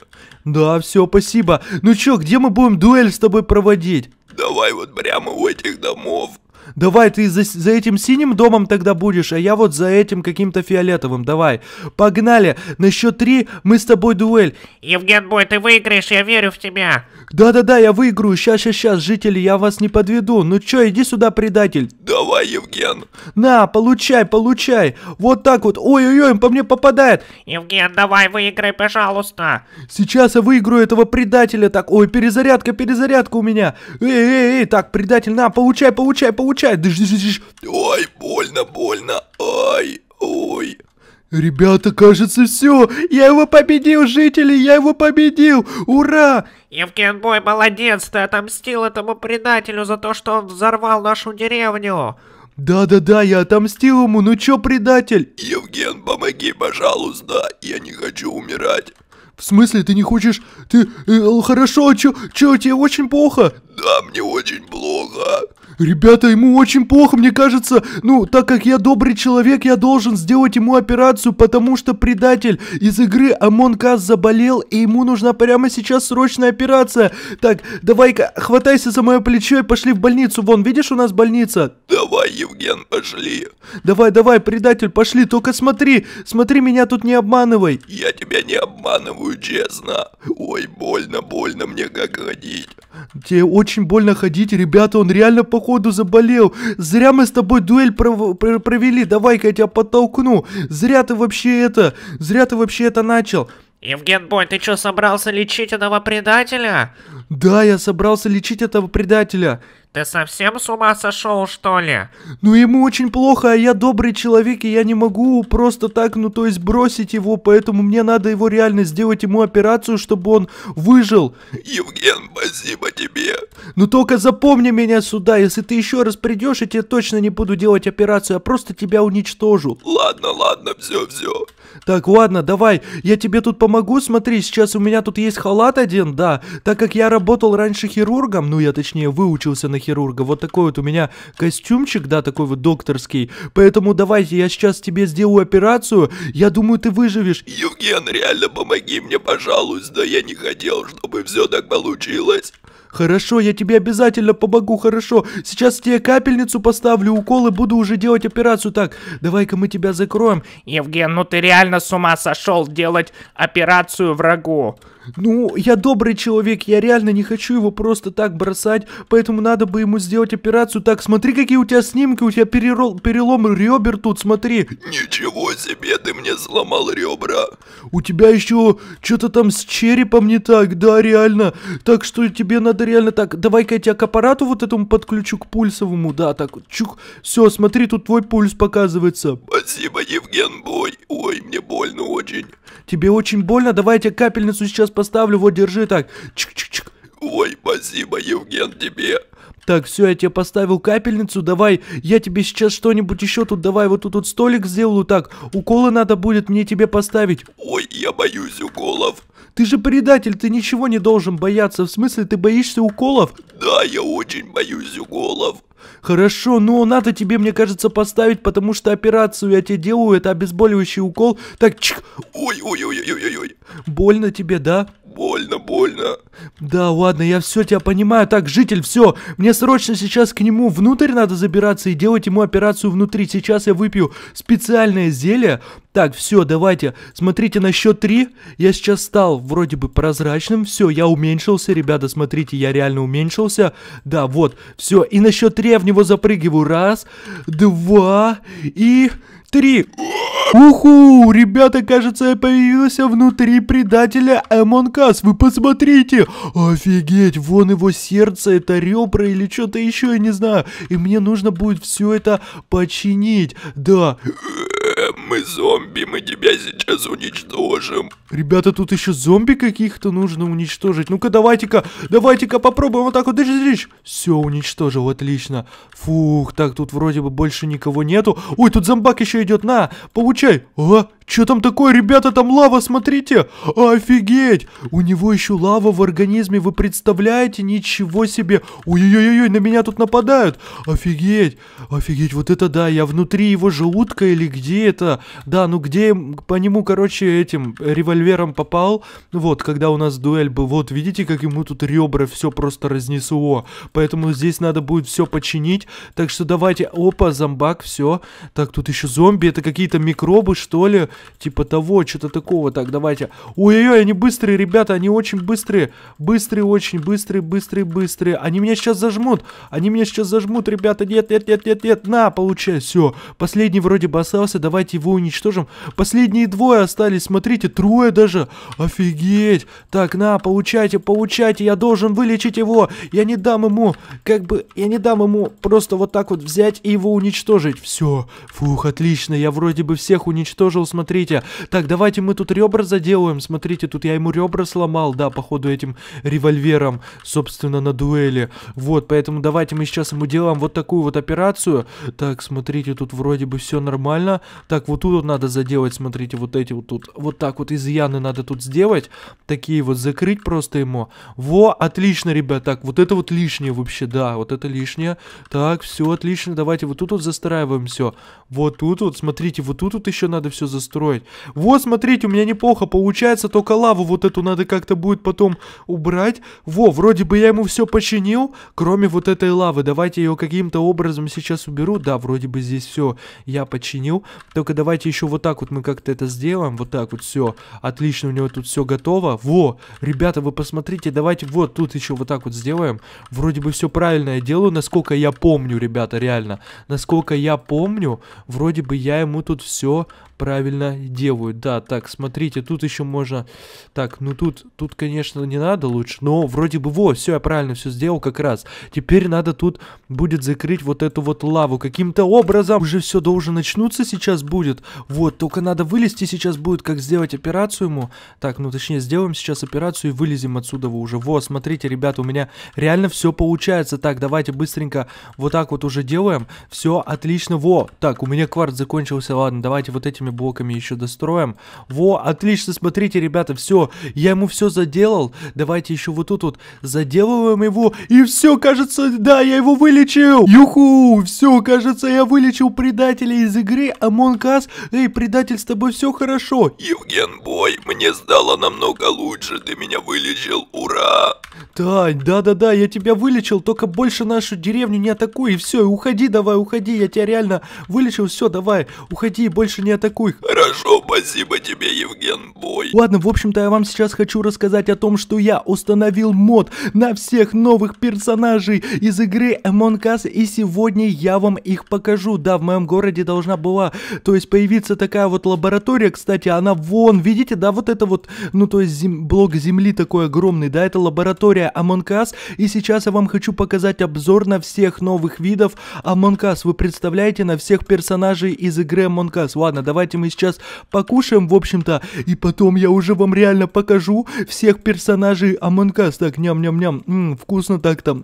Да, все, спасибо. Ну чё, где мы будем дуэль с тобой проводить? давай вот прямо у этих домов. Давай ты за, за этим синим домом тогда будешь, а я вот за этим каким-то фиолетовым. Давай. Погнали. На счет три мы с тобой дуэль. Евген Бой, ты выиграешь, я верю в тебя. «Да-да-да, я выиграю, сейчас-сейчас, жители, я вас не подведу. Ну чё, иди сюда, предатель!» «Давай, Евген!» «На, получай, получай! Вот так вот! Ой-ой-ой, по мне попадает!» «Евген, давай, выиграй, пожалуйста!» «Сейчас я выиграю этого предателя! Так, ой, перезарядка, перезарядка у меня! Эй-эй-эй, так, предатель, на, получай, получай, получай!» Дыш -дыш «Ой, больно, больно! Ой, ой!» Ребята, кажется, все. Я его победил, жители, я его победил. Ура! Евгенбой, молодец, ты отомстил этому предателю за то, что он взорвал нашу деревню. Да-да-да, я отомстил ему, ну чё, предатель? Евген, помоги, пожалуйста, я не хочу умирать. В смысле, ты не хочешь? Ты, э, хорошо, а чё, чё, тебе очень плохо? Да, мне очень плохо. Ребята, ему очень плохо, мне кажется. Ну, так как я добрый человек, я должен сделать ему операцию, потому что предатель из игры Among Us заболел, и ему нужна прямо сейчас срочная операция. Так, давай-ка, хватайся за мое плечо и пошли в больницу. Вон, видишь, у нас больница. Давай, Евген, пошли. Давай, давай, предатель, пошли. Только смотри, смотри, меня тут не обманывай. Я тебя не обманываю, честно. Ой, больно, больно мне как ходить. Тебе очень больно ходить, ребята, он реально похож походу заболел. Зря мы с тобой дуэль пров пр провели. Давай-ка я тебя подтолкну. Зря ты вообще это... Зря ты вообще это начал. Евген Бой, ты что, собрался лечить этого предателя? Да, я собрался лечить этого предателя. Ты совсем с ума сошел, что ли? Ну ему очень плохо, а я добрый человек, и я не могу просто так, ну то есть бросить его, поэтому мне надо его реально сделать ему операцию, чтобы он выжил. Евген, спасибо тебе. Ну только запомни меня сюда, если ты еще раз придешь, я тебе точно не буду делать операцию, а просто тебя уничтожу. Ладно, ладно, все, все. Так, ладно, давай, я тебе тут помогу, смотри, сейчас у меня тут есть халат один, да. Так как я работал раньше хирургом, ну я точнее выучился на хирурга, вот такой вот у меня костюмчик, да, такой вот докторский. Поэтому давайте, я сейчас тебе сделаю операцию, я думаю, ты выживешь. Евген, реально помоги мне, пожалуйста, я не хотел, чтобы все так получилось. Хорошо, я тебе обязательно помогу, хорошо. Сейчас тебе капельницу поставлю, уколы буду уже делать операцию. Так, давай-ка мы тебя закроем. Евген, ну ты реально с ума сошел делать операцию врагу. Ну, я добрый человек, я реально не хочу его просто так бросать, поэтому надо бы ему сделать операцию. Так, смотри, какие у тебя снимки, у тебя перерол, перелом ребер тут, смотри. Ничего себе, ты мне сломал ребра. У тебя еще что-то там с черепом не так, да, реально. Так что тебе надо реально так, давай-ка я тебя к аппарату вот этому подключу, к пульсовому, да, так, Чух. Все, смотри, тут твой пульс показывается. Спасибо, Евген Бой. Ой, мне больно очень. Тебе очень больно, давай я тебе капельницу сейчас поставлю, вот держи так. Чик-чик-чик. Ой, спасибо, Евген, тебе. Так, все, я тебе поставил капельницу, давай, я тебе сейчас что-нибудь еще тут, давай, вот тут, тут столик сделаю, так, уколы надо будет мне тебе поставить. Ой, я боюсь уколов. Ты же предатель, ты ничего не должен бояться, в смысле, ты боишься уколов? Да, я очень боюсь уколов. Хорошо, но надо тебе, мне кажется, поставить, потому что операцию я тебе делаю, это обезболивающий укол. Так, чик. Ой-ой-ой-ой-ой-ой. Больно тебе, да? Больно, больно. Да, ладно, я все тебя понимаю. Так, житель, все. Мне срочно сейчас к нему внутрь надо забираться и делать ему операцию внутри. Сейчас я выпью специальное зелье. Так, все, давайте. Смотрите, на счет три. Я сейчас стал вроде бы прозрачным. Все, я уменьшился, ребята, смотрите, я реально уменьшился. Да, вот, все. И на счет три я в него запрыгиваю. Раз, два и три. Уху, ребята, кажется, я появился внутри предателя Эмонкас. Вы посмотрите. Офигеть, вон его сердце, это ребра или что-то еще, я не знаю. И мне нужно будет все это починить. Да мы зомби, мы тебя сейчас уничтожим. Ребята, тут еще зомби каких-то нужно уничтожить. Ну-ка, давайте-ка, давайте-ка попробуем вот так вот. Дышь, дышь. Все, уничтожил, отлично. Фух, так, тут вроде бы больше никого нету. Ой, тут зомбак еще идет, на, получай. О, что там такое, ребята, там лава, смотрите! Офигеть! У него еще лава в организме, вы представляете? Ничего себе! Ой-ой-ой, на меня тут нападают! Офигеть! Офигеть, вот это да, я внутри его желудка или где это? Да, ну где по нему, короче, этим револьвером попал? Вот, когда у нас дуэль был, вот, видите, как ему тут ребра все просто разнесло. Поэтому здесь надо будет все починить. Так что давайте, опа, зомбак, все. Так, тут еще зомби, это какие-то микробы, что ли? типа того, что-то такого. Так, давайте. Ой-ой-ой, они быстрые, ребята, они очень быстрые. Быстрые, очень быстрые, быстрые, быстрые. Они меня сейчас зажмут. Они меня сейчас зажмут, ребята. Нет, нет, нет, нет, нет. На, получай. Все. Последний вроде бы остался. Давайте его уничтожим. Последние двое остались. Смотрите, трое даже. Офигеть. Так, на, получайте, получайте. Я должен вылечить его. Я не дам ему, как бы, я не дам ему просто вот так вот взять и его уничтожить. Все. Фух, отлично. Я вроде бы всех уничтожил. Смотрите смотрите. Так, давайте мы тут ребра заделаем. Смотрите, тут я ему ребра сломал, да, походу этим револьвером, собственно, на дуэли. Вот, поэтому давайте мы сейчас ему делаем вот такую вот операцию. Так, смотрите, тут вроде бы все нормально. Так, вот тут надо заделать, смотрите, вот эти вот тут. Вот так вот изъяны надо тут сделать. Такие вот закрыть просто ему. Во, отлично, ребят. Так, вот это вот лишнее вообще, да, вот это лишнее. Так, все отлично. Давайте вот тут вот застраиваем все. Вот тут вот, смотрите, вот тут вот еще надо все застраивать строить. Вот, смотрите, у меня неплохо получается, только лаву вот эту надо как-то будет потом убрать. Во, вроде бы я ему все починил, кроме вот этой лавы. Давайте ее каким-то образом сейчас уберу. Да, вроде бы здесь все я починил. Только давайте еще вот так вот мы как-то это сделаем. Вот так вот все. Отлично, у него тут все готово. Во, ребята, вы посмотрите, давайте вот тут еще вот так вот сделаем. Вроде бы все правильно я делаю, насколько я помню, ребята, реально. Насколько я помню, вроде бы я ему тут все правильно делают. Да, так, смотрите, тут еще можно... Так, ну тут, тут, конечно, не надо лучше, но вроде бы, во, все, я правильно все сделал как раз. Теперь надо тут будет закрыть вот эту вот лаву. Каким-то образом уже все должен начнуться сейчас будет. Вот, только надо вылезти сейчас будет, как сделать операцию ему. Так, ну точнее, сделаем сейчас операцию и вылезем отсюда уже. Во, смотрите, ребята, у меня реально все получается. Так, давайте быстренько вот так вот уже делаем. Все, отлично, во. Так, у меня кварт закончился, ладно, давайте вот этими блоками еще достроим. Во, отлично, смотрите, ребята, все, я ему все заделал. Давайте еще вот тут вот заделываем его. И все, кажется, да, я его вылечил. Юху, все, кажется, я вылечил предателя из игры Among Us. Эй, предатель, с тобой все хорошо. Евген Бой, мне стало намного лучше, ты меня вылечил, ура. Тань, да-да-да, я тебя вылечил, только больше нашу деревню не атакуй, и все, уходи давай, уходи, я тебя реально вылечил, все, давай, уходи, больше не атакуй такой «Хорошо, спасибо тебе, Евген Бой». Ладно, в общем-то, я вам сейчас хочу рассказать о том, что я установил мод на всех новых персонажей из игры Among Us, и сегодня я вам их покажу. Да, в моем городе должна была, то есть, появиться такая вот лаборатория, кстати, она вон, видите, да, вот это вот, ну, то есть, зем блок земли такой огромный, да, это лаборатория Among Us, и сейчас я вам хочу показать обзор на всех новых видов Among Us. Вы представляете, на всех персонажей из игры Among Us. Ладно, давайте Давайте мы сейчас покушаем, в общем-то, и потом я уже вам реально покажу всех персонажей Among Us. Так, ням-ням-ням, вкусно так то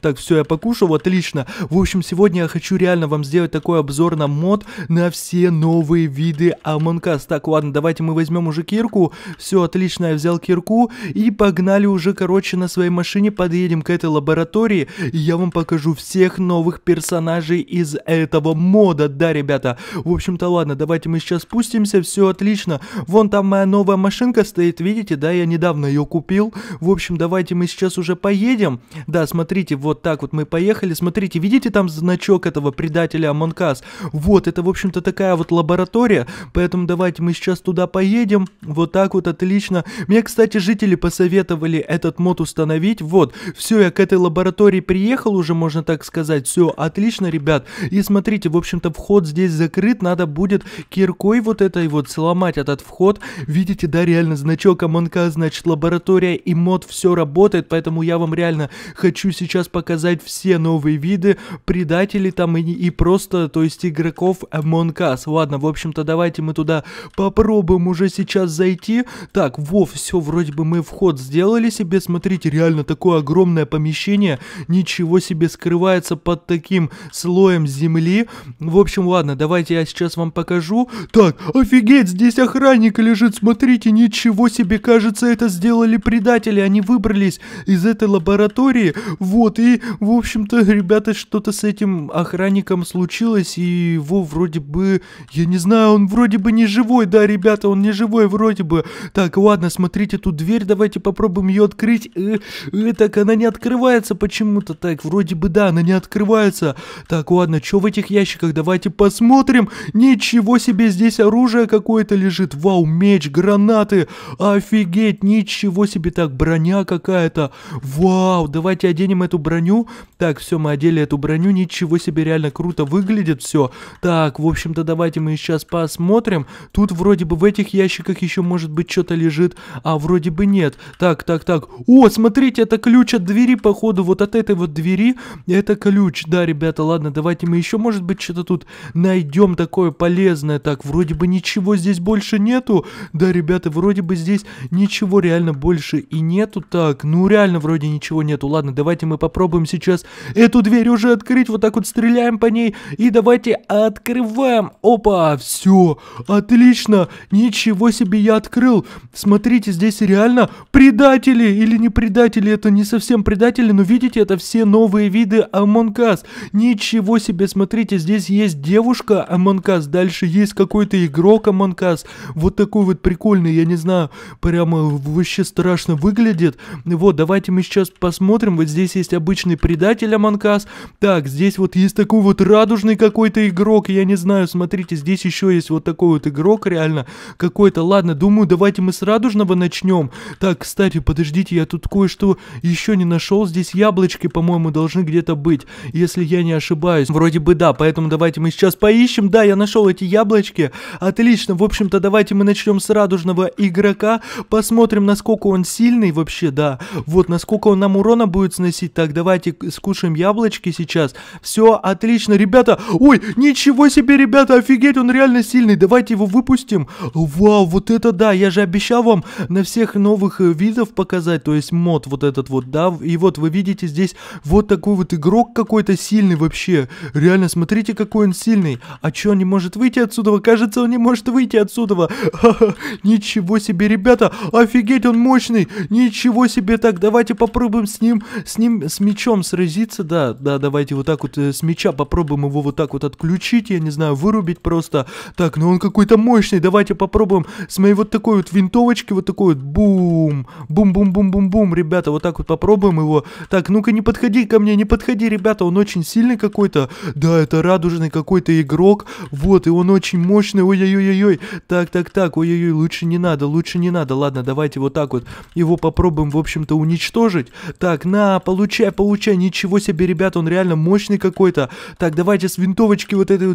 Так, все, я покушал, отлично. В общем, сегодня я хочу реально вам сделать такой обзор на мод на все новые виды Among Us. Так, ладно, давайте мы возьмем уже кирку. Все, отлично, я взял кирку и погнали уже, короче, на своей машине подъедем к этой лаборатории. И я вам покажу всех новых персонажей из этого мода. Да, ребята, в общем-то, ладно, давайте давайте мы сейчас спустимся, все отлично. Вон там моя новая машинка стоит, видите, да, я недавно ее купил. В общем, давайте мы сейчас уже поедем. Да, смотрите, вот так вот мы поехали. Смотрите, видите там значок этого предателя Амонкас? Вот, это, в общем-то, такая вот лаборатория. Поэтому давайте мы сейчас туда поедем. Вот так вот, отлично. Мне, кстати, жители посоветовали этот мод установить. Вот, все, я к этой лаборатории приехал уже, можно так сказать. Все, отлично, ребят. И смотрите, в общем-то, вход здесь закрыт. Надо будет киркой вот этой вот сломать этот вход. Видите, да, реально значок ОМНК, значит, лаборатория и мод все работает, поэтому я вам реально хочу сейчас показать все новые виды предателей там и, и просто, то есть игроков Among Ладно, в общем-то, давайте мы туда попробуем уже сейчас зайти. Так, во, все, вроде бы мы вход сделали себе, смотрите, реально такое огромное помещение, ничего себе скрывается под таким слоем земли. В общем, ладно, давайте я сейчас вам покажу, так, офигеть, здесь охранник лежит, смотрите, ничего себе, кажется, это сделали предатели, они выбрались из этой лаборатории, вот, и, в общем-то, ребята, что-то с этим охранником случилось, и его вроде бы, я не знаю, он вроде бы не живой, да, ребята, он не живой вроде бы. Так, ладно, смотрите, тут дверь, давайте попробуем ее открыть. Э, э, так, она не открывается почему-то, так, вроде бы, да, она не открывается. Так, ладно, что в этих ящиках, давайте посмотрим. Ничего себе себе здесь оружие какое-то лежит, вау, меч, гранаты, офигеть, ничего себе так, броня какая-то, вау, давайте оденем эту броню, так, все, мы одели эту броню, ничего себе, реально круто выглядит все, так, в общем-то, давайте мы сейчас посмотрим, тут вроде бы в этих ящиках еще может быть что-то лежит, а вроде бы нет, так, так, так, о, смотрите, это ключ от двери, походу, вот от этой вот двери, это ключ, да, ребята, ладно, давайте мы еще, может быть, что-то тут найдем такое полезное, так, вроде бы ничего здесь больше нету. Да, ребята, вроде бы здесь ничего реально больше и нету. Так, ну реально вроде ничего нету. Ладно, давайте мы попробуем сейчас эту дверь уже открыть. Вот так вот стреляем по ней. И давайте открываем. Опа, все, отлично. Ничего себе я открыл. Смотрите, здесь реально предатели или не предатели. Это не совсем предатели, но видите, это все новые виды Among Us. Ничего себе, смотрите, здесь есть девушка Among Us. Дальше есть есть какой-то игрок Among Us, вот такой вот прикольный, я не знаю, прямо вообще страшно выглядит. Вот, давайте мы сейчас посмотрим, вот здесь есть обычный предатель Among Us. Так, здесь вот есть такой вот радужный какой-то игрок, я не знаю, смотрите, здесь еще есть вот такой вот игрок реально какой-то. Ладно, думаю, давайте мы с радужного начнем. Так, кстати, подождите, я тут кое-что еще не нашел. Здесь яблочки, по-моему, должны где-то быть, если я не ошибаюсь. Вроде бы да, поэтому давайте мы сейчас поищем. Да, я нашел эти яблочки девочки. Отлично, в общем-то, давайте мы начнем с радужного игрока. Посмотрим, насколько он сильный вообще, да. Вот, насколько он нам урона будет сносить. Так, давайте скушаем яблочки сейчас. Все, отлично, ребята. Ой, ничего себе, ребята, офигеть, он реально сильный. Давайте его выпустим. Вау, вот это да, я же обещал вам на всех новых э, видов показать, то есть мод вот этот вот, да. И вот вы видите здесь вот такой вот игрок какой-то сильный вообще. Реально, смотрите, какой он сильный. А чё, он не может выйти отсюда? отсюда. Кажется, он не может выйти отсюда. Ха-ха, ничего себе, ребята. Офигеть, он мощный. Ничего себе. Так, давайте попробуем с ним, с ним, с мечом сразиться. Да, да, давайте вот так вот э, с меча попробуем его вот так вот отключить. Я не знаю, вырубить просто. Так, ну он какой-то мощный. Давайте попробуем с моей вот такой вот винтовочки. Вот такой вот бум. Бум-бум-бум-бум-бум. Ребята, вот так вот попробуем его. Так, ну-ка не подходи ко мне, не подходи, ребята. Он очень сильный какой-то. Да, это радужный какой-то игрок. Вот, и он очень мощный, ой-ой-ой-ой, так, так, так, ой-ой-ой, лучше не надо, лучше не надо, ладно, давайте вот так вот его попробуем, в общем-то, уничтожить, так, на, получай, получай, ничего себе, ребят, он реально мощный какой-то, так, давайте с винтовочки вот этой,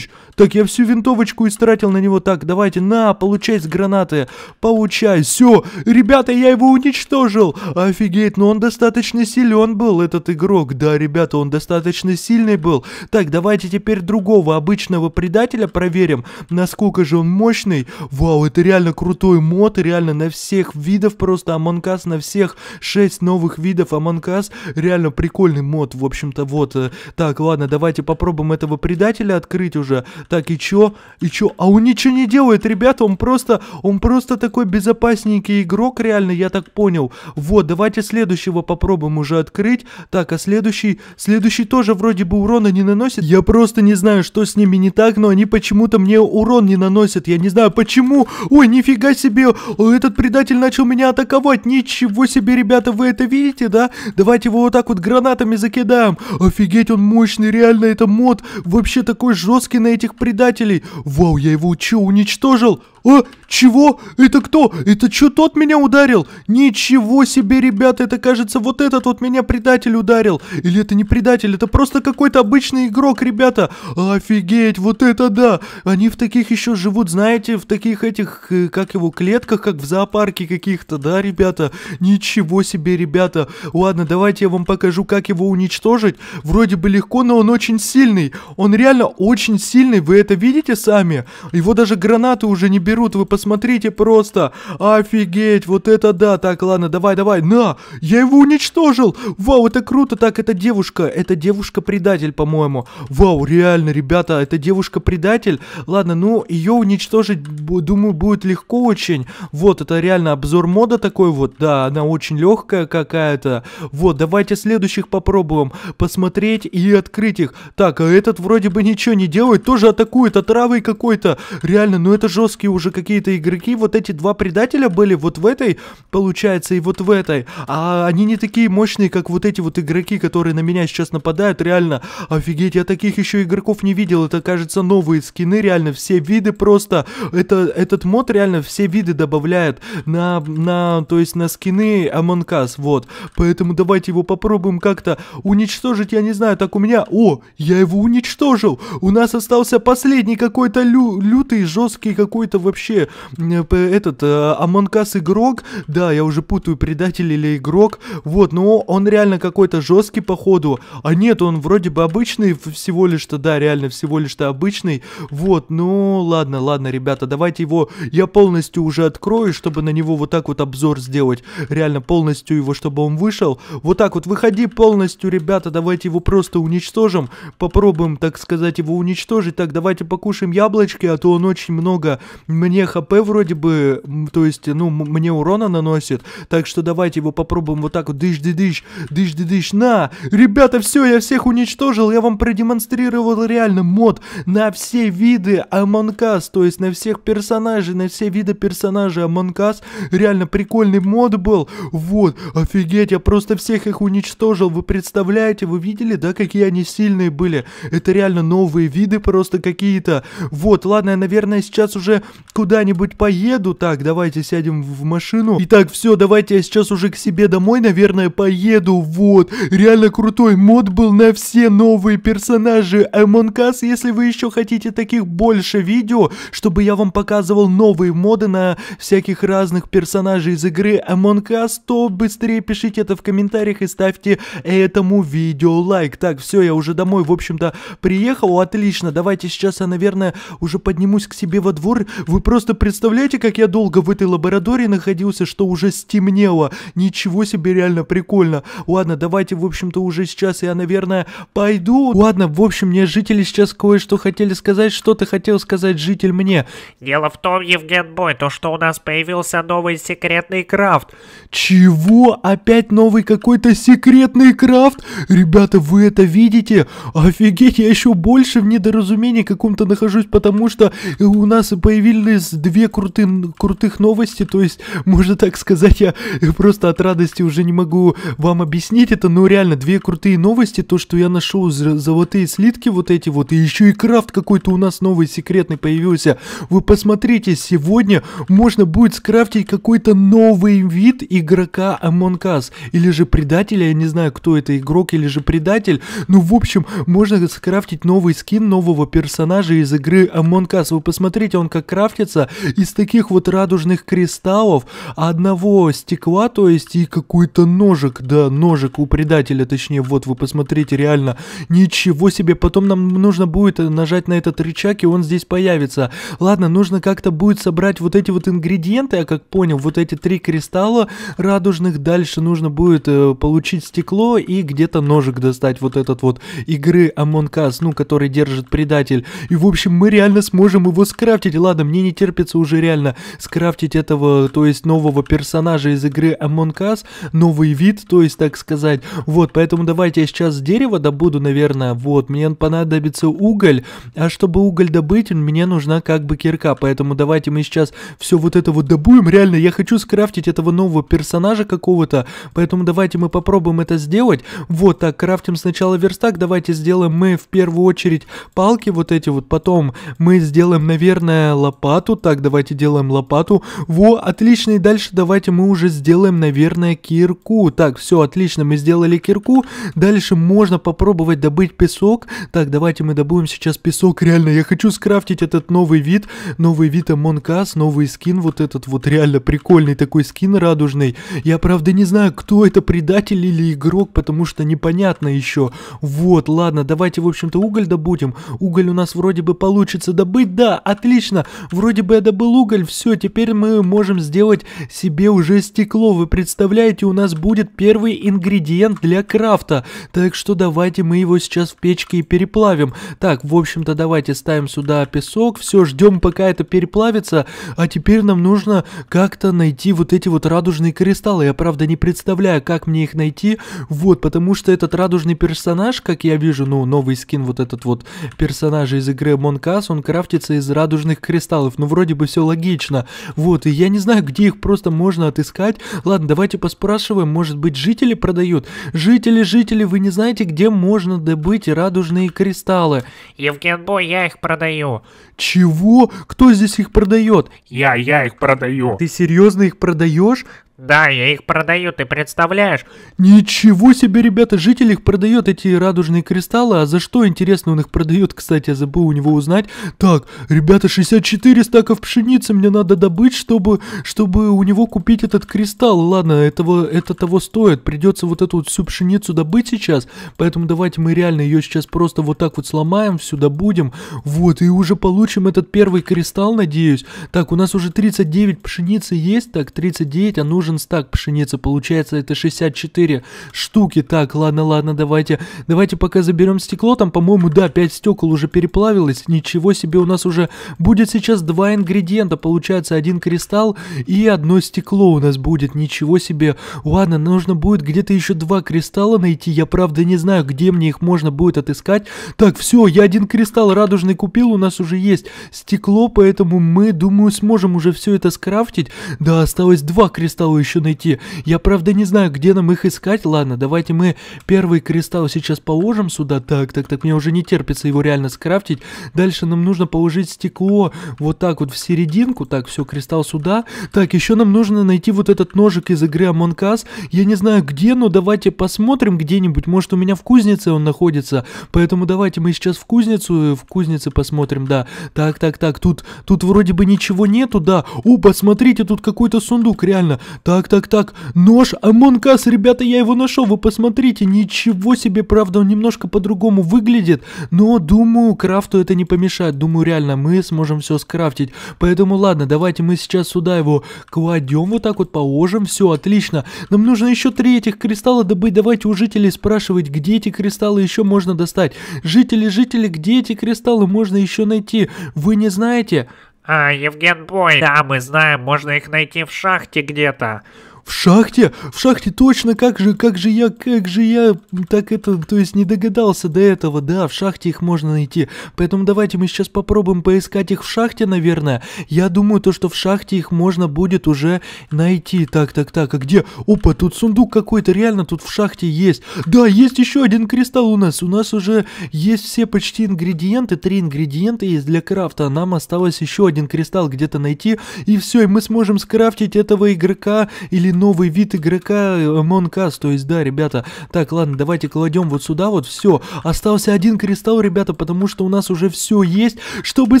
так, я всю винтовочку истратил на него, так, давайте, на, получай с гранаты, получай, все, ребята, я его уничтожил, офигеть, но он достаточно силен был, этот игрок, да, ребята, он достаточно сильный был, так, давайте теперь другого обычного предмета, предателя проверим, насколько же он мощный. Вау, это реально крутой мод, реально на всех видов просто Among Us, на всех шесть новых видов Among Us. Реально прикольный мод, в общем-то, вот. Э, так, ладно, давайте попробуем этого предателя открыть уже. Так, и чё? И чё? А он ничего не делает, ребята, он просто, он просто такой безопасненький игрок, реально, я так понял. Вот, давайте следующего попробуем уже открыть. Так, а следующий, следующий тоже вроде бы урона не наносит. Я просто не знаю, что с ними не так, но они почему-то мне урон не наносят, я не знаю почему. Ой, нифига себе, этот предатель начал меня атаковать, ничего себе, ребята, вы это видите, да? Давайте его вот так вот гранатами закидаем. Офигеть, он мощный, реально, это мод вообще такой жесткий на этих предателей. Вау, я его что, уничтожил? А, чего? Это кто? Это что, тот меня ударил? Ничего себе, ребята, это кажется, вот этот вот меня предатель ударил. Или это не предатель, это просто какой-то обычный игрок, ребята. Офигеть, вот это да. Они в таких еще живут, знаете, в таких этих, э, как его, клетках, как в зоопарке каких-то, да, ребята? Ничего себе, ребята. Ладно, давайте я вам покажу, как его уничтожить. Вроде бы легко, но он очень сильный. Он реально очень сильный, вы это видите сами? Его даже гранаты уже не берут берут, вы посмотрите просто. Офигеть, вот это да. Так, ладно, давай, давай. На, я его уничтожил. Вау, это круто. Так, эта девушка, эта девушка-предатель, по-моему. Вау, реально, ребята, эта девушка-предатель. Ладно, ну, ее уничтожить, думаю, будет легко очень. Вот, это реально обзор мода такой вот. Да, она очень легкая какая-то. Вот, давайте следующих попробуем посмотреть и открыть их. Так, а этот вроде бы ничего не делает, тоже атакует, отравой какой-то. Реально, ну это жесткий уже уже какие-то игроки, вот эти два предателя были вот в этой, получается, и вот в этой. А они не такие мощные, как вот эти вот игроки, которые на меня сейчас нападают, реально. Офигеть, я таких еще игроков не видел, это, кажется, новые скины, реально, все виды просто, это, этот мод реально все виды добавляет на, на, то есть на скины Among Us, вот. Поэтому давайте его попробуем как-то уничтожить, я не знаю, так у меня... О, я его уничтожил! У нас остался последний какой-то лю лютый, жесткий какой-то вообще вообще э, этот Амонкас э, игрок, да, я уже путаю, предатель или игрок, вот, но он реально какой-то жесткий походу, а нет, он вроде бы обычный всего лишь-то, да, реально всего лишь-то обычный, вот, ну ладно, ладно, ребята, давайте его, я полностью уже открою, чтобы на него вот так вот обзор сделать, реально полностью его, чтобы он вышел, вот так вот, выходи полностью, ребята, давайте его просто уничтожим, попробуем, так сказать, его уничтожить, так, давайте покушаем яблочки, а то он очень много мне хп вроде бы, то есть, ну, мне урона наносит, так что давайте его попробуем вот так вот, дыш-дыш, дыш-дыш, на! Ребята, все, я всех уничтожил, я вам продемонстрировал реально мод на все виды Among Us, то есть на всех персонажей, на все виды персонажей Among Us, реально прикольный мод был, вот, офигеть, я просто всех их уничтожил, вы представляете, вы видели, да, какие они сильные были, это реально новые виды просто какие-то, вот, ладно, я, наверное, сейчас уже куда-нибудь поеду. Так, давайте сядем в машину. Итак, все, давайте я сейчас уже к себе домой, наверное, поеду. Вот, реально крутой мод был на все новые персонажи Among Us. Если вы еще хотите таких больше видео, чтобы я вам показывал новые моды на всяких разных персонажей из игры Among Us, то быстрее пишите это в комментариях и ставьте этому видео лайк. Так, все, я уже домой, в общем-то, приехал. Отлично, давайте сейчас я, наверное, уже поднимусь к себе во двор. Вы просто представляете, как я долго в этой лаборатории находился, что уже стемнело. Ничего себе, реально прикольно. Ладно, давайте, в общем-то, уже сейчас я, наверное, пойду. Ладно, в общем, мне жители сейчас кое-что хотели сказать. Что ты хотел сказать, житель, мне? Дело в том, Евген Бой, то, что у нас появился новый секретный крафт. Чего? Опять новый какой-то секретный крафт? Ребята, вы это видите? Офигеть, я еще больше в недоразумении каком-то нахожусь, потому что у нас появились вылез две крутым, крутых новости, то есть, можно так сказать, я просто от радости уже не могу вам объяснить это, но реально, две крутые новости, то, что я нашел золотые слитки вот эти вот, и еще и крафт какой-то у нас новый секретный появился. Вы посмотрите, сегодня можно будет скрафтить какой-то новый вид игрока Among Us, или же предателя, я не знаю, кто это игрок, или же предатель, ну, в общем, можно скрафтить новый скин нового персонажа из игры Among Us. Вы посмотрите, он как крафтит светится из таких вот радужных кристаллов одного стекла, то есть и какой-то ножик, да, ножик у предателя, точнее, вот вы посмотрите, реально, ничего себе, потом нам нужно будет нажать на этот рычаг, и он здесь появится. Ладно, нужно как-то будет собрать вот эти вот ингредиенты, я как понял, вот эти три кристалла радужных, дальше нужно будет э, получить стекло и где-то ножик достать, вот этот вот игры Among Us, ну, который держит предатель, и в общем мы реально сможем его скрафтить, ладно, мне не терпится уже реально скрафтить этого, то есть нового персонажа из игры Among Us, новый вид, то есть так сказать. Вот, поэтому давайте я сейчас дерево добуду, наверное, вот, мне понадобится уголь, а чтобы уголь добыть, мне нужна как бы кирка, поэтому давайте мы сейчас все вот это вот добуем, реально, я хочу скрафтить этого нового персонажа какого-то, поэтому давайте мы попробуем это сделать. Вот, так, крафтим сначала верстак, давайте сделаем мы в первую очередь палки вот эти вот, потом мы сделаем, наверное, лопат лопату. Так, давайте делаем лопату. Во, отлично. И дальше давайте мы уже сделаем, наверное, кирку. Так, все, отлично, мы сделали кирку. Дальше можно попробовать добыть песок. Так, давайте мы добудем сейчас песок. Реально, я хочу скрафтить этот новый вид. Новый вид Among новый скин. Вот этот вот реально прикольный такой скин радужный. Я, правда, не знаю, кто это, предатель или игрок, потому что непонятно еще. Вот, ладно, давайте, в общем-то, уголь добудем. Уголь у нас вроде бы получится добыть. Да, отлично. Вроде Вроде бы это был уголь, все, теперь мы можем сделать себе уже стекло. Вы представляете, у нас будет первый ингредиент для крафта. Так что давайте мы его сейчас в печке и переплавим. Так, в общем-то, давайте ставим сюда песок, все, ждем, пока это переплавится. А теперь нам нужно как-то найти вот эти вот радужные кристаллы. Я, правда, не представляю, как мне их найти. Вот, потому что этот радужный персонаж, как я вижу, ну, новый скин, вот этот вот персонаж из игры Among Us, он крафтится из радужных кристаллов вариантов, но ну, вроде бы все логично. Вот, и я не знаю, где их просто можно отыскать. Ладно, давайте поспрашиваем, может быть, жители продают? Жители, жители, вы не знаете, где можно добыть радужные кристаллы? Евгенбой, я их продаю. Чего? Кто здесь их продает? Я, я их продаю. Ты серьезно их продаешь? Да, я их продаю, ты представляешь? Ничего себе, ребята, житель их продает, эти радужные кристаллы. А за что, интересно, он их продает? Кстати, я забыл у него узнать. Так, ребята, 64 стаков пшеницы мне надо добыть, чтобы, чтобы у него купить этот кристалл. Ладно, этого, это того стоит. Придется вот эту вот всю пшеницу добыть сейчас. Поэтому давайте мы реально ее сейчас просто вот так вот сломаем, всю добудем. Вот, и уже получим этот первый кристалл, надеюсь. Так, у нас уже 39 пшеницы есть. Так, 39, а нужно нужен стак пшеницы. Получается, это 64 штуки. Так, ладно, ладно, давайте. Давайте пока заберем стекло. Там, по-моему, да, 5 стекол уже переплавилось. Ничего себе, у нас уже будет сейчас два ингредиента. Получается, один кристалл и одно стекло у нас будет. Ничего себе. Ладно, нужно будет где-то еще два кристалла найти. Я, правда, не знаю, где мне их можно будет отыскать. Так, все, я один кристалл радужный купил. У нас уже есть стекло, поэтому мы, думаю, сможем уже все это скрафтить. Да, осталось два кристалла еще найти. Я правда не знаю, где нам их искать. Ладно, давайте мы первый кристалл сейчас положим сюда. Так, так, так, мне уже не терпится его реально скрафтить. Дальше нам нужно положить стекло вот так вот в серединку. Так, все, кристалл сюда. Так, еще нам нужно найти вот этот ножик из игры Among Us. Я не знаю где, но давайте посмотрим где-нибудь. Может у меня в кузнице он находится. Поэтому давайте мы сейчас в кузницу, э, в кузнице посмотрим, да. Так, так, так, тут, тут вроде бы ничего нету, да. О, посмотрите, тут какой-то сундук, реально. Так, так, так, нож Амонкас, ребята, я его нашел, вы посмотрите, ничего себе, правда, он немножко по-другому выглядит, но думаю, крафту это не помешает, думаю, реально, мы сможем все скрафтить, поэтому ладно, давайте мы сейчас сюда его кладем, вот так вот положим, все, отлично, нам нужно еще три этих кристалла добыть, давайте у жителей спрашивать, где эти кристаллы еще можно достать, жители, жители, где эти кристаллы можно еще найти, вы не знаете? А, Евген Бой, да, мы знаем, можно их найти в шахте где-то. В шахте? В шахте точно, как же, как же я, как же я, так это, то есть не догадался до этого, да, в шахте их можно найти. Поэтому давайте мы сейчас попробуем поискать их в шахте, наверное. Я думаю, то, что в шахте их можно будет уже найти. Так, так, так, а где? Опа, тут сундук какой-то, реально, тут в шахте есть. Да, есть еще один кристалл у нас. У нас уже есть все почти ингредиенты, три ингредиента есть для крафта. Нам осталось еще один кристалл где-то найти, и все, и мы сможем скрафтить этого игрока или новый вид игрока Монкас, э, то есть, да, ребята. Так, ладно, давайте кладем вот сюда вот все. Остался один кристалл, ребята, потому что у нас уже все есть, чтобы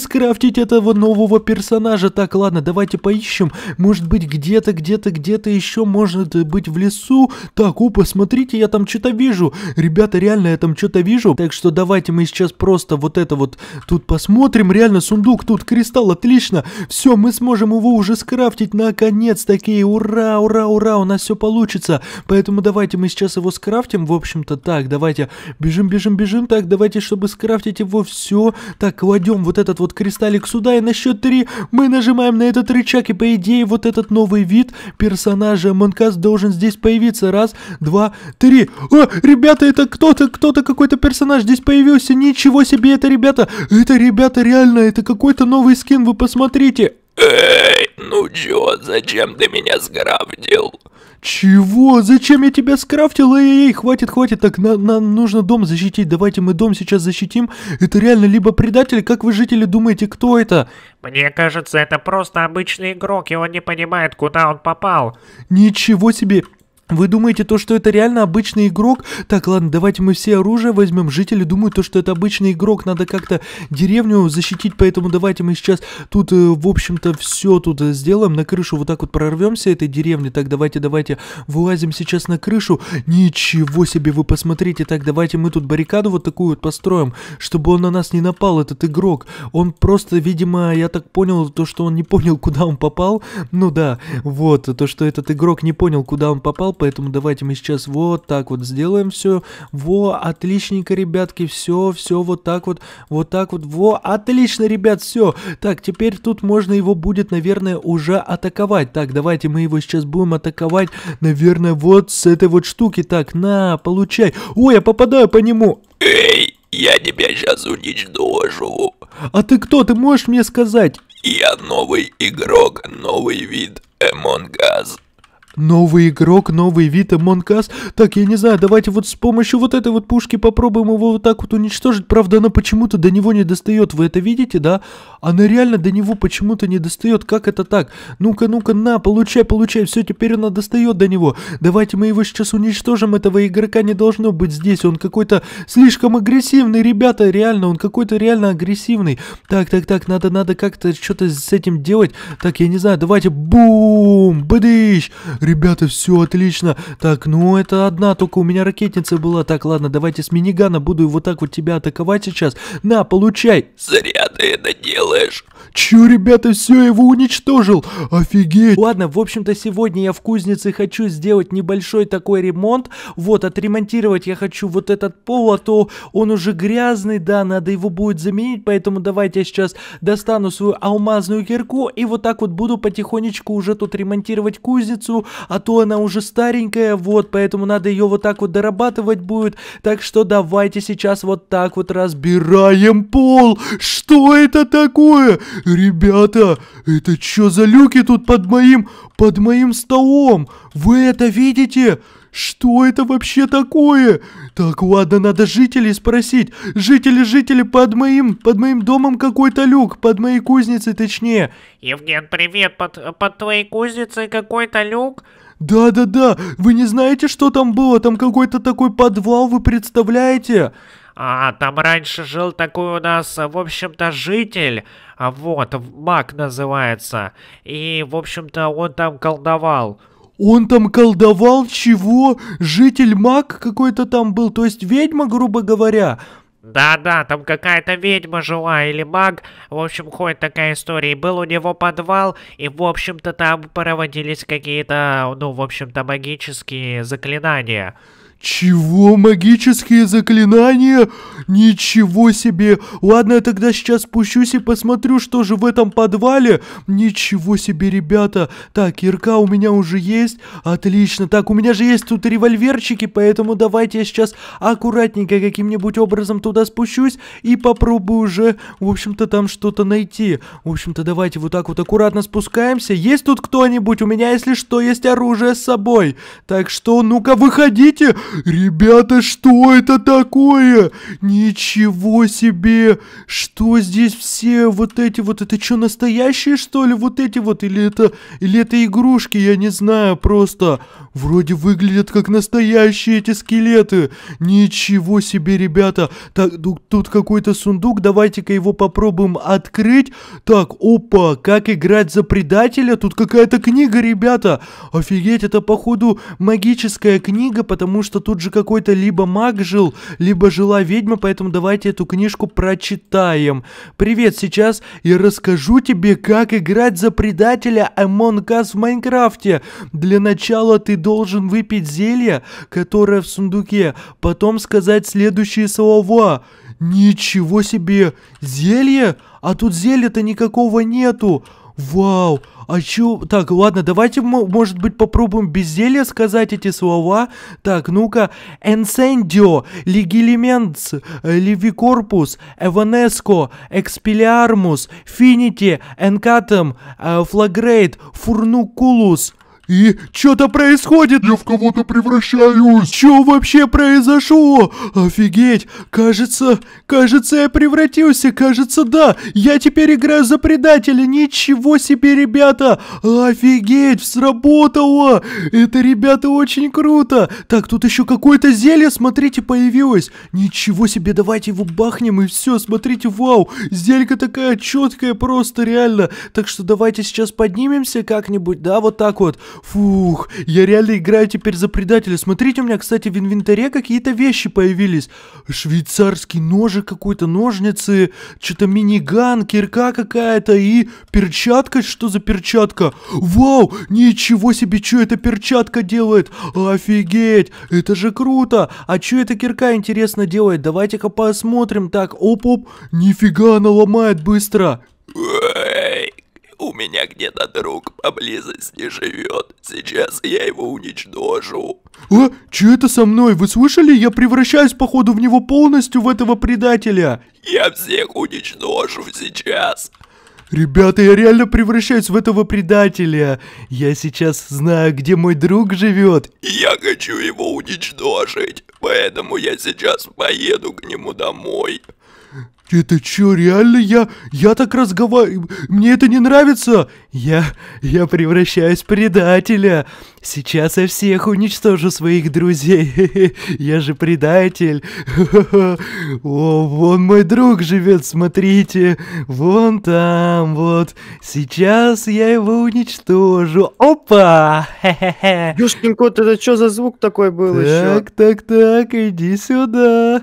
скрафтить этого нового персонажа. Так, ладно, давайте поищем. Может быть, где-то, где-то, где-то еще может быть в лесу. Так, опа, смотрите, я там что-то вижу. Ребята, реально, я там что-то вижу. Так что давайте мы сейчас просто вот это вот тут посмотрим. Реально, сундук, тут кристалл, отлично. Все, мы сможем его уже скрафтить наконец-таки. Ура, ура ура, ура, у нас все получится. Поэтому давайте мы сейчас его скрафтим, в общем-то, так, давайте, бежим, бежим, бежим, так, давайте, чтобы скрафтить его все, так, кладем вот этот вот кристаллик сюда, и на счет 3 мы нажимаем на этот рычаг, и по идее вот этот новый вид персонажа Монкас должен здесь появиться, раз, два, три. О, ребята, это кто-то, кто-то, какой-то персонаж здесь появился, ничего себе, это ребята, это ребята реально, это какой-то новый скин, вы посмотрите. «Эй, ну чё, зачем ты меня скрафтил?» «Чего? Зачем я тебя скрафтил? Эй, эй, эй, хватит, хватит, так на, нам нужно дом защитить, давайте мы дом сейчас защитим. Это реально либо предатель, как вы, жители, думаете, кто это?» «Мне кажется, это просто обычный игрок, и он не понимает, куда он попал». «Ничего себе, вы думаете, то, что это реально обычный игрок? Так, ладно, давайте мы все оружие возьмем. Жители думают, то, что это обычный игрок. Надо как-то деревню защитить, поэтому давайте мы сейчас тут, э, в общем-то, все тут э, сделаем. На крышу вот так вот прорвемся этой деревни. Так, давайте, давайте, вылазим сейчас на крышу. Ничего себе, вы посмотрите. Так, давайте мы тут баррикаду вот такую вот построим, чтобы он на нас не напал, этот игрок. Он просто, видимо, я так понял, то, что он не понял, куда он попал. Ну да, вот, то, что этот игрок не понял, куда он попал, материал, поэтому давайте мы сейчас вот так вот сделаем все. Во, отличненько, ребятки, все, все вот так вот, вот так вот, во, отлично, ребят, все. Так, теперь тут можно его будет, наверное, уже атаковать. Так, давайте мы его сейчас будем атаковать, наверное, вот с этой вот штуки. Так, на, получай. Ой, я попадаю по нему. Эй, я тебя сейчас уничтожу. А ты кто? Ты можешь мне сказать? Я новый игрок, новый вид Эмонгаз. Us. Новый игрок, новый вид Монкас. Так, я не знаю, давайте вот с помощью вот этой вот пушки попробуем его вот так вот уничтожить. Правда, она почему-то до него не достает. Вы это видите, да? Она реально до него почему-то не достает. Как это так? Ну-ка, ну-ка, на, получай, получай. Все, теперь она достает до него. Давайте мы его сейчас уничтожим. Этого игрока не должно быть здесь. Он какой-то слишком агрессивный, ребята, реально. Он какой-то реально агрессивный. Так, так, так, надо, надо как-то что-то с этим делать. Так, я не знаю, давайте. Бум! Бдыщ! Ребята, все отлично. Так, ну это одна только у меня ракетница была. Так, ладно, давайте с минигана буду вот так вот тебя атаковать сейчас. На, получай. Зря ты это делаешь. Чё, ребята, все его уничтожил? Офигеть! Ладно, в общем-то, сегодня я в кузнице хочу сделать небольшой такой ремонт. Вот, отремонтировать я хочу вот этот пол, а то он уже грязный, да, надо его будет заменить. Поэтому давайте я сейчас достану свою алмазную кирку и вот так вот буду потихонечку уже тут ремонтировать кузницу. А то она уже старенькая, вот, поэтому надо ее вот так вот дорабатывать будет. Так что давайте сейчас вот так вот разбираем пол. Что это такое? ребята, это что за люки тут под моим, под моим столом? Вы это видите? Что это вообще такое? Так, ладно, надо жителей спросить. Жители, жители, под моим, под моим домом какой-то люк, под моей кузницей точнее. Евген, привет, под, под твоей кузницей какой-то люк? Да-да-да, вы не знаете, что там было? Там какой-то такой подвал, вы представляете? А, там раньше жил такой у нас, в общем-то, житель, а вот, маг называется. И, в общем-то, он там колдовал. Он там колдовал? Чего? Житель маг какой-то там был, то есть ведьма, грубо говоря? Да-да, там какая-то ведьма жила или маг, в общем, ходит такая история. И был у него подвал, и, в общем-то, там проводились какие-то, ну, в общем-то, магические заклинания. Чего магические заклинания? Ничего себе! Ладно, я тогда сейчас спущусь и посмотрю, что же в этом подвале. Ничего себе, ребята! Так, кирка у меня уже есть. Отлично. Так, у меня же есть тут револьверчики, поэтому давайте я сейчас аккуратненько каким-нибудь образом туда спущусь и попробую уже, в общем-то, там что-то найти. В общем-то, давайте вот так вот аккуратно спускаемся. Есть тут кто-нибудь? У меня, если что, есть оружие с собой. Так что, ну-ка, выходите! Ребята, что это такое? Ничего себе! Что здесь все вот эти вот? Это что, настоящие, что ли, вот эти вот? Или это, или это игрушки? Я не знаю, просто. Вроде выглядят как настоящие эти скелеты. Ничего себе, ребята. Так, тут какой-то сундук. Давайте-ка его попробуем открыть. Так, опа, как играть за предателя? Тут какая-то книга, ребята. Офигеть, это походу магическая книга, потому что тут же какой-то либо маг жил, либо жила ведьма, поэтому давайте эту книжку прочитаем. Привет, сейчас я расскажу тебе, как играть за предателя Among Us в Майнкрафте. Для начала ты должен выпить зелье, которое в сундуке, потом сказать следующие слова. Ничего себе, зелье? А тут зелья-то никакого нету. Вау, а чё? Так, ладно, давайте, мы, может быть, попробуем без зелья сказать эти слова. Так, ну-ка. Энсендио, легилименс, э, левикорпус, эванеско, экспелиармус, финити, энкатем, э, флагрейт, фурнукулус. И что-то происходит! Я в кого-то превращаюсь! Что вообще произошло? Офигеть! Кажется, кажется, я превратился, кажется, да! Я теперь играю за предателя! Ничего себе, ребята! Офигеть! Сработало! Это, ребята, очень круто! Так, тут еще какое-то зелье, смотрите, появилось! Ничего себе, давайте его бахнем и все, смотрите, вау! Зелька такая четкая, просто реально! Так что давайте сейчас поднимемся как-нибудь, да, вот так вот. Фух, я реально играю теперь за предателя. Смотрите, у меня, кстати, в инвентаре какие-то вещи появились. Швейцарский ножик какой-то, ножницы, что-то миниган, кирка какая-то и перчатка. Что за перчатка? Вау, ничего себе, что эта перчатка делает? Офигеть, это же круто. А что эта кирка, интересно, делает? Давайте-ка посмотрим. Так, оп-оп, нифига она ломает быстро. У меня где-то друг поблизости живет. Сейчас я его уничтожу. А, что это со мной? Вы слышали? Я превращаюсь, походу, в него полностью, в этого предателя. Я всех уничтожу сейчас. Ребята, я реально превращаюсь в этого предателя. Я сейчас знаю, где мой друг живет. Я хочу его уничтожить, поэтому я сейчас поеду к нему домой. «Это чё, реально я? Я так разговариваю? Мне это не нравится!» «Я... я превращаюсь в предателя! Сейчас я всех уничтожу своих друзей! Я же предатель! О, вон мой друг живет, смотрите! Вон там, вот! Сейчас я его уничтожу! Опа! Юшкин кот, это что за звук такой был так, еще? Так, так, так, иди сюда!»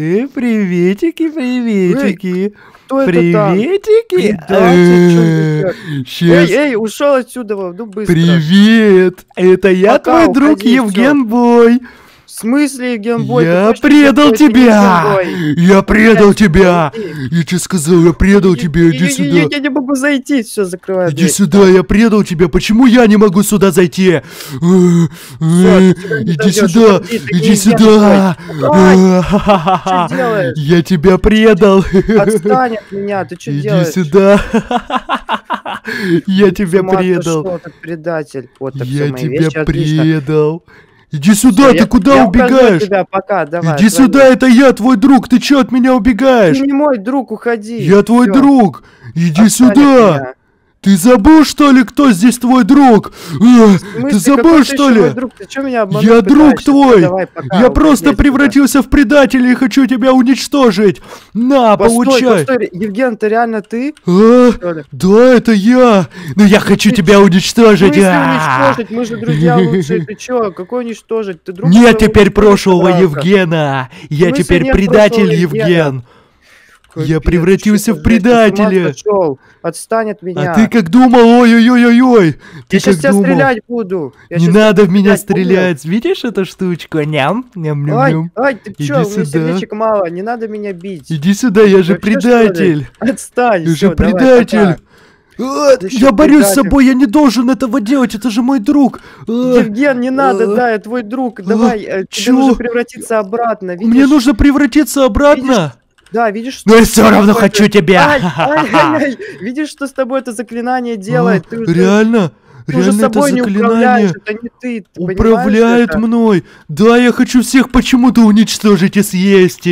Э, приветики, приветики. Эй, кто приветики? это там? Э, эй, ушел отсюда, ну быстро. Привет, это я Пока, твой друг уходи, Евген Бой. В смысле, геймбой? Я предал тебя! Я предал тебя! Я тебе сказал, я предал тебя, иди сюда. Я не могу зайти, все, закрывай Иди сюда, я предал тебя, почему я не могу сюда зайти? Э, э, типа, иди сюда, иди сюда! Э, я тебя предал! Отстань от меня, ты что делаешь? Иди сюда! Я тебя предал! что предатель. Вот так Я тебя предал. Иди сюда, Все, ты я, куда я убегаешь? Тебя, пока, давай, Иди давай. сюда, это я, твой друг, ты чё от меня убегаешь? Ты не мой друг, уходи. Я твой Всё. друг, иди Остали сюда. Меня. Ты забыл, что ли, кто здесь твой друг? Смысле, ты забыл, что ли? Друг? Ты что меня я друг ну, твой. Давай, пока, я просто превратился тебя. в предателя и хочу тебя уничтожить. На, постой, получай. Постой. Евген, ты реально ты? А? Да, это я. Но ну, я хочу ты тебя уничтожить. Мы а! уничтожить, мы же друзья лучшие. Ты чё, какой уничтожить? Ты друг Нет теперь прошлого Евгена. Я теперь предатель Евген. Евген. Какой я превратился в предателя. Отстань от а меня. А ты как думал, ой-ой-ой-ой-ой. Я сейчас тебя думал? стрелять буду. Я не надо в меня стрелять. Буду. Видишь эту штучку? Ням, ням, ням, ням. Ай, ты Иди чё, сюда. мне мало, не надо меня бить. Иди сюда, я же предатель. Отстань. Я же предатель. Давай, э, я борюсь предатель. с собой, я не должен этого делать, это же мой друг. Э, Евген, не надо, э, да, я твой друг. Давай, а, тебе нужно превратиться обратно. Видишь? Мне нужно превратиться обратно. Видишь? Да, видишь... что Ну я все равно хочу тебя! Ай, ай, ай, видишь, что с тобой это заклинание делает? А, уже... реально? Ты уже собой это заклинание не это не ты, ты управляет это? мной. Да, я хочу всех почему-то уничтожить и съесть.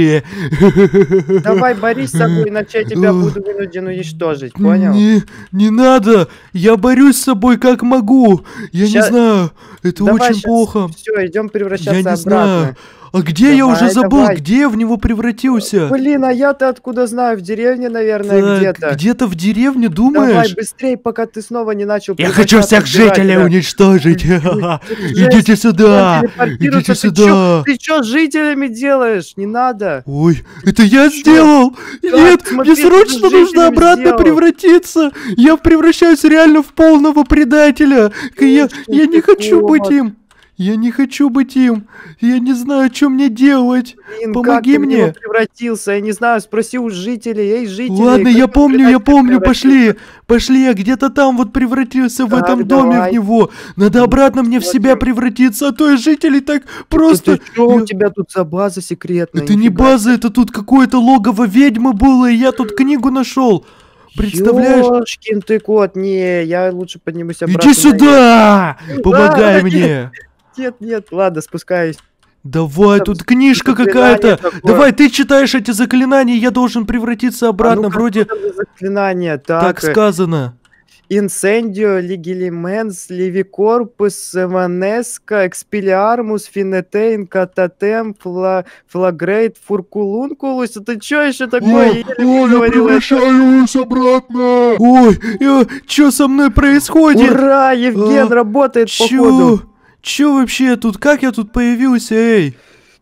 Давай борись с собой, иначе я тебя ну. буду вынужден уничтожить, понял? Не, не надо. Я борюсь с собой как могу. Я щас... не знаю. Это Давай очень плохо. Все, идем превращаться я не обратно. Знаю. А где давай, я уже забыл? Давай. Где я в него превратился? Блин, а я-то откуда знаю? В деревне, наверное, где-то. Где-то в деревне, думаешь? Давай быстрей, пока ты снова не начал. Я хочу всех жителей уничтожить. Идите сюда. Идите сюда. Ты что с жителями делаешь? Не надо. Ой, это я сделал. Нет, мне срочно нужно обратно превратиться. Я превращаюсь реально в полного предателя. Я не хочу быть им. Я не хочу быть им. Я не знаю, что мне делать. Блин, Помоги как мне. Ты в него превратился, я не знаю. Спроси у жителей. Эй, жители. Ладно, я помню, я помню. Пошли, пошли. Я где-то там вот превратился так, в этом доме в него. Надо обратно мне в себя превратиться, а то и жители так просто. Что у тебя тут за база секретная? Это не база, это тут какое-то логово ведьмы было, и я тут книгу нашел. Представляешь? Ёшкин ты кот, не, я лучше поднимусь обратно. Иди сюда! Помогай мне! нет, нет, ладно, спускаюсь. Давай, тут книжка какая-то. Давай, ты читаешь эти заклинания, я должен превратиться а обратно, а ну, вроде... Заклинания, так... Так э, сказано. Инсендио, легилименс, левикорпус, эванеска, экспилиармус, финетейн, кататем, фла, флагрейт, фуркулункулус. Это что еще такое? О, я, о, я это. обратно! Ой, я, э, что со мной происходит? Ура, Евген а, работает чё? походу. Чё вообще тут? Как я тут появился, эй?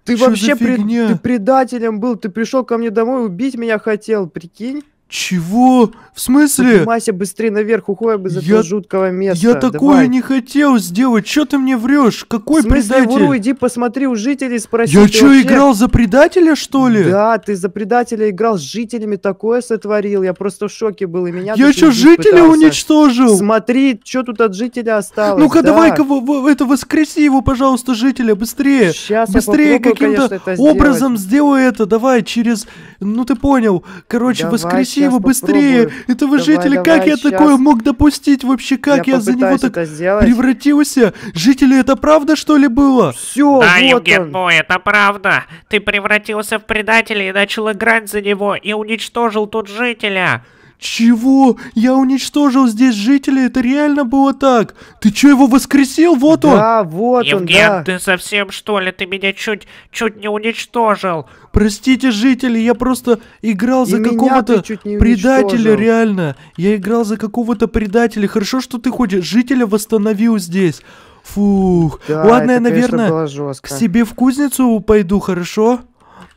Ты Чё вообще пред... ты предателем был, ты пришел ко мне домой, убить меня хотел, прикинь? Чего? В смысле? Мася, быстрее наверх, уходи из этого я... жуткого места. Я такое Давай. не хотел сделать, что ты мне врешь? Какой В смысле, предатель? Вру, иди посмотри у жителей, спроси. Я что, вообще... играл за предателя, что ли? Да, ты за предателя играл с жителями, такое сотворил. Я просто в шоке был, и меня... Я что, жителя пытался. уничтожил? Смотри, что тут от жителя осталось. Ну-ка, да. давай-ка, это, воскреси его, пожалуйста, жителя, быстрее. Сейчас быстрее каким-то образом сделай это, давай, через... Ну ты понял, короче, давай, воскреси Спаси его быстрее! Попробую. Этого давай, жителя, давай, как я сейчас. такое мог допустить вообще? Как я, я за него так сделать. превратился? Жители, это правда что ли было? Все, да, вот Евгенбо, ну, это правда. Ты превратился в предателя и начал играть за него и уничтожил тут жителя. «Чего? Я уничтожил здесь жителей? Это реально было так? Ты что его воскресил? Вот он!» «Да, вот Евген, он, да!» ты совсем что ли? Ты меня чуть, чуть не уничтожил!» «Простите, жители, я просто играл за какого-то предателя, реально! Я играл за какого-то предателя! Хорошо, что ты хоть жителя восстановил здесь!» Фух, да, ладно, это, я, наверное, конечно, к себе в кузницу пойду, хорошо?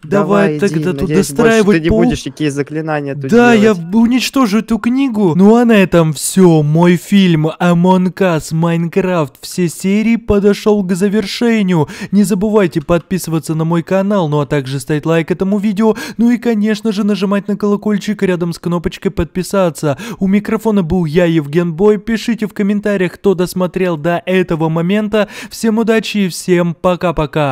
Давай, Давай иди, тогда тут надеюсь, достраивать больше ты не будешь такие заклинания тут Да, делать. я уничтожу эту книгу. Ну а на этом все. Мой фильм Among Us Minecraft все серии подошел к завершению. Не забывайте подписываться на мой канал, ну а также ставить лайк этому видео. Ну и, конечно же, нажимать на колокольчик рядом с кнопочкой подписаться. У микрофона был я, Евген Бой. Пишите в комментариях, кто досмотрел до этого момента. Всем удачи и всем пока-пока.